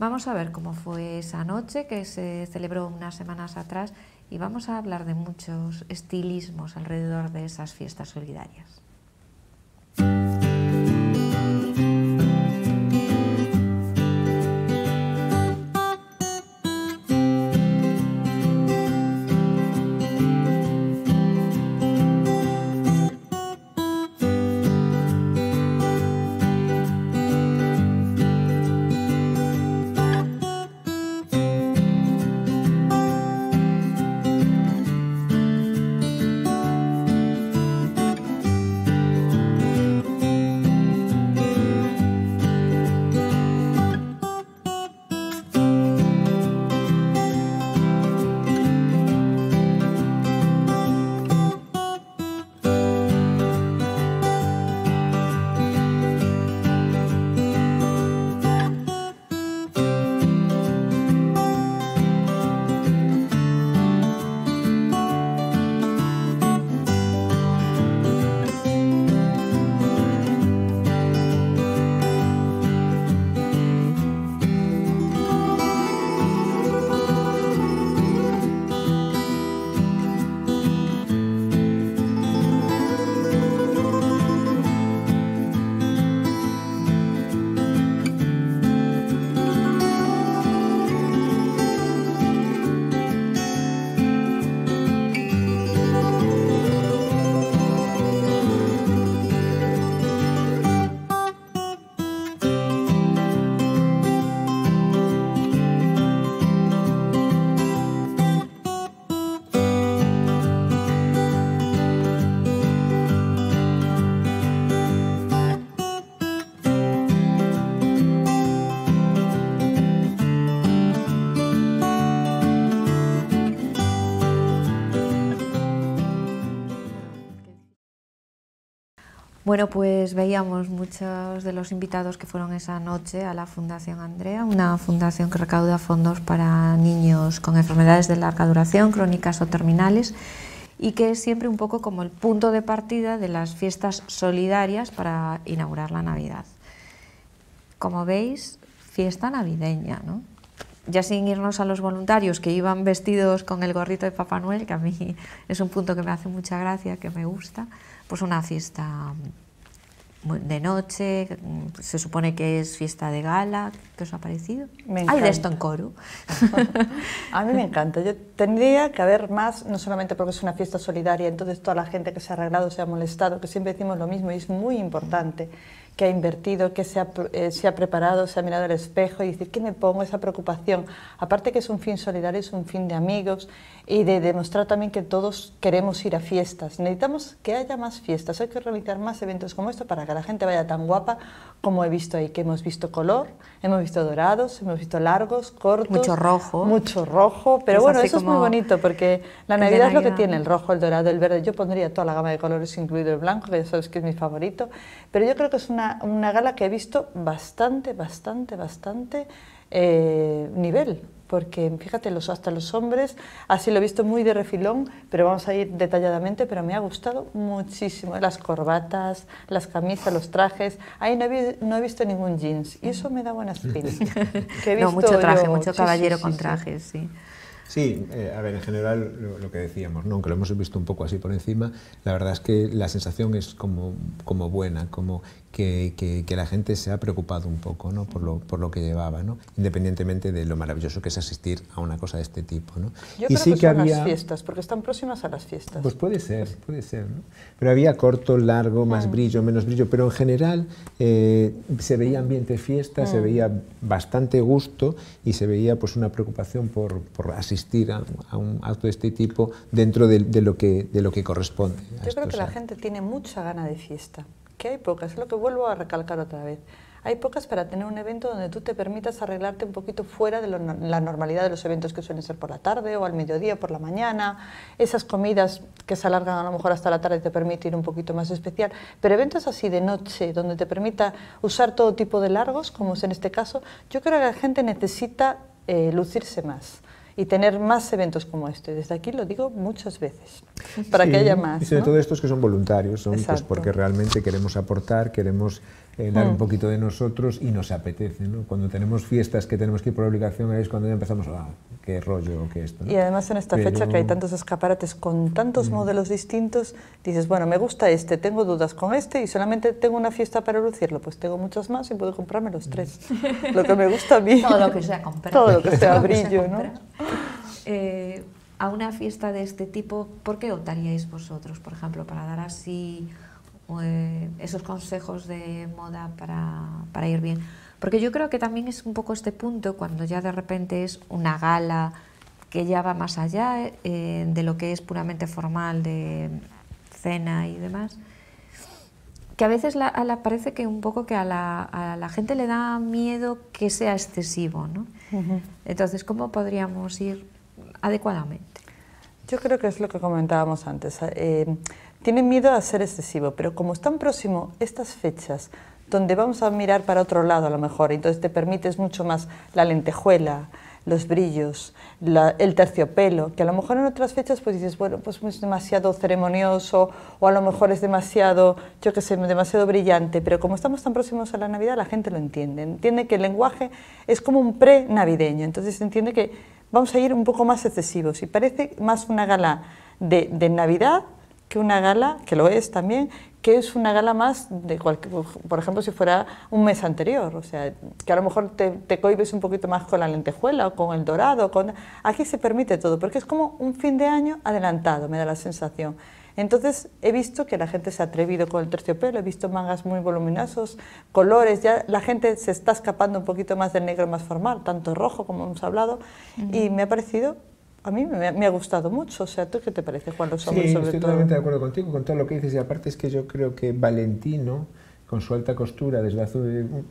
Vamos a ver cómo fue esa noche que se celebró unas semanas atrás y vamos a hablar de muchos estilismos alrededor de esas fiestas solidarias. Bueno, pues veíamos muchos de los invitados que fueron esa noche a la Fundación Andrea, una fundación que recauda fondos para niños con enfermedades de larga duración, crónicas o terminales, y que es siempre un poco como el punto de partida de las fiestas solidarias para inaugurar la Navidad. Como veis, fiesta navideña, ¿no? ya sin irnos a los voluntarios que iban vestidos con el gorrito de Papá Noel, que a mí es un punto que me hace mucha gracia, que me gusta, pues una fiesta de noche, mm, se supone que es fiesta de gala, ¿qué os ha parecido? Hay de esto en coro. a mí me encanta, yo tendría que haber más, no solamente porque es una fiesta solidaria, entonces toda la gente que se ha arreglado, se ha molestado, que siempre decimos lo mismo y es muy importante que ha invertido, que se ha, eh, se ha preparado, se ha mirado al espejo y decir, ¿qué me pongo? Esa preocupación. Aparte que es un fin solidario, es un fin de amigos, y de demostrar también que todos queremos ir a fiestas. Necesitamos que haya más fiestas, hay que realizar más eventos como esto para que la gente vaya tan guapa como he visto ahí, que hemos visto color, hemos visto dorados, hemos visto largos, cortos. Mucho rojo. Mucho rojo, pero bueno, eso es muy bonito porque la Navidad, es lo que tiene, el rojo, el dorado, el verde. Yo pondría toda la gama de colores, incluido el blanco, que ya sabes que es mi favorito, pero yo creo que es una, gala que he visto bastante, bastante, bastante eh, nivel porque fíjate, hasta los hombres, así lo he visto muy de refilón, pero vamos a ir detalladamente, pero me ha gustado muchísimo. Las corbatas, las camisas, los trajes, ahí no he, visto ningún jeans y eso me da buenas mm. pilas. no, mucho traje, mucho caballero con trajes, sí. Sí, eh, a ver, en general lo, que decíamos, ¿no? aunque lo hemos visto un poco así por encima, la verdad es que la sensación es como, como buena, como que, la gente se ha preocupado un poco por, lo, que llevaba, independientemente de lo maravilloso que es asistir a una cosa de este tipo. Yo y creo sí que, son había... las fiestas, porque están próximas a las fiestas. Pues puede ser, puede ser. Pero había corto, largo, más mm. brillo, menos brillo, pero en general eh, se veía ambiente fiesta, se mm. veía bastante gusto y se veía pues, una preocupación por, asistir a, un acto de este tipo dentro lo, que, de lo que corresponde. Yo creo que la gente tiene mucha gana de fiesta que hay pocas, es lo que vuelvo a recalcar otra vez. Hay pocas para tener un evento donde tú te permitas arreglarte un poquito fuera de la normalidad de los eventos que suelen ser por la tarde o al mediodía, por la mañana, esas comidas que se alargan a lo mejor hasta la tarde te permiten ir un poquito más especial, pero eventos así de noche, donde te permita usar todo tipo de largos, como es en este caso, yo creo que la gente necesita eh, lucirse más y tener más eventos como este. Desde aquí lo digo muchas veces, para que haya más. Y sobre todo estos que son voluntarios, son porque realmente queremos aportar, queremos eh, dar un hmm. poquito de nosotros y nos apetece. ¿no? Cuando tenemos fiestas que tenemos que ir por obligación, es cuando ya empezamos, ah, qué rollo, qué esto. Y además en esta fecha que hay tantos escaparates con tantos mm. modelos distintos, dices, bueno, me gusta este, tengo dudas con este y solamente tengo una fiesta para lucirlo, pues tengo muchos más y puedo comprarme los tres. Mm. lo que me gusta a mí. Todo lo que sea comprar. Todo lo que sea brillo, ¿no? Eh, a una fiesta de este tipo, ¿por qué optaríais vosotros, por ejemplo, para dar así eh, esos consejos de moda para, ir bien. Porque yo creo que también es un poco este punto cuando ya de repente es una gala que ya va más allá eh, de lo que es puramente formal de cena y demás, que a veces parece que un poco que a la, gente le da miedo que sea excesivo. ¿no? Entonces, ¿cómo podríamos ir adecuadamente? Yo creo que es lo que comentábamos antes. Eh, tienen miedo a ser excesivo, pero como están próximo estas fechas, donde vamos a mirar para otro lado a lo mejor, entonces te permites mucho más la lentejuela, los brillos, el terciopelo, que a lo mejor en otras fechas pues dices, bueno, pues es demasiado ceremonioso o a lo mejor es demasiado, yo que sé, demasiado brillante, pero como estamos tan próximos a la Navidad, la gente lo entiende, entiende que el lenguaje es como un pre-navideño, entonces entiende que vamos a ir un poco más excesivos y parece más una gala de Navidad que una gala, que lo es también, que es una gala más de cualquier, por ejemplo, si fuera un mes anterior, o sea, que a lo mejor te, te, cohibes un poquito más con la lentejuela o con el dorado, con aquí se permite todo, porque es como un fin de año adelantado, me da la sensación. Entonces he visto que la gente se ha atrevido con el terciopelo, he visto mangas muy voluminosos, colores, ya la gente se está escapando un poquito más del negro más formal, tanto rojo como hemos hablado, y me ha parecido a mí me, ha gustado mucho. O sea, ¿tú qué te parece, Juan, los sí, estoy totalmente de acuerdo contigo, con todo lo que dices. Y aparte es que yo creo que Valentino con su alta costura desde hace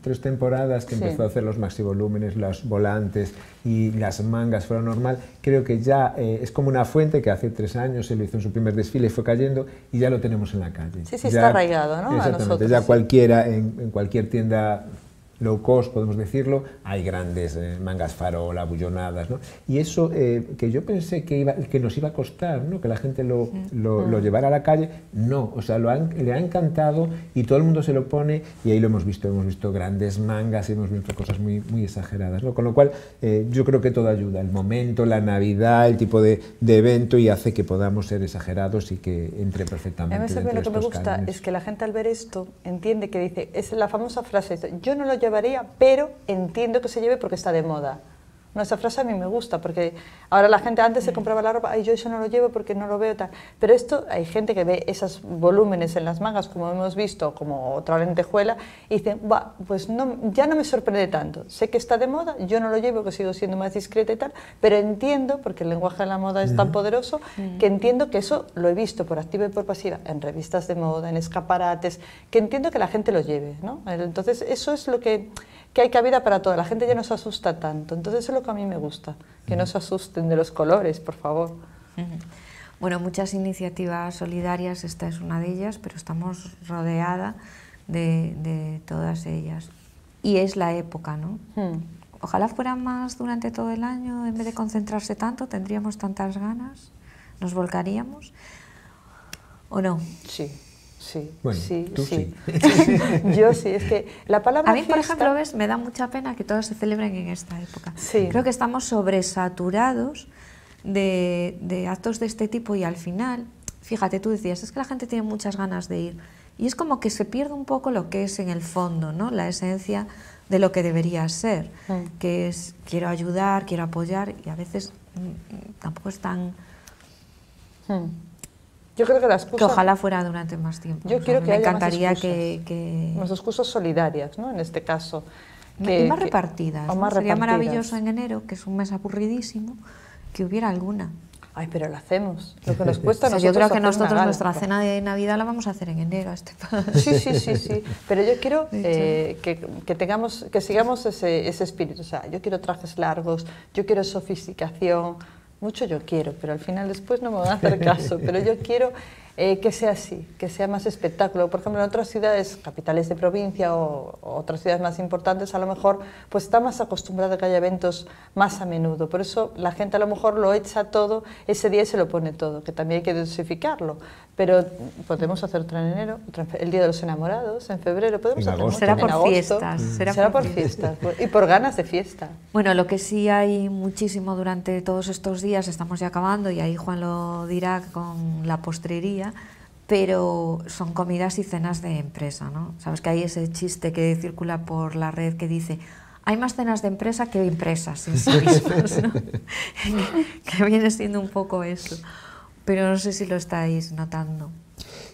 tres temporadas que empezó a hacer los maxi volúmenes los volantes y las mangas fuera normal, creo que ya eh, es como una fuente que hace tres años se lo hizo en su primer desfile y fue cayendo y ya lo tenemos en la calle. Sí, sí, está arraigado, ¿no? Exactamente, ya cualquiera en cualquier tienda low cost, podemos decirlo, hay grandes eh, mangas farola, bullonadas, ¿no? Y eso eh, que yo pensé que, iba, que nos iba a costar, ¿no? Que la gente lo, ah. llevara a la calle, no, o sea, lo le ha encantado y todo el mundo se lo pone y ahí lo hemos visto, hemos visto grandes mangas y hemos visto cosas muy, muy exageradas, Con lo cual, eh, yo creo que todo ayuda, el momento, la Navidad, el tipo de, evento y hace que podamos ser exagerados y que entre perfectamente. A mí lo que me gusta es que la gente al ver esto entiende que dice, es la famosa frase, yo no lo llevo varía, pero entiendo que se lleve porque está de moda. No, esa frase a mí me gusta, porque ahora la gente antes se mm. compraba la ropa, y yo eso no lo llevo porque no lo veo tal. Pero esto, hay gente que ve esos volúmenes en las mangas, como hemos visto, como otra lentejuela, y dice, va, pues no, ya no me sorprende tanto. Sé que está de moda, yo no lo llevo, que sigo siendo más discreta y tal, pero entiendo, porque el lenguaje de la moda es tan mm. poderoso, mm. que entiendo que eso lo he visto por activa y por pasiva, en revistas de moda, en escaparates, que entiendo que la gente lo lleve, ¿no? Entonces, eso es lo que que hay cabida para toda La gente ya no se asusta tanto. Entonces eso es lo que a mí me gusta, que no se asusten de los colores, por favor. Bueno, muchas iniciativas solidarias, esta es una de ellas, pero estamos rodeada de, todas ellas. Y es la época, ¿no? Hmm. Ojalá fuera más durante todo el año, en vez de concentrarse tanto, tendríamos tantas ganas, nos volcaríamos. ¿O no? Sí, Sí, sí, sí. Yo sí, es que la palabra. A mí, por ejemplo, ves, me da mucha pena que todas se celebren en esta época. Creo que estamos sobresaturados de, actos de este tipo y al final, fíjate, tú decías, es que la gente tiene muchas ganas de ir. Y es como que se pierde un poco lo que es en el fondo, ¿no? La esencia de lo que debería ser, mm. que es quiero ayudar, quiero apoyar y a veces mm, mm, tampoco es tan... Yo creo que las Que ojalá fuera durante más tiempo. Yo creo quiero que me encantaría que, que... Más excusas solidarias, ¿no? En este caso. y más repartidas. Sería maravilloso en enero, que es un mes aburridísimo, que hubiera alguna. Ay, pero lo hacemos. Lo que nos cuesta o nosotros Yo creo que nosotros nuestra cena de Navidad la vamos a hacer en enero. Este sí, sí, sí, sí. Pero yo quiero eh, que, tengamos, que sigamos ese, ese espíritu. O sea, yo quiero trajes largos, yo quiero sofisticación, mucho yo quiero, pero al final después no me van a hacer caso, pero yo quiero eh, que sea así, que sea más espectáculo. Por ejemplo, en otras ciudades, capitales de provincia o, otras ciudades más importantes, a lo mejor pues está más acostumbrada a que haya eventos más a menudo. Por eso la gente a lo mejor lo echa todo ese día se lo pone todo, que también hay que dosificarlo. Pero podemos hacer otro en enero, el Día de los Enamorados, en febrero, podemos hacer será, por en fiestas, será, por fiestas. Será, por fiestas y por ganas de fiesta. Bueno, lo que sí hay muchísimo durante todos estos días, estamos ya acabando y ahí Juan lo dirá con la postrería pero son comidas y cenas de empresa, ¿no? Sabes que hay ese chiste que circula por la red que dice hay más cenas de empresa que empresas que, viene siendo un poco eso. Pero no sé si lo estáis notando.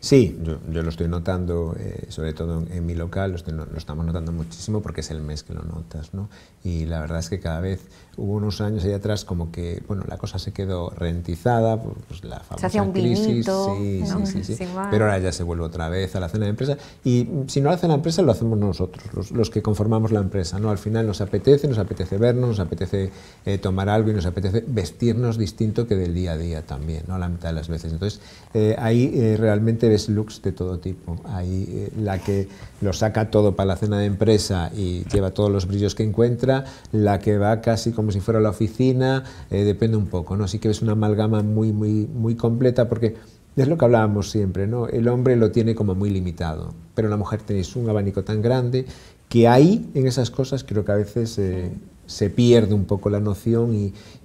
Sí, yo, lo estoy notando, eh, sobre todo en, mi local, lo, lo, estamos notando muchísimo porque es el mes que lo notas, ¿no? y la verdad es que cada vez hubo unos años ahí atrás como que bueno la cosa se quedó rentizada pues, pues la famosa crisis sí, sí, sí, sí, pero ahora ya se vuelve otra vez a la cena de empresa y si no la cena de empresa lo hacemos nosotros los, que conformamos la empresa no al final nos apetece nos apetece vernos nos apetece eh, tomar algo y nos apetece vestirnos distinto que del día a día también no la mitad de las veces entonces eh, ahí eh, realmente ves looks de todo tipo ahí la que lo saca todo para la cena de empresa y lleva todos los brillos que encuentra la que va casi como si fuera la oficina, eh, depende un poco, ¿no? Así que es una amalgama muy, muy, muy completa porque es lo que hablábamos siempre, ¿no? El hombre lo tiene como muy limitado, pero la mujer tenéis un abanico tan grande que ahí, en esas cosas, creo que a veces eh, se pierde un poco la noción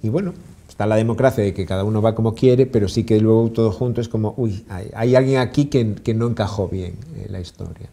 y, bueno, está la democracia de que cada uno va como quiere, pero sí que luego todo junto es como, uy, hay, alguien aquí que, no encajó bien eh, la historia.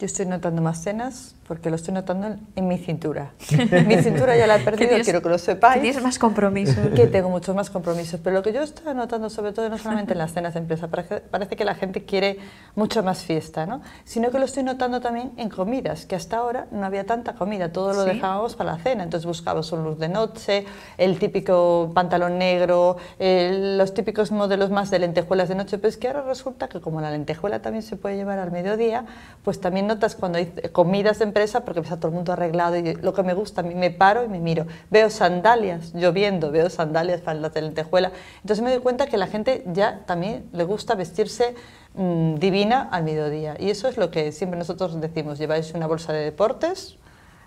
Yo estoy notando más cenas, porque lo estoy notando en, mi cintura. mi cintura ya la he perdido, quiero que lo sepáis. tienes más compromisos. Que tengo muchos más compromisos, pero lo que yo estoy notando, sobre todo no solamente en las cenas de empresa, parece, que la gente quiere mucho más fiesta, ¿no? sino que lo estoy notando también en comidas, que hasta ahora no había tanta comida, todo lo dejábamos para la cena, entonces buscábamos un luz de noche, el típico pantalón negro, los típicos modelos más de lentejuelas de noche, pero es que ahora resulta que como la lentejuela también se puede llevar al mediodía, pues también notas cuando hay comidas de porque está todo el mundo arreglado y lo que me gusta, a mí me paro y me miro. Veo sandalias lloviendo, veo sandalias, para la lentejuela. Entonces me doy cuenta que la gente ya también le gusta vestirse mm, divina al mediodía. Y eso es lo que siempre nosotros decimos, lleváis una bolsa de deportes,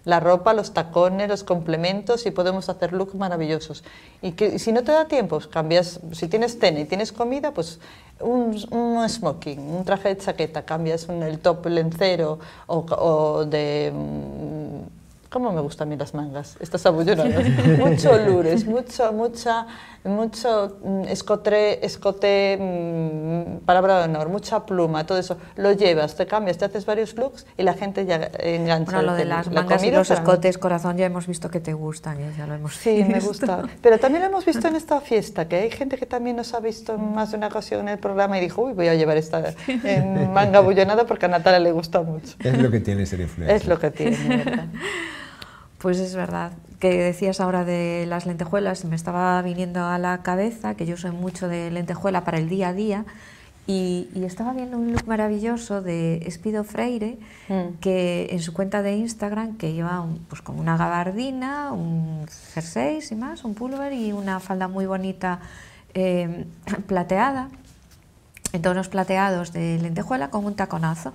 la ropa, los tacones, los complementos y podemos hacer looks maravillosos. Y que si no te da tiempo, pues cambias, si tienes cena y tienes comida, pues un, smoking, un traje de chaqueta, cambias un, el top lencero o, o de... Mm, ¿Cómo me gustan a mí las mangas? Estas abullonadas. mucho lures, mucha, mucha mucho mm, escotre, escote, mm, palabra de honor, mucha pluma, todo eso. Lo llevas, te cambias, te haces varios looks y la gente ya engancha. Bueno, lo de las mangas los escotes, corazón, ya hemos visto que te gustan, ya lo hemos Sí, me gusta. Pero también lo hemos visto en esta fiesta, que hay gente que también nos ha visto en más de una ocasión en el programa y dijo, uy, voy a llevar esta manga bullonada porque a Natalia le gusta mucho. Es lo que tiene ser influencia. Es lo que tiene, ¿verdad? Pues es verdad que decías ahora de las lentejuelas, me estaba viniendo a la cabeza que yo soy mucho de lentejuela para el día a día. Y, estaba viendo un look maravilloso de Espido Freire, mm. que en su cuenta de Instagram, que lleva pues como una gabardina, un jersey y más, un pullover y una falda muy bonita em, plateada, en tonos plateados de lentejuela con un taconazo.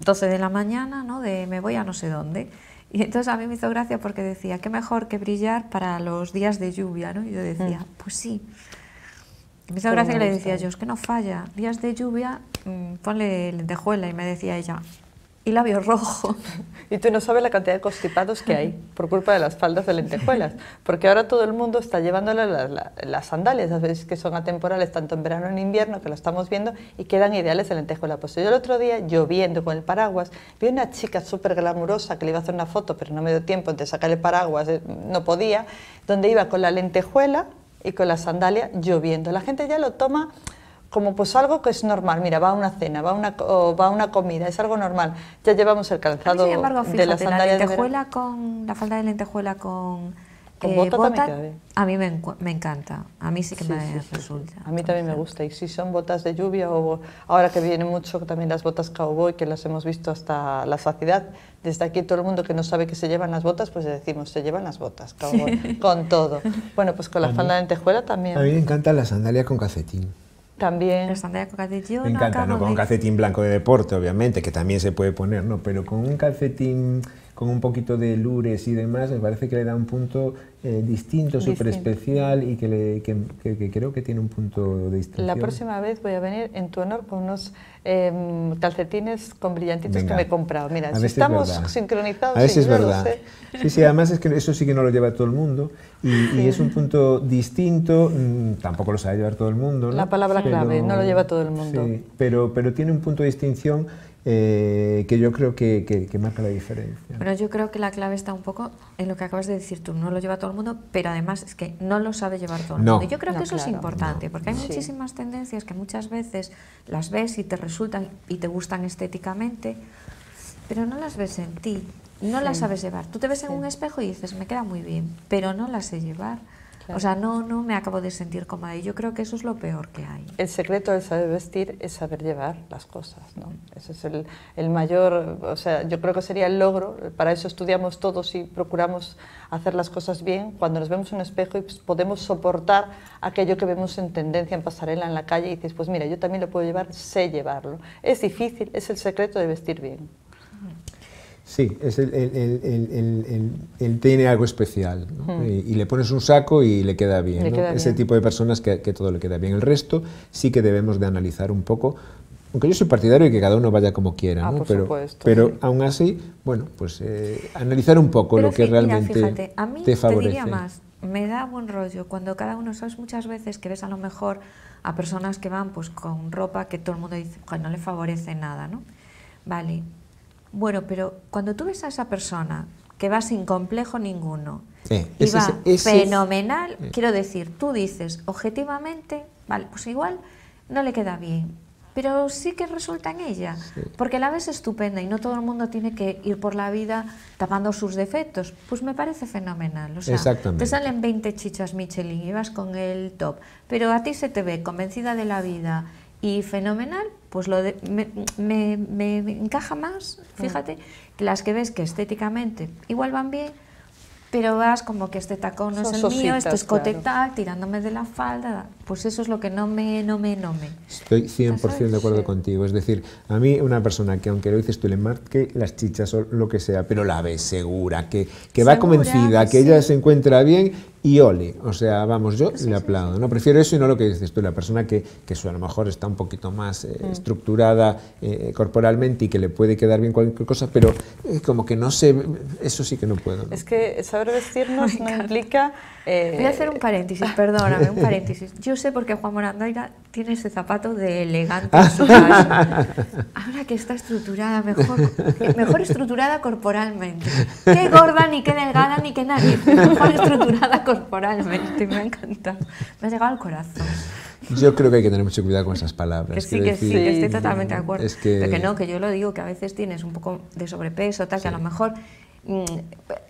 12 de la mañana, ¿no? De me voy a no sé dónde. Y entonces a mí me hizo gracia porque decía, qué mejor que brillar para los días de lluvia, ¿no? Y yo decía, mm. pues sí. me hizo gracia que le decía yo, eh. es que no falla, días de lluvia, ponle mm, ponle lentejuela. Y me decía ella, y labios rojos Y tú no sabes la cantidad de constipados que hay por culpa de las faldas de lentejuelas, porque ahora todo el mundo está llevándole las, sandalias, a veces que son atemporales, tanto en verano en invierno, que lo estamos viendo, y quedan ideales de lentejuela. Pues yo el otro día, lloviendo con el paraguas, vi una chica súper glamurosa que le iba a hacer una foto, pero no me dio tiempo de sacar el paraguas, eh, no podía, donde iba con la lentejuela y con la sandalia lloviendo. La gente ya lo toma como pues algo que es normal. Mira, va a una cena, va a una, va una comida, es algo normal. Ya llevamos el calzado de la sandalia la lentejuela con La falda de lentejuela con... Eh, a mí me, encanta, a mí sí que me resulta. A mí también me gusta, y si son botas de lluvia o ahora que vienen mucho también las botas cowboy, que las hemos visto hasta la saciedad, desde aquí todo el mundo que no sabe que se llevan las botas, pues decimos, se llevan las botas cowboy, con todo. Bueno, pues con la falda de lentejuela también. A mí me encanta la sandalia con calcetín. También. Me encanta, ¿no? Con un calcetín blanco de deporte, obviamente, que también se puede poner, ¿no? Pero con un calcetín con un poquito de lures y demás, me parece que le da un punto eh, distinto, súper especial y que, le, que, que, creo que tiene un punto de distinción. La próxima vez voy a venir en tu honor con unos em, calcetines con brillantitos que me he comprado. Mira, si estamos sincronizados. es verdad. Sí, sí, además es que eso sí que no lo lleva todo el mundo y, es un punto distinto, mm, tampoco lo sabe llevar todo el mundo. La palabra clave, no lo lleva todo el mundo. Sí, pero, pero tiene un punto de distinción eh, que yo creo que, marca la diferencia. Bueno, yo creo que la clave está un poco en lo que acabas de decir tú, no lo lleva todo el mundo, pero además es que no lo sabe llevar todo el mundo. Yo creo que eso es importante, porque hay muchísimas tendencias que muchas veces las ves y te resultan y te gustan estéticamente, pero no las ves en ti, no las sabes llevar. Tú te ves en un espejo y dices, me queda muy bien, pero no las sé llevar. O sea, no, no me acabo de sentir cómoda y yo creo que eso es lo peor que hay. El secreto de saber vestir es saber llevar las cosas, ¿no? Ese es el, el mayor, o sea, yo creo que sería el logro, para eso estudiamos todos y procuramos hacer las cosas bien, cuando nos vemos en un espejo y pues, podemos soportar aquello que vemos en tendencia, en pasarela, en la calle y dices, pues mira, yo también lo puedo llevar, sé llevarlo. Es difícil, es el secreto de vestir bien. Sí, es el, tiene algo especial. Hmm. Y, le pones un saco y le queda bien. Ese tipo de personas que, todo le queda bien. El resto sí que debemos de analizar un poco. Aunque yo soy partidario y que cada uno vaya como quiera, ah, pero, aún así, bueno, pues eh, analizar un poco lo que realmente te favorece. a mí te favorece. diría más, me da buen rollo cuando cada uno, sabes, muchas veces que ves a lo mejor a personas que van pues con ropa que todo el mundo dice, que no le favorece nada, ¿no? Vale, bueno, pero cuando tú ves a esa persona que va sin complejo ninguno y va fenomenal, quiero decir, tú dices objetivamente, vale, pues igual no le queda bien, pero sí que resulta en ella, porque la ves estupenda y no todo el mundo tiene que ir por la vida tapando sus defectos. Pues me parece fenomenal. O sea, te salen 20 chichas Michelin y vas con el top, pero a ti se te ve convencida de la vida, y fenomenal, pues lo me, me, me, encaja más, fíjate, que las que ves que estéticamente igual van bien, pero vas como que este tacón no es el mío, esto es claro. tirándome de la falda pues eso es lo que no me, no me, no me. Estoy 100% de acuerdo contigo. Es decir, a mí una persona que, aunque lo dices tú, le marque las chichas o lo que sea, pero la ve segura, que, que va convencida, que ella se encuentra bien y ole. O sea, vamos, yo le aplaudo. No prefiero eso y no lo que dices tú, la persona que, que a lo mejor está un poquito más eh, mm. estructurada eh, corporalmente y que le puede quedar bien cualquier cosa, pero eh, como que no sé, eso sí que no puedo. Es que saber vestirnos no implica... Eh, Voy a hacer un paréntesis, perdóname, un paréntesis. Yo sé por qué Juan Morandoira tiene ese zapato de elegante en su Ahora que está estructurada, mejor, mejor estructurada corporalmente. Qué gorda, ni qué delgada, ni qué nadie. Mejor estructurada corporalmente. Me ha encantado. Me ha llegado al corazón. Yo creo que hay que tener mucho cuidado con esas palabras. sí, que sí, estoy totalmente de acuerdo. Es que... no, que yo lo digo, que a veces tienes un poco de sobrepeso, tal, que a lo mejor Mm,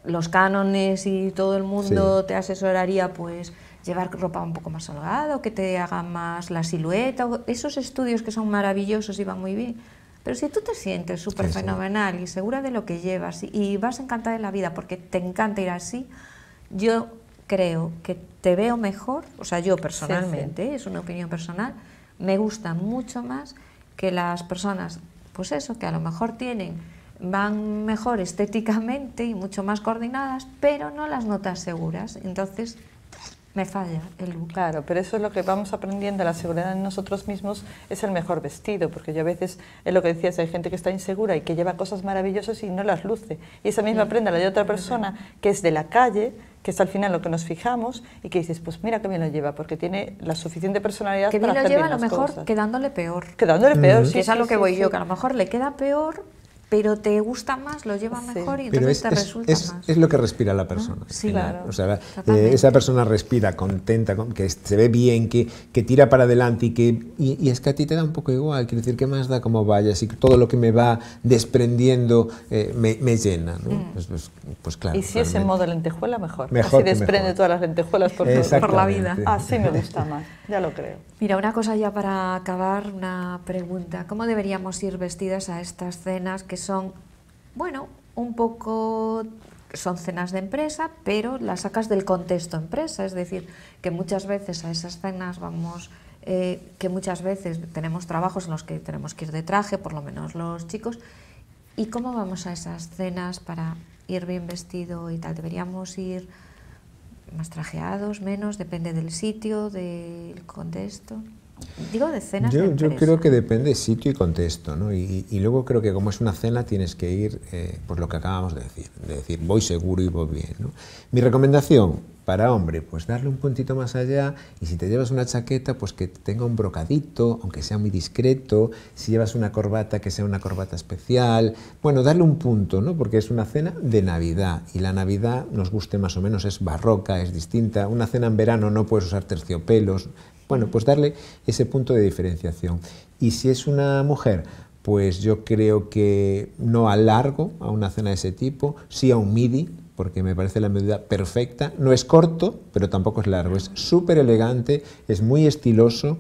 los cánones y todo el mundo te asesoraría, pues llevar ropa un poco más holgada o que te haga más la silueta, esos estudios que son maravillosos y van muy bien. Pero si tú te sientes súper fenomenal y segura de lo que llevas y, vas encantada en la vida porque te encanta ir así, yo creo que te veo mejor, o sea, yo personalmente, es una opinión personal, me gusta mucho más que las personas, pues eso, que a lo mejor tienen van mejor estéticamente y mucho más coordinadas, pero no las notas seguras. Entonces, me falla el look. Claro, pero eso es lo que vamos aprendiendo, la seguridad en nosotros mismos es el mejor vestido, porque yo a veces, es lo que decías, hay gente que está insegura y que lleva cosas maravillosas y no las luce. Y esa misma prenda la de otra persona que es de la calle, que es al final lo que nos fijamos y que dices, pues mira que bien lo lleva, porque tiene la suficiente personalidad que bien para lo lleva a lo mejor quedándole peor. Quedándole peor, sí. es a lo que voy yo, que a lo mejor le queda peor pero te gusta más, lo lleva mejor y entonces te resulta más. Es lo que respira la persona. sí, claro. esa persona respira contenta, con, que se ve bien, que, que tira para adelante y que y, es que a ti te da un poco igual, quiero decir, que más da como vayas? Y todo lo que me va desprendiendo eh, me, llena, mm. pues, pues, pues, claro. Y si es en modo lentejuela, mejor. mejor desprende todas las lentejuelas por, por la vida. Así me gusta más, ya lo creo. Mira, una cosa ya para acabar, una pregunta. ¿Cómo deberíamos ir vestidas a estas cenas que son, bueno, un poco son cenas de empresa, pero las sacas del contexto empresa, es decir, que muchas veces a esas cenas vamos, eh, que muchas veces tenemos trabajos en los que tenemos que ir de traje, por lo menos los chicos, y cómo vamos a esas cenas para ir bien vestido y tal, deberíamos ir más trajeados, menos, depende del sitio, del contexto. Digo de Yo, creo que depende de sitio y contexto, ¿no? Y, luego creo que como es una cena tienes que ir, eh, pues lo que acabamos de decir, de decir voy seguro y voy bien, ¿no? Mi recomendación para hombre, pues darle un puntito más allá y si te llevas una chaqueta, pues que tenga un brocadito, aunque sea muy discreto, si llevas una corbata, que sea una corbata especial, bueno, darle un punto, ¿no? Porque es una cena de Navidad y la Navidad, nos guste más o menos, es barroca, es distinta, una cena en verano no puedes usar terciopelos, bueno, pues darle ese punto de diferenciación. Y si es una mujer, pues yo creo que no alargo a una cena de ese tipo, sí a un MIDI, porque me parece la medida perfecta. No es corto, pero tampoco es largo. Es súper elegante, es muy estiloso,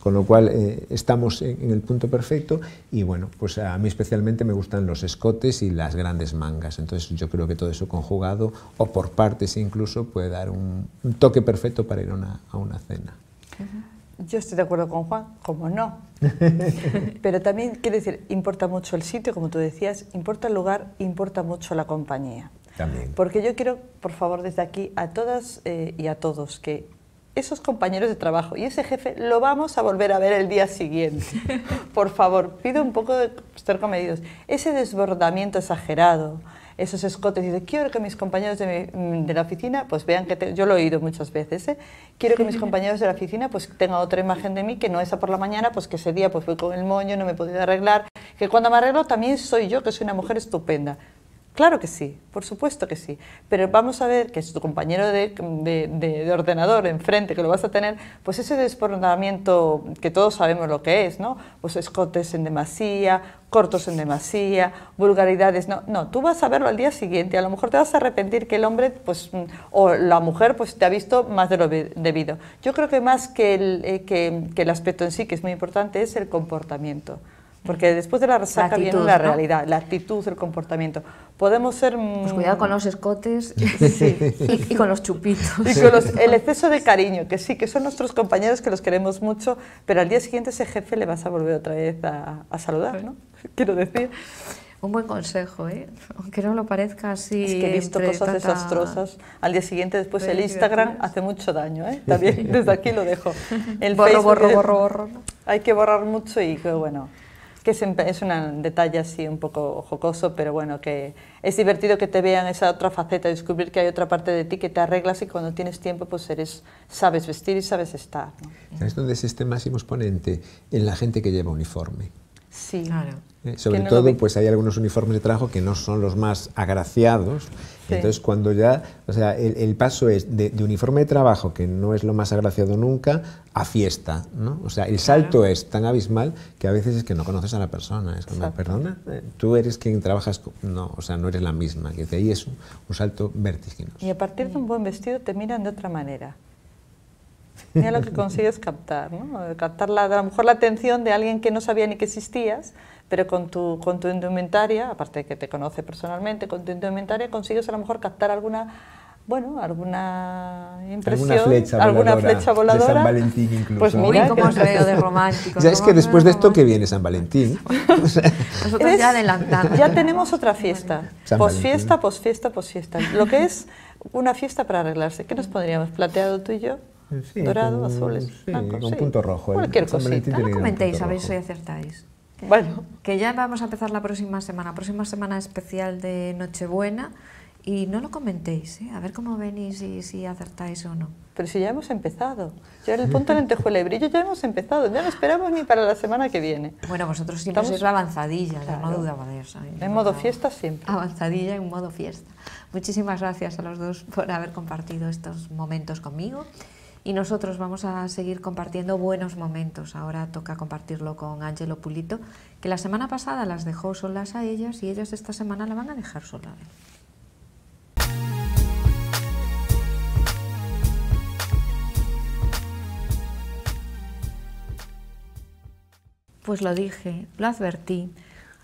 con lo cual eh, estamos en, el punto perfecto. Y bueno, pues a mí especialmente me gustan los escotes y las grandes mangas. Entonces yo creo que todo eso conjugado, o por partes incluso, puede dar un, toque perfecto para ir a una cena. Yo estoy de acuerdo con Juan, como no. Pero también, quiere decir, importa mucho el sitio, como tú decías, importa el lugar, importa mucho la compañía. También. Porque yo quiero, por favor, desde aquí a todas eh, y a todos que esos compañeros de trabajo y ese jefe lo vamos a volver a ver el día siguiente. Por favor, pido un poco de estar comedidos. Ese desbordamiento exagerado, esos escotes y dice, quiero que mis compañeros de, mm, la oficina pues vean que yo lo he oído muchas veces, ¿eh? quiero que mis compañeros de la oficina pues tengan otra imagen de mí que no esa por la mañana, pues que ese día pues fui con el moño, no me he arreglar, que cuando me arreglo también soy yo, que soy una mujer estupenda. Claro que sí, por supuesto que sí. Pero vamos a ver que es tu compañero de, ordenador enfrente que lo vas a tener, pues ese desbordamiento que todos sabemos lo que es, ¿no? Pues escotes en demasía, cortos en demasía, vulgaridades, no, no, tú vas a verlo al día siguiente, a lo mejor te vas a arrepentir que el hombre pues, mm, o la mujer pues, te ha visto más de lo debido. Yo creo que más que el, eh, que el aspecto en sí, que es muy importante, es el comportamiento. Porque después de la resaca viene la realidad, la actitud, el comportamiento. Podemos ser... Pues cuidado con los escotes y, con los chupitos. Y con el exceso de cariño, que sí, que son nuestros compañeros, que los queremos mucho, pero al día siguiente ese jefe le vas a volver otra vez a, saludar, ¿no? Quiero decir. Un buen consejo, ¿eh? aunque no lo parezca así. Es que he visto cosas desastrosas. Al día siguiente, después el Instagram hace mucho daño, ¿eh? También desde aquí lo dejo. El borro, borro, borro, borro. Hay que borrar mucho y que, bueno, que es un detalle así un poco jocoso, pero bueno, que es divertido que te vean esa otra faceta, descubrir que hay otra parte de ti que te arreglas y cuando tienes tiempo pues eres, sabes vestir y sabes estar. ¿no? ¿Sabes es este máximo exponente? En la gente que lleva uniforme. Sí, claro. Eh, sobre todo, pues hay algunos uniformes de trabajo que no son los más agraciados. Entonces, cuando ya, o sea, el, el paso es de, uniforme de trabajo, que no es lo más agraciado nunca, a fiesta, ¿no? O sea, el salto es tan abismal que a veces es que no conoces a la persona. Es como, perdona, eh, tú eres quien trabajas, no, o sea, no eres la misma. Que ahí es un salto vertiginoso. Y a partir de un buen vestido te miran de otra manera. Mira lo que consigues captar, ¿no? Captar la, a lo mejor la atención de alguien que no sabía ni que existías, pero con tu, con tu indumentaria, aparte de que te conoce personalmente, con tu indumentaria consigues a lo mejor captar alguna bueno, alguna impresión, alguna flecha voladora. San Valentín pues incluso. Pues muy cómo os veo de romántico. Ya es que después de esto que viene San Valentín. Nosotros ya adelantamos. Ya tenemos otra fiesta. Posfiesta, posfiesta, posfiesta. Lo que es una fiesta para arreglarse. ¿Qué nos podríamos plateado tú y yo? dorado, azul, en sí, con punto rojo. Cualquier cosita. No comentéis, a ver si acertáis. Bueno. Que ya vamos a empezar la próxima semana, próxima semana especial de Nochebuena. Y no lo comentéis, ¿eh? a ver cómo venís y si acertáis o no. Pero si ya hemos empezado. Ya el punto lentejuela y brillo ya hemos empezado. Ya no esperamos ni para la semana que viene. Bueno, vosotros siempre sois la avanzadilla, no dudaba de eso. En modo fiesta siempre. Avanzadilla en modo fiesta. Muchísimas gracias a los dos por haber compartido estos momentos conmigo y nosotros vamos a seguir compartiendo buenos momentos. Ahora toca compartirlo con Ángelo Pulito, que la semana pasada las dejó solas a ellas y ellas esta semana la van a dejar sola Pues lo dije, lo advertí.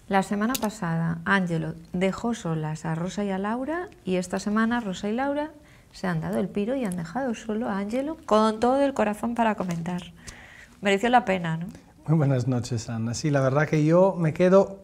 La semana pasada, Ángelo dejó solas a Rosa y a Laura y esta semana Rosa y Laura se han dado el piro y han dejado solo a Ángelo con todo el corazón para comentar. Mereció la pena, ¿no? Muy buenas noches, Ana. Sí, la verdad que yo me quedo,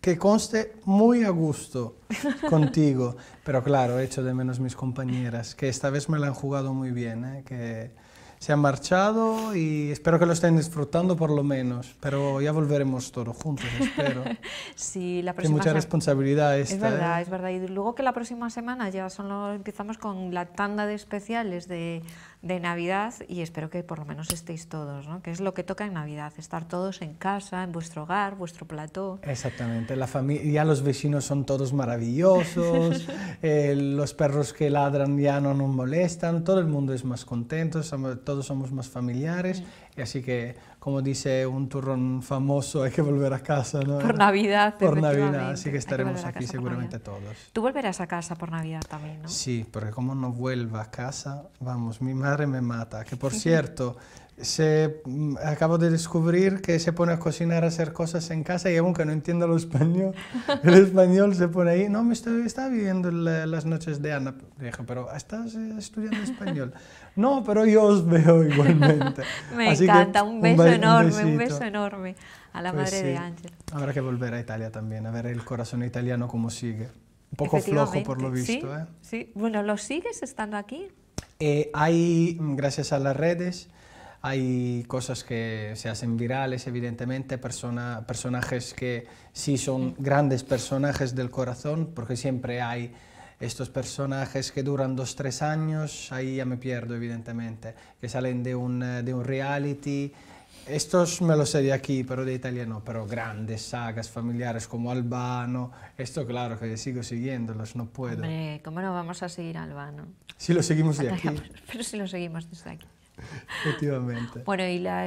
que conste, muy a gusto contigo. Pero claro, echo de menos mis compañeras, que esta vez me la han jugado muy bien, ¿eh? que se han marchado y espero que lo estén disfrutando por lo menos, pero ya volveremos todos juntos, espero. sí, la próxima mucha responsabilidad esta. Es verdad, ¿eh? es verdad. Y luego que la próxima semana ya solo empezamos con la tanda de especiales de de Navidad y espero que por lo menos estéis todos, ¿no? que es lo que toca en Navidad, estar todos en casa, en vuestro hogar, vuestro plató. Exactamente, la familia, ya los vecinos son todos maravillosos, eh, los perros que ladran ya no nos molestan, todo el mundo es más contento, todos somos más familiares, mm. y así que como dice un turrón famoso, hay que volver a casa, ¿no? Por Navidad. Por Navidad, así que estaremos aquí seguramente todos. Tú volverás a casa por Navidad también, ¿no? Sí, porque como no vuelva a casa, vamos, mi madre me mata, que por cierto se, mm, acabo de descubrir que se pone a cocinar, a hacer cosas en casa y aunque no entiendo el español, el español se pone ahí, no, me estoy, está viviendo las noches de Ana. pero estás eh, estudiando español. no, pero yo os veo igualmente. me encanta, un beso enorme, un, beso enorme a la pues madre de Ángel. Habrá que volver a Italia también, a ver el corazón italiano cómo sigue. Un poco flojo por lo visto. ¿Sí? ¿eh? sí, bueno, ¿lo sigues estando aquí? Eh, hay, mm, gracias a las redes, hay cosas que se hacen virales, evidentemente, Personas, personajes que sí son grandes personajes del corazón, porque siempre hay estos personajes que duran dos, tres años, ahí ya me pierdo, evidentemente, que salen de un, eh, de un reality. Estos me los sé de aquí, pero de Italia no, pero grandes sagas familiares como Albano, esto claro que sigo siguiéndolos, no puedo. Hombre, ¿cómo no vamos a seguir Albano? Si lo seguimos de aquí. Pero si lo seguimos desde aquí. Bueno, y la,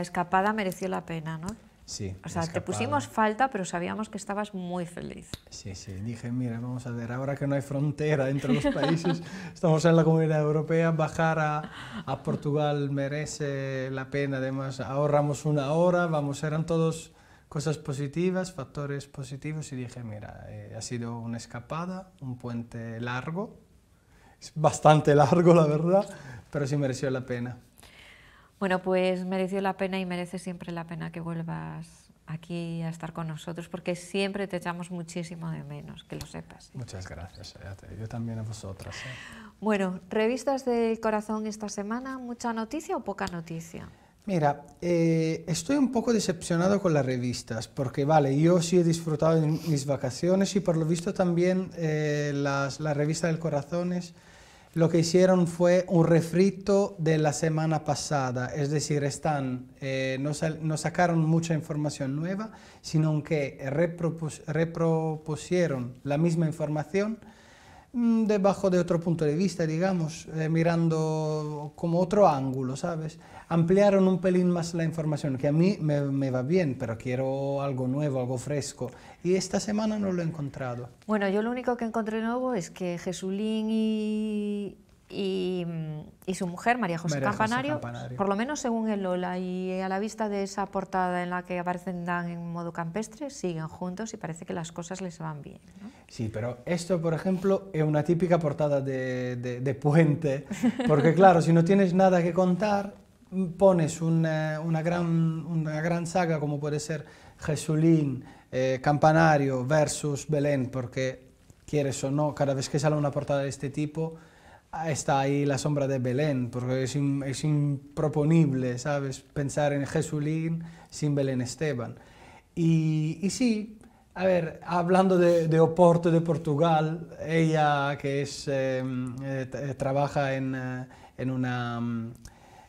escapada mereció la pena, ¿no? Sí. O sea, te pusimos falta, pero sabíamos que estabas muy feliz. Sí, sí. Dije, mira, vamos a ver, ahora que no hay frontera entre los países, estamos en la Comunidad Europea, bajar a, Portugal merece la pena. Además, ahorramos una hora, vamos, eran todos cosas positivas, factores positivos y dije, mira, eh, ha sido una escapada, un puente largo, es bastante largo, la verdad, pero sí mereció la pena. Bueno, pues mereció la pena y merece siempre la pena que vuelvas aquí a estar con nosotros, porque siempre te echamos muchísimo de menos, que lo sepas. ¿eh? Muchas gracias, eh, yo también a vosotras. Eh. Bueno, revistas del corazón esta semana, ¿mucha noticia o poca noticia? Mira, estoy un poco decepcionado con las revistas, porque vale, yo sí he disfrutado de mis vacaciones y por lo visto también las, la revista del corazón es lo que hicieron fue un refrito de la semana pasada, es decir, están, eh, no, sacaron mucha información nueva, sino que repropusieron la misma información mm, debajo de otro punto de vista, digamos, eh, mirando como otro ángulo, ¿sabes? ampliaron un pelín más la información, que a mí me, va bien, pero quiero algo nuevo, algo fresco. Y esta semana no lo he encontrado. Bueno, yo lo único que encontré nuevo es que Jesulín y, y, su mujer, María José, Campanario, por lo menos según el Lola y a la vista de esa portada en la que aparecen Dan en modo campestre, siguen juntos y parece que las cosas les van bien. Sí, pero esto, por ejemplo, es una típica portada de, de, de puente, porque claro, si no tienes nada que contar, pones una, gran, una gran saga como puede ser Jesulín, eh, Campanario versus Belén, porque quieres o no, cada vez que sale una portada de este tipo, ah, está ahí la sombra de Belén, porque es, improponible, ¿sabes? Pensar en Jesulín sin Belén Esteban. Y, sí, a ver, hablando de, de, Oporto de Portugal, ella que es, em, eh, trabaja en, eh, en una mm,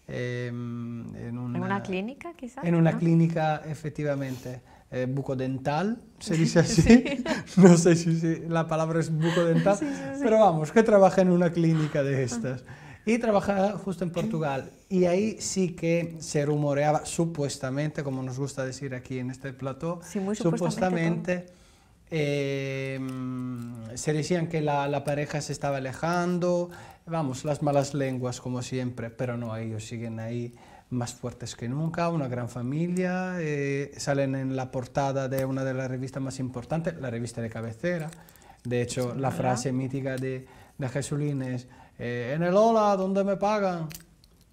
Em, en, una, clínica, quizás. En una clínica, efectivamente. Eh, bucodental, se dice así. No sé si, la palabra es bucodental, pero vamos, que trabaja en una clínica de estas. Y trabaja justo en Portugal. Y ahí sí que se rumoreaba, supuestamente, como nos gusta decir aquí en este plató, supuestamente em, se decían que la, la, pareja se estaba alejando, Vamos, las malas lenguas como siempre, pero no, ellos siguen ahí más fuertes que nunca, una gran familia, eh, salen en la portada de una de las revistas más importantes, la revista de cabecera. De hecho, la frase mítica de, de Jesulín es, eh, en el hola, donde me pagan?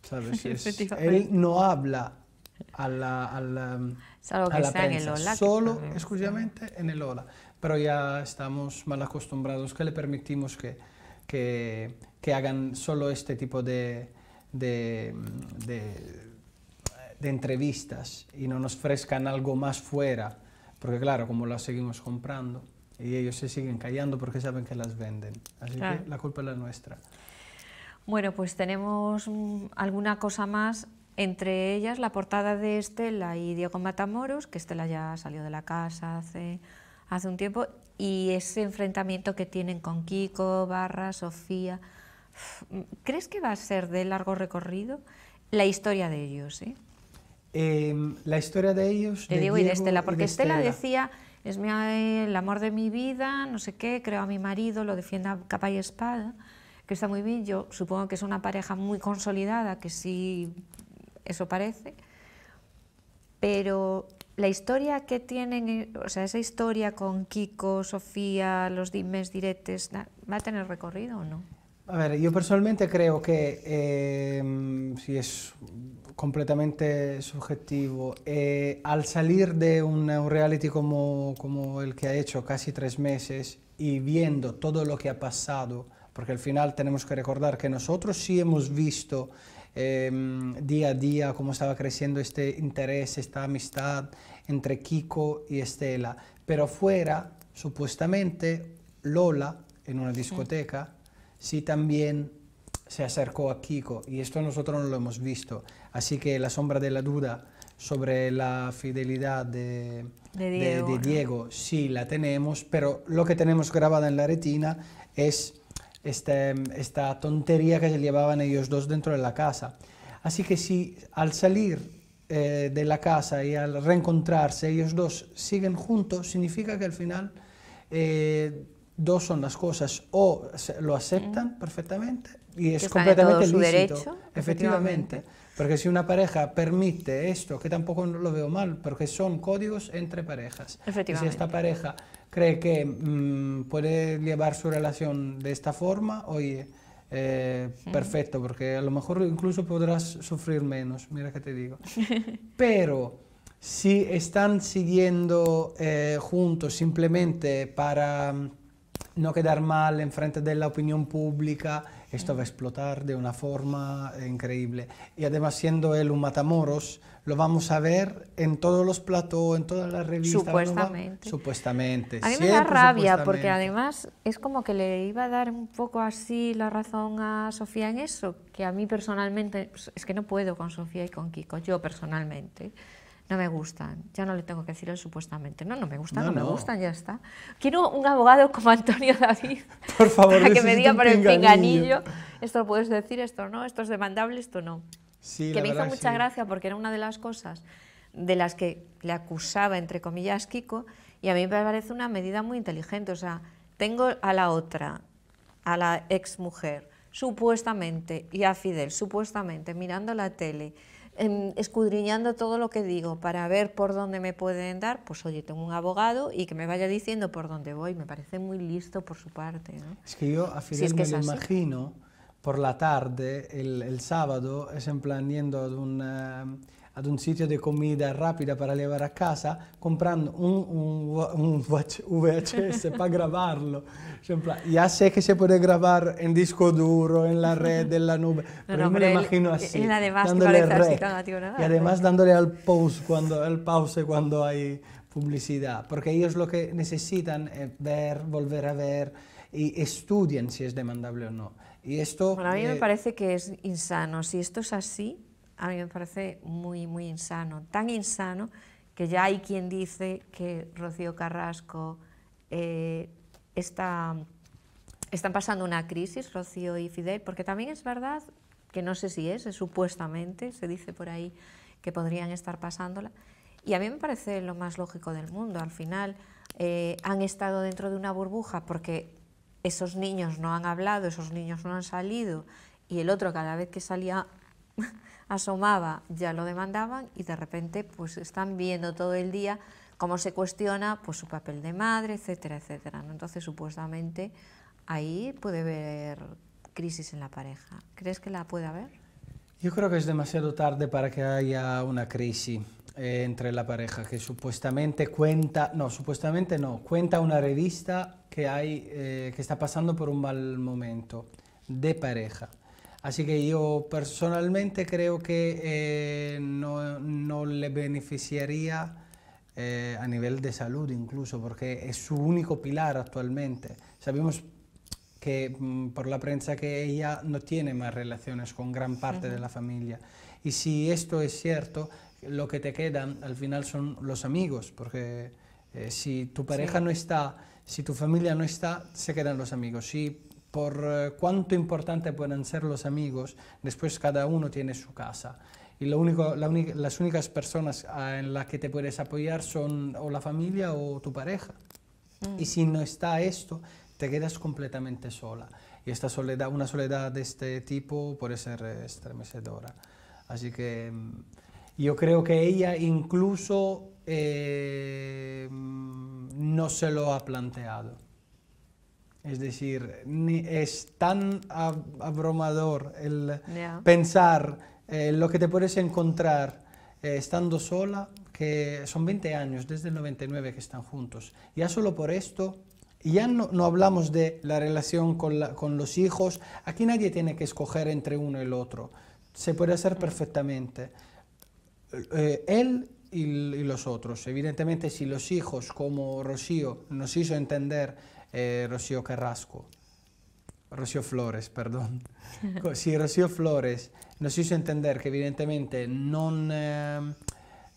¿Sabes? él no habla a la, solo exclusivamente en el hola. Pero ya estamos mal acostumbrados que le permitimos que, que que hagan solo este tipo de, entrevistas y no nos ofrezcan algo más fuera, porque claro, como las seguimos comprando y ellos se siguen callando porque saben que las venden. Así que la culpa es la nuestra. Bueno, pues tenemos mm, alguna cosa más, entre ellas la portada de Estela y Diego Matamoros, que Estela ya salió de la casa hace, hace un tiempo, y ese enfrentamiento que tienen con Kiko, Barra, Sofía. ¿Crees que va a ser de largo recorrido la historia de ellos? ¿eh? Em, la historia de ellos... de digo, y de Estela, porque Estela. decía, es mi, el amor de mi vida, no sé qué, creo a mi marido, lo defienda capa y espada, que está muy bien, yo supongo que es una pareja muy consolidada, que sí, eso parece, pero la historia que tienen, eh, o sea, esa historia con Kiko, Sofía, los dimes, diretes, ¿va a tener recorrido o no? A ver, yo personalmente creo que eh, si es completamente subjetivo, eh, al salir de un, reality como, el que ha hecho casi tres meses y viendo todo lo que ha pasado, porque al final tenemos que recordar que nosotros sí hemos visto em, día a día cómo estaba creciendo este interés, esta amistad entre Kiko y Estela, pero fuera, supuestamente, Lola en una discoteca, sí también se acercó a Kiko, y esto nosotros no lo hemos visto. Así que la sombra de la duda sobre la fidelidad de, Diego, sí la tenemos, pero lo que tenemos grabada en la retina es este, esta tontería que se llevaban ellos dos dentro de la casa. Así que si al salir eh, de la casa y al reencontrarse ellos dos siguen juntos, significa que al final... Eh, dos son las cosas, o lo aceptan mm. perfectamente y es completamente lícito, derecho, efectivamente. Porque si una pareja permite esto, que tampoco lo veo mal, porque son códigos entre parejas. Y si esta pareja cree que mm, puede llevar su relación de esta forma, oye, eh, mm. perfecto, porque a lo mejor incluso podrás sufrir menos, mira que te digo. Pero si están siguiendo eh, juntos simplemente para no quedar mal en frente de la opinión pública, esto va a explotar de una forma increíble. Y además siendo él un matamoros, lo vamos a ver en todos los platos, en todas las revistas. Supuestamente. Supuestamente. A mí rabia porque además es como que le iba a dar un poco así la razón a Sofía en eso, que a mí personalmente, pues, es que no puedo con Sofía y con Kiko, yo personalmente no me gustan, ya no le tengo que decir supuestamente, no, no me gustan, no, me gustan, ya está. Quiero un abogado como Antonio David, por favor, para que me diga por el pinganillo, esto lo puedes decir, esto no, esto es demandable, esto no. Sí, que me hizo mucha gracia porque era una de las cosas de las que le acusaba, entre comillas, Kiko, y a mí me parece una medida muy inteligente, o sea, tengo a la otra, a la ex mujer, supuestamente, y a Fidel, supuestamente, mirando la tele, Em, escudriñando todo lo que digo para ver por dónde me pueden dar, pues oye, tengo un abogado y que me vaya diciendo por dónde voy. Me parece muy listo por su parte. Es que yo a Fidel me imagino por la tarde, el, sábado, es en plan eh, ad un sitio de comida rápida para llevar a casa comprando un, VHS para grabarlo. ya sé que se puede grabar en disco duro, en la red, en la nube, pero me lo imagino e-, así, y además dándole al pause cuando, el pause cuando hay publicidad, porque ellos lo que necesitan es ver, volver a ver y estudian si es demandable o no. Y esto, a mí me eh, parece que es insano. Si esto es así, a mí me parece muy, muy insano. Tan insano que ya hay quien dice que Rocío Carrasco eh, está, están pasando una crisis, Rocío y Fidel, porque también es verdad que no sé si es, supuestamente, se dice por ahí que podrían estar pasándola. Y a mí me parece lo más lógico del mundo. Al final eh, han estado dentro de una burbuja porque esos niños no han hablado, esos niños no han salido, y el otro cada vez que salía asomaba, ya lo demandaban y de repente pues están viendo todo el día cómo se cuestiona pues su papel de madre, etcétera, etcétera. Entonces supuestamente ahí puede haber crisis en la pareja. ¿Crees que la puede haber? Yo creo que es demasiado tarde para que haya una crisis eh, entre la pareja que supuestamente cuenta, no, supuestamente no, cuenta una revista que, hay, eh, que está pasando por un mal momento de pareja. Así que yo personalmente creo que eh, no, no, le beneficiaría eh, a nivel de salud incluso, porque es su único pilar actualmente. Sabemos que mm, por la prensa que ella no tiene más relaciones con gran parte de la familia. Y si esto es cierto, lo que te quedan al final son los amigos, porque eh, si tu pareja no está, si tu familia no está, se quedan los amigos por eh, cuánto importante pueden ser los amigos, después cada uno tiene su casa. Y las únicas personas ah, en las que te puedes apoyar son o la familia o tu pareja. Y si no está esto, te quedas completamente sola. Y esta soledad, una soledad de este tipo puede ser eh, estremecedora. Así que mm, yo creo que ella incluso eh, mm, no se lo ha planteado. Es decir, ni es tan abrumador el pensar en eh, lo que te puedes encontrar eh, estando sola, que son 20 años, desde el 99 que están juntos. Ya solo por esto, ya no, hablamos de la relación con, los hijos, aquí nadie tiene que escoger entre uno y el otro, se puede hacer perfectamente. Eh, él y, y los otros, evidentemente si los hijos, como Rocío, nos hizo entender eh, Rocío Carrasco, Rocío Flores, perdón. si Rocío Flores nos hizo entender que evidentemente no, mm,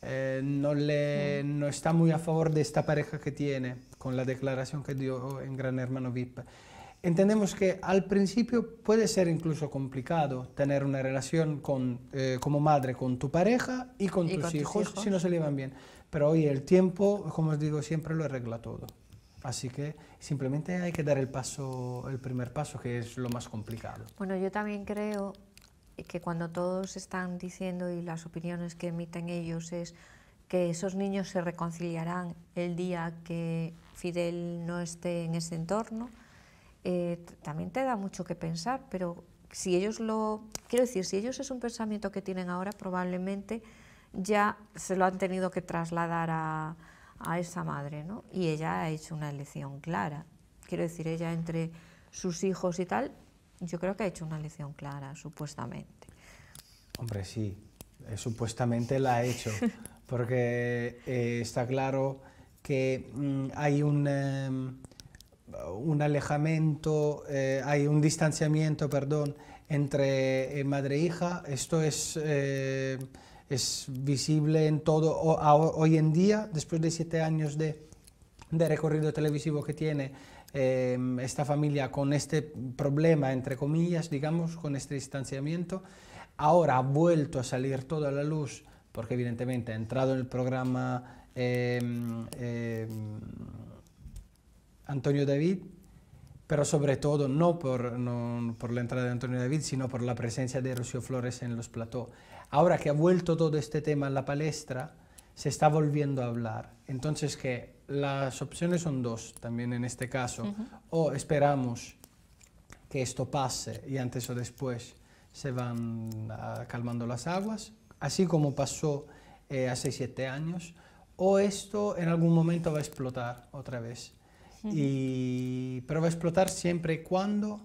eh, le, mm. no está muy a favor de esta pareja que tiene con la declaración que dio en Gran Hermano VIP. Entendemos que al principio puede ser incluso complicado tener una relación eh, como madre con tu pareja y con, tus, hijos, si no se llevan bien. Pero hoy el tiempo, como os digo, siempre lo arregla todo. Así que simplemente hay que dar el paso, el primer paso, que es lo más complicado. Bueno, yo también creo que cuando todos están diciendo y las opiniones que emiten ellos es que esos niños se reconciliarán el día que Fidel no esté en ese entorno, eh, también te da mucho que pensar, pero si ellos lo, quiero decir, si ellos es un pensamiento que tienen ahora, probablemente ya se lo han tenido que trasladar a, a esa madre, ¿no? Y ella ha hecho una elección clara. Quiero decir, ella entre sus hijos y tal, yo creo que ha hecho una lección clara, supuestamente. Hombre, sí, eh, supuestamente la ha hecho, porque eh, está claro que mm, hay un, em, un alejamiento, eh, hay un distanciamiento, perdón, entre madre e hija. Esto es es visible en todo hoy en día, después de siete años de, recorrido televisivo que tiene eh, esta familia con este problema, entre comillas, digamos, con este distanciamiento. Ahora ha vuelto a salir toda la luz, porque evidentemente ha entrado en el programa em, em, Antonio David, pero sobre todo no por, la entrada de Antonio David, sino por la presencia de Rocío Flores en los platós. Ahora que ha vuelto todo este tema a la palestra, se está volviendo a hablar. Entonces que las opciones son dos también en este caso. O esperamos que esto pase y antes o después se van ah, calmando las aguas, así como pasó eh, hace siete años, o esto en algún momento va a explotar otra vez. pero va a explotar siempre y cuando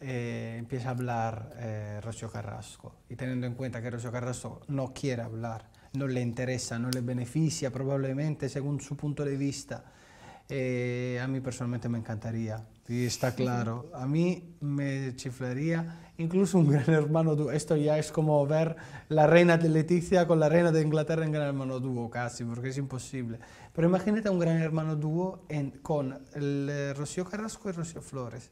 eh, empieza a hablar eh, Rocío Carrasco. Y teniendo en cuenta que Rocío Carrasco no quiere hablar, no le interesa, no le beneficia, probablemente según su punto de vista, eh, a mí personalmente me encantaría. Y está claro, a mí me chiflaría incluso un Gran Hermano dúo. Esto ya es como ver la reina de Leticia con la reina de Inglaterra en Gran Hermano dúo, casi, porque es imposible. Pero imagínate un Gran Hermano dúo con Rocío Carrasco y Rocío Flores.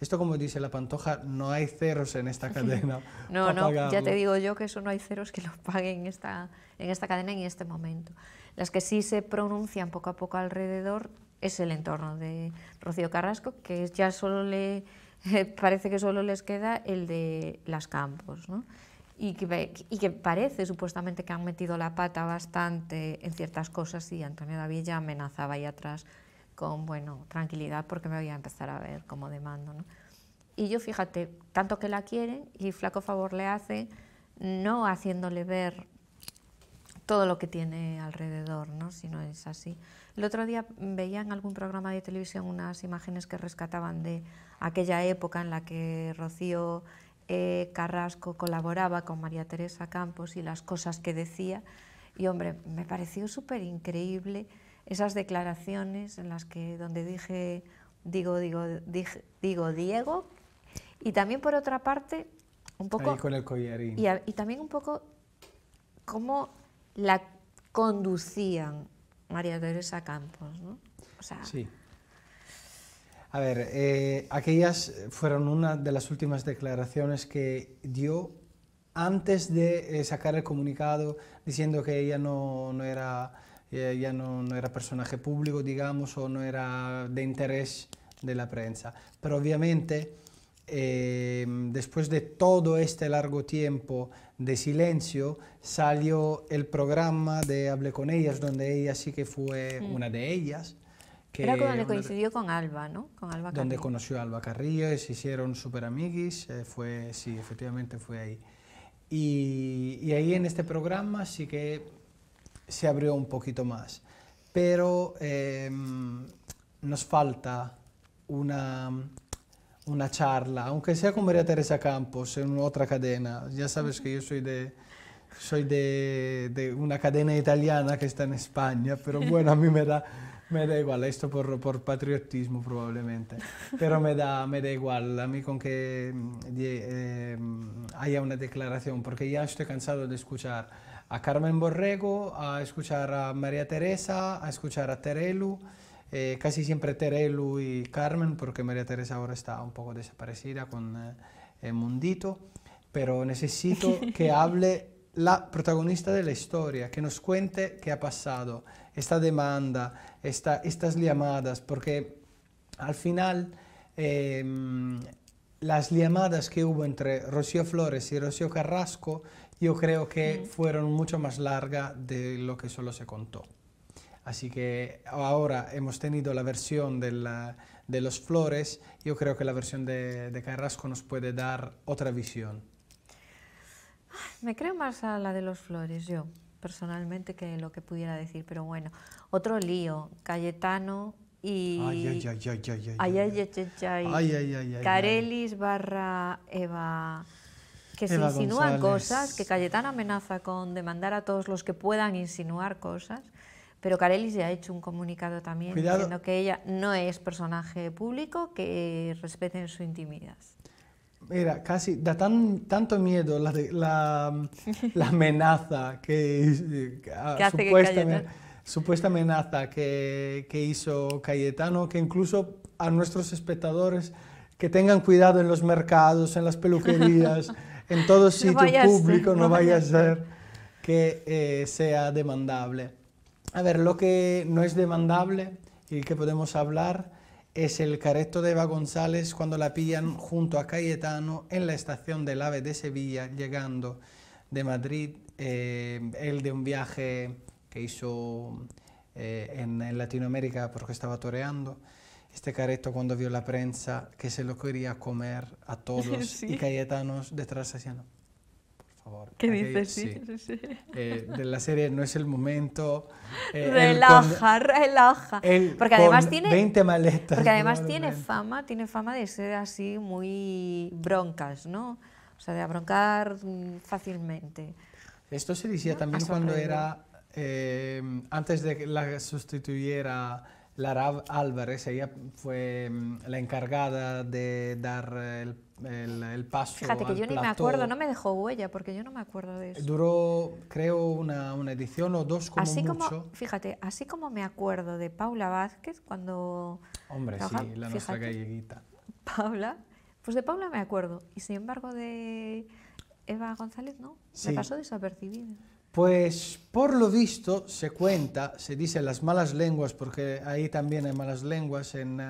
Esto como dice la pantoja, no hay ceros en esta cadena. no, no, ya te digo yo que eso no hay ceros que los paguen en esta, en esta cadena en este momento. Las que sí se pronuncian poco a poco alrededor es el entorno de Rocío Carrasco, que ya solo le eh, parece que solo les queda el de las campos, ¿no? y, que, y que, parece supuestamente que han metido la pata bastante en ciertas cosas y Antonio David ya amenazaba ahí atrás con, bueno, tranquilidad porque me voy a empezar a ver como demando, ¿no? Y yo, fíjate, tanto que la quieren y flaco favor le hace, no haciéndole ver todo lo que tiene alrededor, ¿no? si no es así. El otro día veía en algún programa de televisión unas imágenes que rescataban de aquella época en la que Rocío eh, Carrasco colaboraba con María Teresa Campos y las cosas que decía. Y hombre, me pareció súper increíble esas declaraciones en las que donde dije digo digo digo Diego y también por otra parte un poco con el collarín. Y, también un poco cómo la conducían María Teresa Campos, ¿no? sí. A ver, eh, aquellas fueron una de las últimas declaraciones que dio antes de eh, sacar el comunicado diciendo que ella no era ella no, era personaje público, digamos, o no era de interés de la prensa. Pero obviamente, eh, después de todo este largo tiempo de silencio, salió el programa de Hablé con ellas, donde ella sí que fue mm. una de ellas. Que cuando le coincidió con Alba, ¿no? Con Alba Donde conoció a Alba Carrillo se hicieron super eh, fue, sí, efectivamente fue ahí. Y, y, ahí en este programa sí que se abrió un poquito más. Pero em, nos falta una, una charla, aunque sea con María Teresa Campos en otra cadena. Ya sabes que yo soy de, soy de, una cadena italiana que está en España, pero bueno, a mí me da, me da igual, esto por, por patriotismo probablemente, pero me da, me da igual, a mí con que em, haya una declaración, porque ya estoy cansado de escuchar a Carmen Borrego, a escuchar a María Teresa, a escuchar a Terelu, eh, casi siempre Terelu y Carmen, porque María Teresa ahora está un poco desaparecida con eh, Mundito, pero necesito que hable la protagonista de la historia, que nos cuente qué ha pasado, esta demanda, estas llamadas, porque al final... Em, las llamadas que hubo entre Rocío Flores y Rocío Carrasco yo creo que fueron mucho más largas de lo que solo se contó. Así que ahora hemos tenido la versión de, la, de los Flores, yo creo que la versión de, Carrasco nos puede dar otra visión. Me creo más a la de los Flores, yo, personalmente, que lo que pudiera decir, pero bueno, otro lío, Cayetano y... Ay, ay, ay, ay, ay, ay, ay, ay, ay, ay, ay, ay Carelis barra Eva que se insinúan cosas, que Cayetano amenaza con demandar a todos los que puedan insinuar cosas, pero Carelis ya ha hecho un comunicado también diciendo que ella no es personaje público, que respeten su intimidad. Mira, casi da tan, tanto miedo la, la, amenaza que, ah, supuesta amenaza que, que hizo Cayetano, que incluso a nuestros espectadores que tengan cuidado en los mercados, en las peluquerías. en todo sitio público, no, vaya a ser que eh, sea demandable. A ver, lo que no es demandable y que podemos hablar es el careto de Eva González cuando la pillan junto a Cayetano en la estación del AVE de Sevilla, llegando de Madrid, eh, él de un viaje que hizo eh, en, Latinoamérica porque estaba toreando este careto cuando vio la prensa que se lo quería comer a todos y Cayetano detrás haciendo, por favor. ¿Qué dices? Sí. sí, sí. Eh, de la serie no es el momento. Eh, relaja, relaja. Porque además tiene 20 maletas. Porque además tiene fama, tiene fama de ser así muy broncas, ¿no? O sea, de abroncar mm, fácilmente. Esto se decía también cuando era eh, antes de que la sustituyera Lara Álvarez, ella fue mm, la encargada de dar el, el, paso. Fíjate que yo ni me acuerdo, no me dejó huella porque yo no me acuerdo de eso. Duró, creo, una, una edición o dos como así mucho. Como, fíjate, así como me acuerdo de Paula Vázquez cuando. Hombre, sí, la nuestra galleguita. Paula, pues de Paula me acuerdo y sin embargo de Eva González no, me pasó desapercibida. Pues por lo visto se cuenta, se dice las malas lenguas, porque ahí también hay malas lenguas en,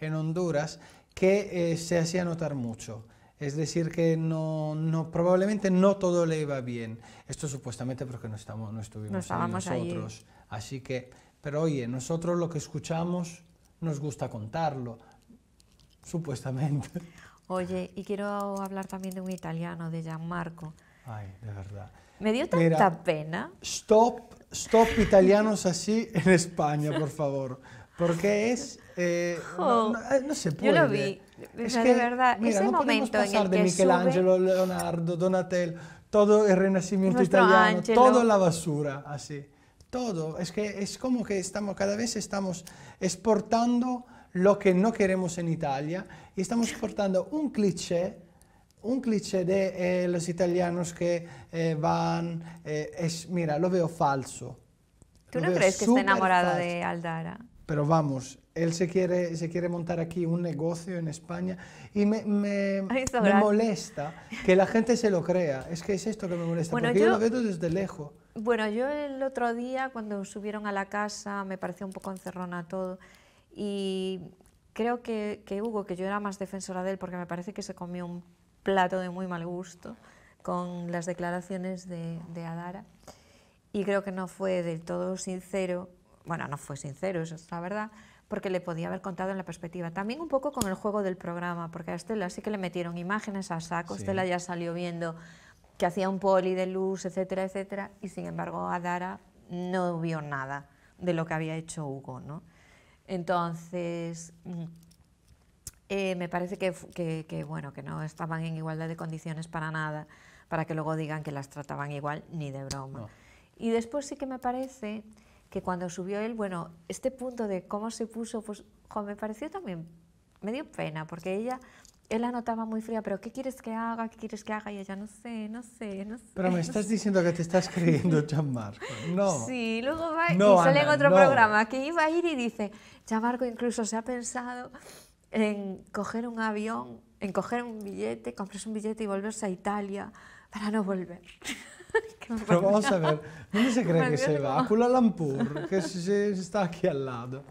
eh, Honduras, que eh, se hacía notar mucho. Es decir, que probablemente no todo le iba bien. Esto supuestamente porque no, estamos, no estuvimos no ahí nosotros. Así que, pero oye, nosotros lo que escuchamos nos gusta contarlo, supuestamente. Oye, y quiero hablar también de un italiano, de Gianmarco. Ay, de verdad. Me dio tanta pena. Stop, stop italianos así en España, por favor. Porque es... Eh, eh, no, se puede. Yo lo vi. Es que, de verdad, mira, ese no momento en de Michelangelo, Leonardo, Donatello, todo el renacimiento italiano, todo la basura, así. Todo. Es que es como que estamos, cada vez estamos exportando lo que no queremos en Italia y estamos exportando un cliché un cliché de eh, los italianos que eh, van, eh, es, mira, lo veo falso. ¿Tú no crees que está enamorado de Aldara? Pero vamos, él se quiere, se quiere montar aquí un negocio en España y me, molesta que la gente se lo crea. Es que es esto que me molesta, porque yo, lo veo desde lejos. Bueno, yo el otro día cuando subieron a la casa me pareció un poco encerrona todo y creo que, que, Hugo, que yo era más defensora de él porque me parece que se comió un plato de muy mal gusto con las declaraciones de, Adara. Y creo que no fue del todo sincero, bueno, no fue sincero, eso es la verdad, porque le podía haber contado en la perspectiva. También un poco con el juego del programa, porque a Estela sí que le metieron imágenes a saco, Estela ya salió viendo que hacía un poli de luz, etcétera, etcétera, y sin embargo Adara no vio nada de lo que había hecho Hugo, ¿no? Entonces, mm, eh, me parece que, bueno, que no estaban en igualdad de condiciones para nada, para que luego digan que las trataban igual, ni de broma. Y después sí que me parece que cuando subió él, bueno, este punto de cómo se puso, pues me pareció también, me dio pena, porque ella, él la notaba muy fría, pero ¿qué quieres que haga? ¿Qué quieres que haga? Y ella, no sé, no sé, no sé. Pero me estás diciendo que te estás creyendo, Chamarco. No. Sí, luego va y sale en otro programa que iba a ir y dice, Chamarco incluso se ha pensado en coger un avión, en coger un billete, comprarse un billete y volverse a Italia para no volver. Pero vamos a ver, ¿dónde se cree que se va? A Kuala Lumpur, que se, está aquí al lado.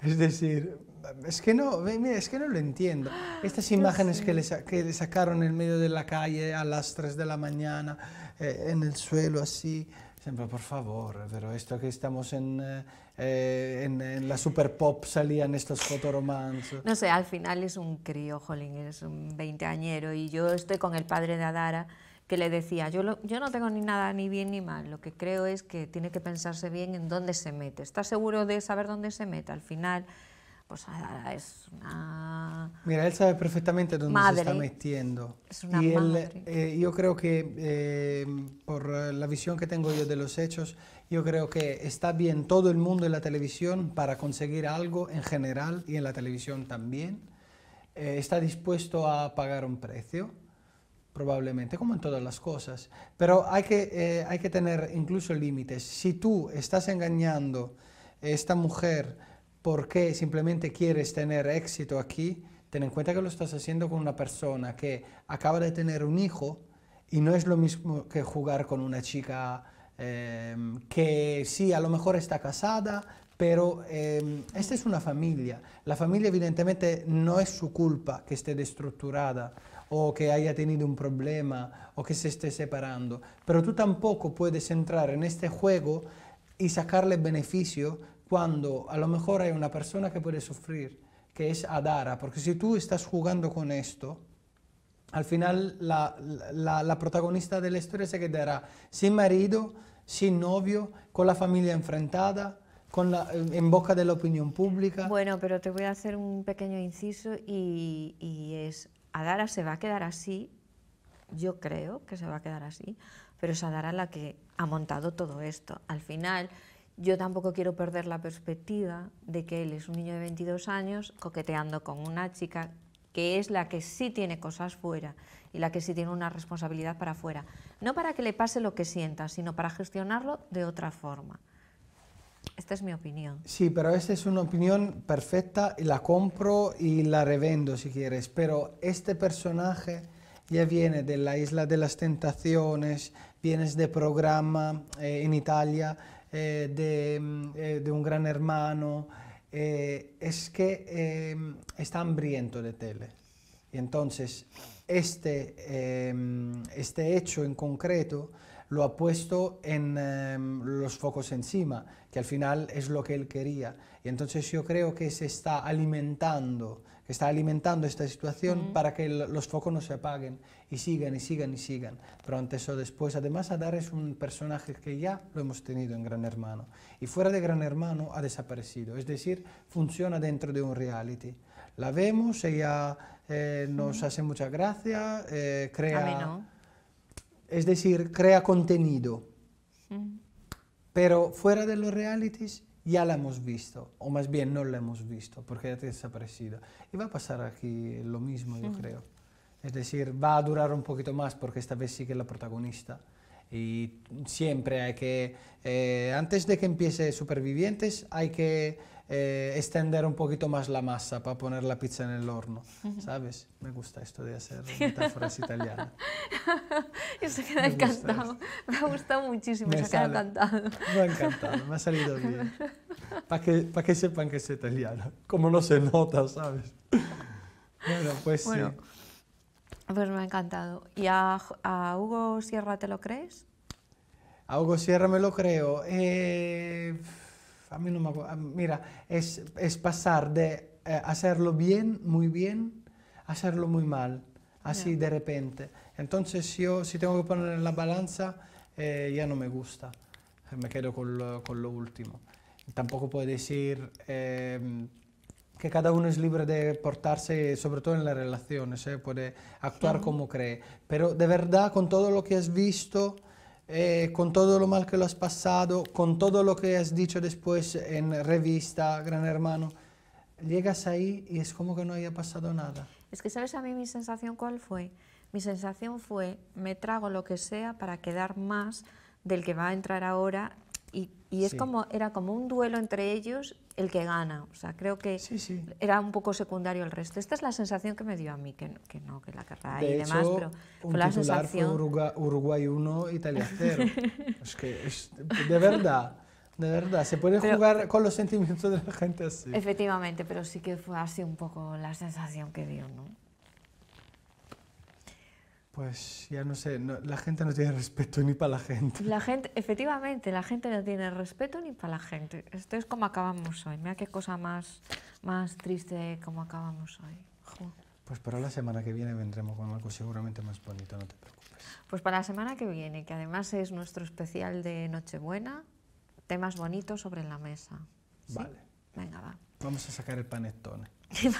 Es decir, es que no, es que no lo entiendo. Estas imágenes que, le, que sacaron en medio de la calle a las 3 de la mañana, eh, en el suelo así. Siempre, por favor, pero esto que estamos en, eh, eh, en, la super pop salían estos fotoromances. No sé, al final es un crío, es un veinteañero y yo estoy con el padre de Adara que le decía, yo, yo no tengo ni nada ni bien ni mal, lo que creo es que tiene que pensarse bien en dónde se mete. está seguro de saber dónde se mete? Al final pues es una... Mira, él sabe perfectamente dónde se está metiendo. Es una y eh, yo creo que, eh, por la visión que tengo yo de los hechos, yo creo que está bien todo el mundo en la televisión para conseguir algo en general y en la televisión también. Eh, está dispuesto a pagar un precio probablemente, como en todas las cosas. Pero hay que, hay que tener incluso límites. Si tú estás engañando a esta mujer porque simplemente quieres tener éxito aquí, ten en cuenta que lo estás haciendo con una persona que acaba de tener un hijo y no es lo mismo que jugar con una chica em, que sí, a lo mejor está casada, pero em, esta es una familia. La familia evidentemente no es su culpa que esté destructurada o que haya tenido un problema o que se esté separando, pero tú tampoco puedes entrar en este juego y sacarle beneficio cuando a lo mejor hay una persona que puede sufrir, que es Adara, porque si tú estás jugando con esto, al final la, la, protagonista de la historia se quedará sin marido, sin novio, con la familia enfrentada, con la, en boca de la opinión pública. Bueno, pero te voy a hacer un pequeño inciso y, y es, Adara se va a quedar así, yo creo que se va a quedar así, pero es Adara la que ha montado todo esto. Al final yo tampoco quiero perder la perspectiva de que él es un niño de 22 años coqueteando con una chica que es la que sí tiene cosas fuera y la que sí tiene una responsabilidad para fuera. No para que le pase lo que sienta, sino para gestionarlo de otra forma. Esta es mi opinión. Sí, pero esta es una opinión perfecta y la compro y la revendo si quieres. Pero este personaje ya viene de la isla de las tentaciones, vienes de programa eh, en Italia, eh, mm, eh, de, un gran hermano, eh, es que em, está hambriento de tele. Y entonces, este, em, este hecho en concreto lo ha puesto en em, los focos encima, que al final es lo que él quería. Y entonces yo creo que se está alimentando está alimentando esta situación para que los focos no se apaguen y sigan y sigan y sigan. Pero antes o después, además Adar es un personaje que ya lo hemos tenido en Gran Hermano y fuera de Gran Hermano ha desaparecido, es decir, funciona dentro de un reality. La vemos, ella eh, nos hace mucha gracia, eh, crea... A mí no. Es decir, crea contenido. Pero fuera de los realities ya la hemos visto, o más bien no la hemos visto, porque ya ha desaparecido. Y va a pasar aquí lo mismo, yo creo. Es decir, va a durar un poquito más porque esta vez sí que la protagonista. Y siempre hay que, eh, antes de que empiece Supervivientes, hay que eh, extender un poquito más la masa para poner la pizza en el horno, ¿sabes? Me gusta esto de hacer metáforas italianas. Eso queda me encantado, me ha gustado muchísimo, me se encantado. Me ha encantado, me ha salido bien. Para que, pa que sepan que es italiana, como no se nota, ¿sabes? Bueno, pues sí. Pues me ha encantado. ¿Y a, Hugo Sierra te lo crees? A Hugo Sierra me lo creo. Eh, a mí no me Mira, es, es pasar de eh, hacerlo bien, muy bien, a hacerlo muy mal, así de repente. Entonces yo, si tengo que poner en la balanza, eh, ya no me gusta. Me quedo con lo, con lo último. Tampoco puedo decir que cada uno es libre de portarse, sobre todo en las relaciones, ¿eh? puede actuar como cree. Pero de verdad, con todo lo que has visto, eh, con todo lo mal que lo has pasado, con todo lo que has dicho después en revista, Gran Hermano, llegas ahí y es como que no haya pasado nada. Es que, ¿sabes a mí mi sensación cuál fue? Mi sensación fue, me trago lo que sea para quedar más del que va a entrar ahora y, es como, era como un duelo entre ellos el que gana. O sea, creo que era un poco secundario el resto. Esta es la sensación que me dio a mí, que, no, que, no, que la carrera y demás, pero fue la sensación. Uruguay, Uruguay 1, Italia 0. es que, de verdad. De verdad, se puede jugar con los sentimientos de la gente así. Efectivamente, pero sí que fue así un poco la sensación que dio, ¿no? Pues ya no sé, la gente no tiene respeto ni para la gente. La gente, efectivamente, la gente no tiene respeto ni para la gente. Esto es como acabamos hoy. Mira qué cosa más, más triste como acabamos hoy. Pues para la semana que viene vendremos con algo seguramente más bonito, no te preocupes. Pues para la semana que viene, que además es nuestro especial de Nochebuena, temas bonitos sobre la mesa. Vale. Venga, va. Vamos a sacar el panettone.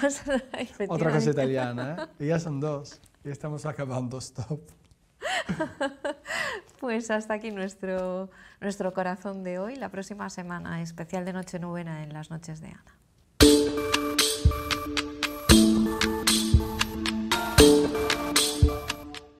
Otra cosa italiana, ¿eh? Y ya son dos. Estamos acabando, stop. pues hasta aquí nuestro, nuestro corazón de hoy. La próxima semana especial de Noche nueva en las noches de Ana.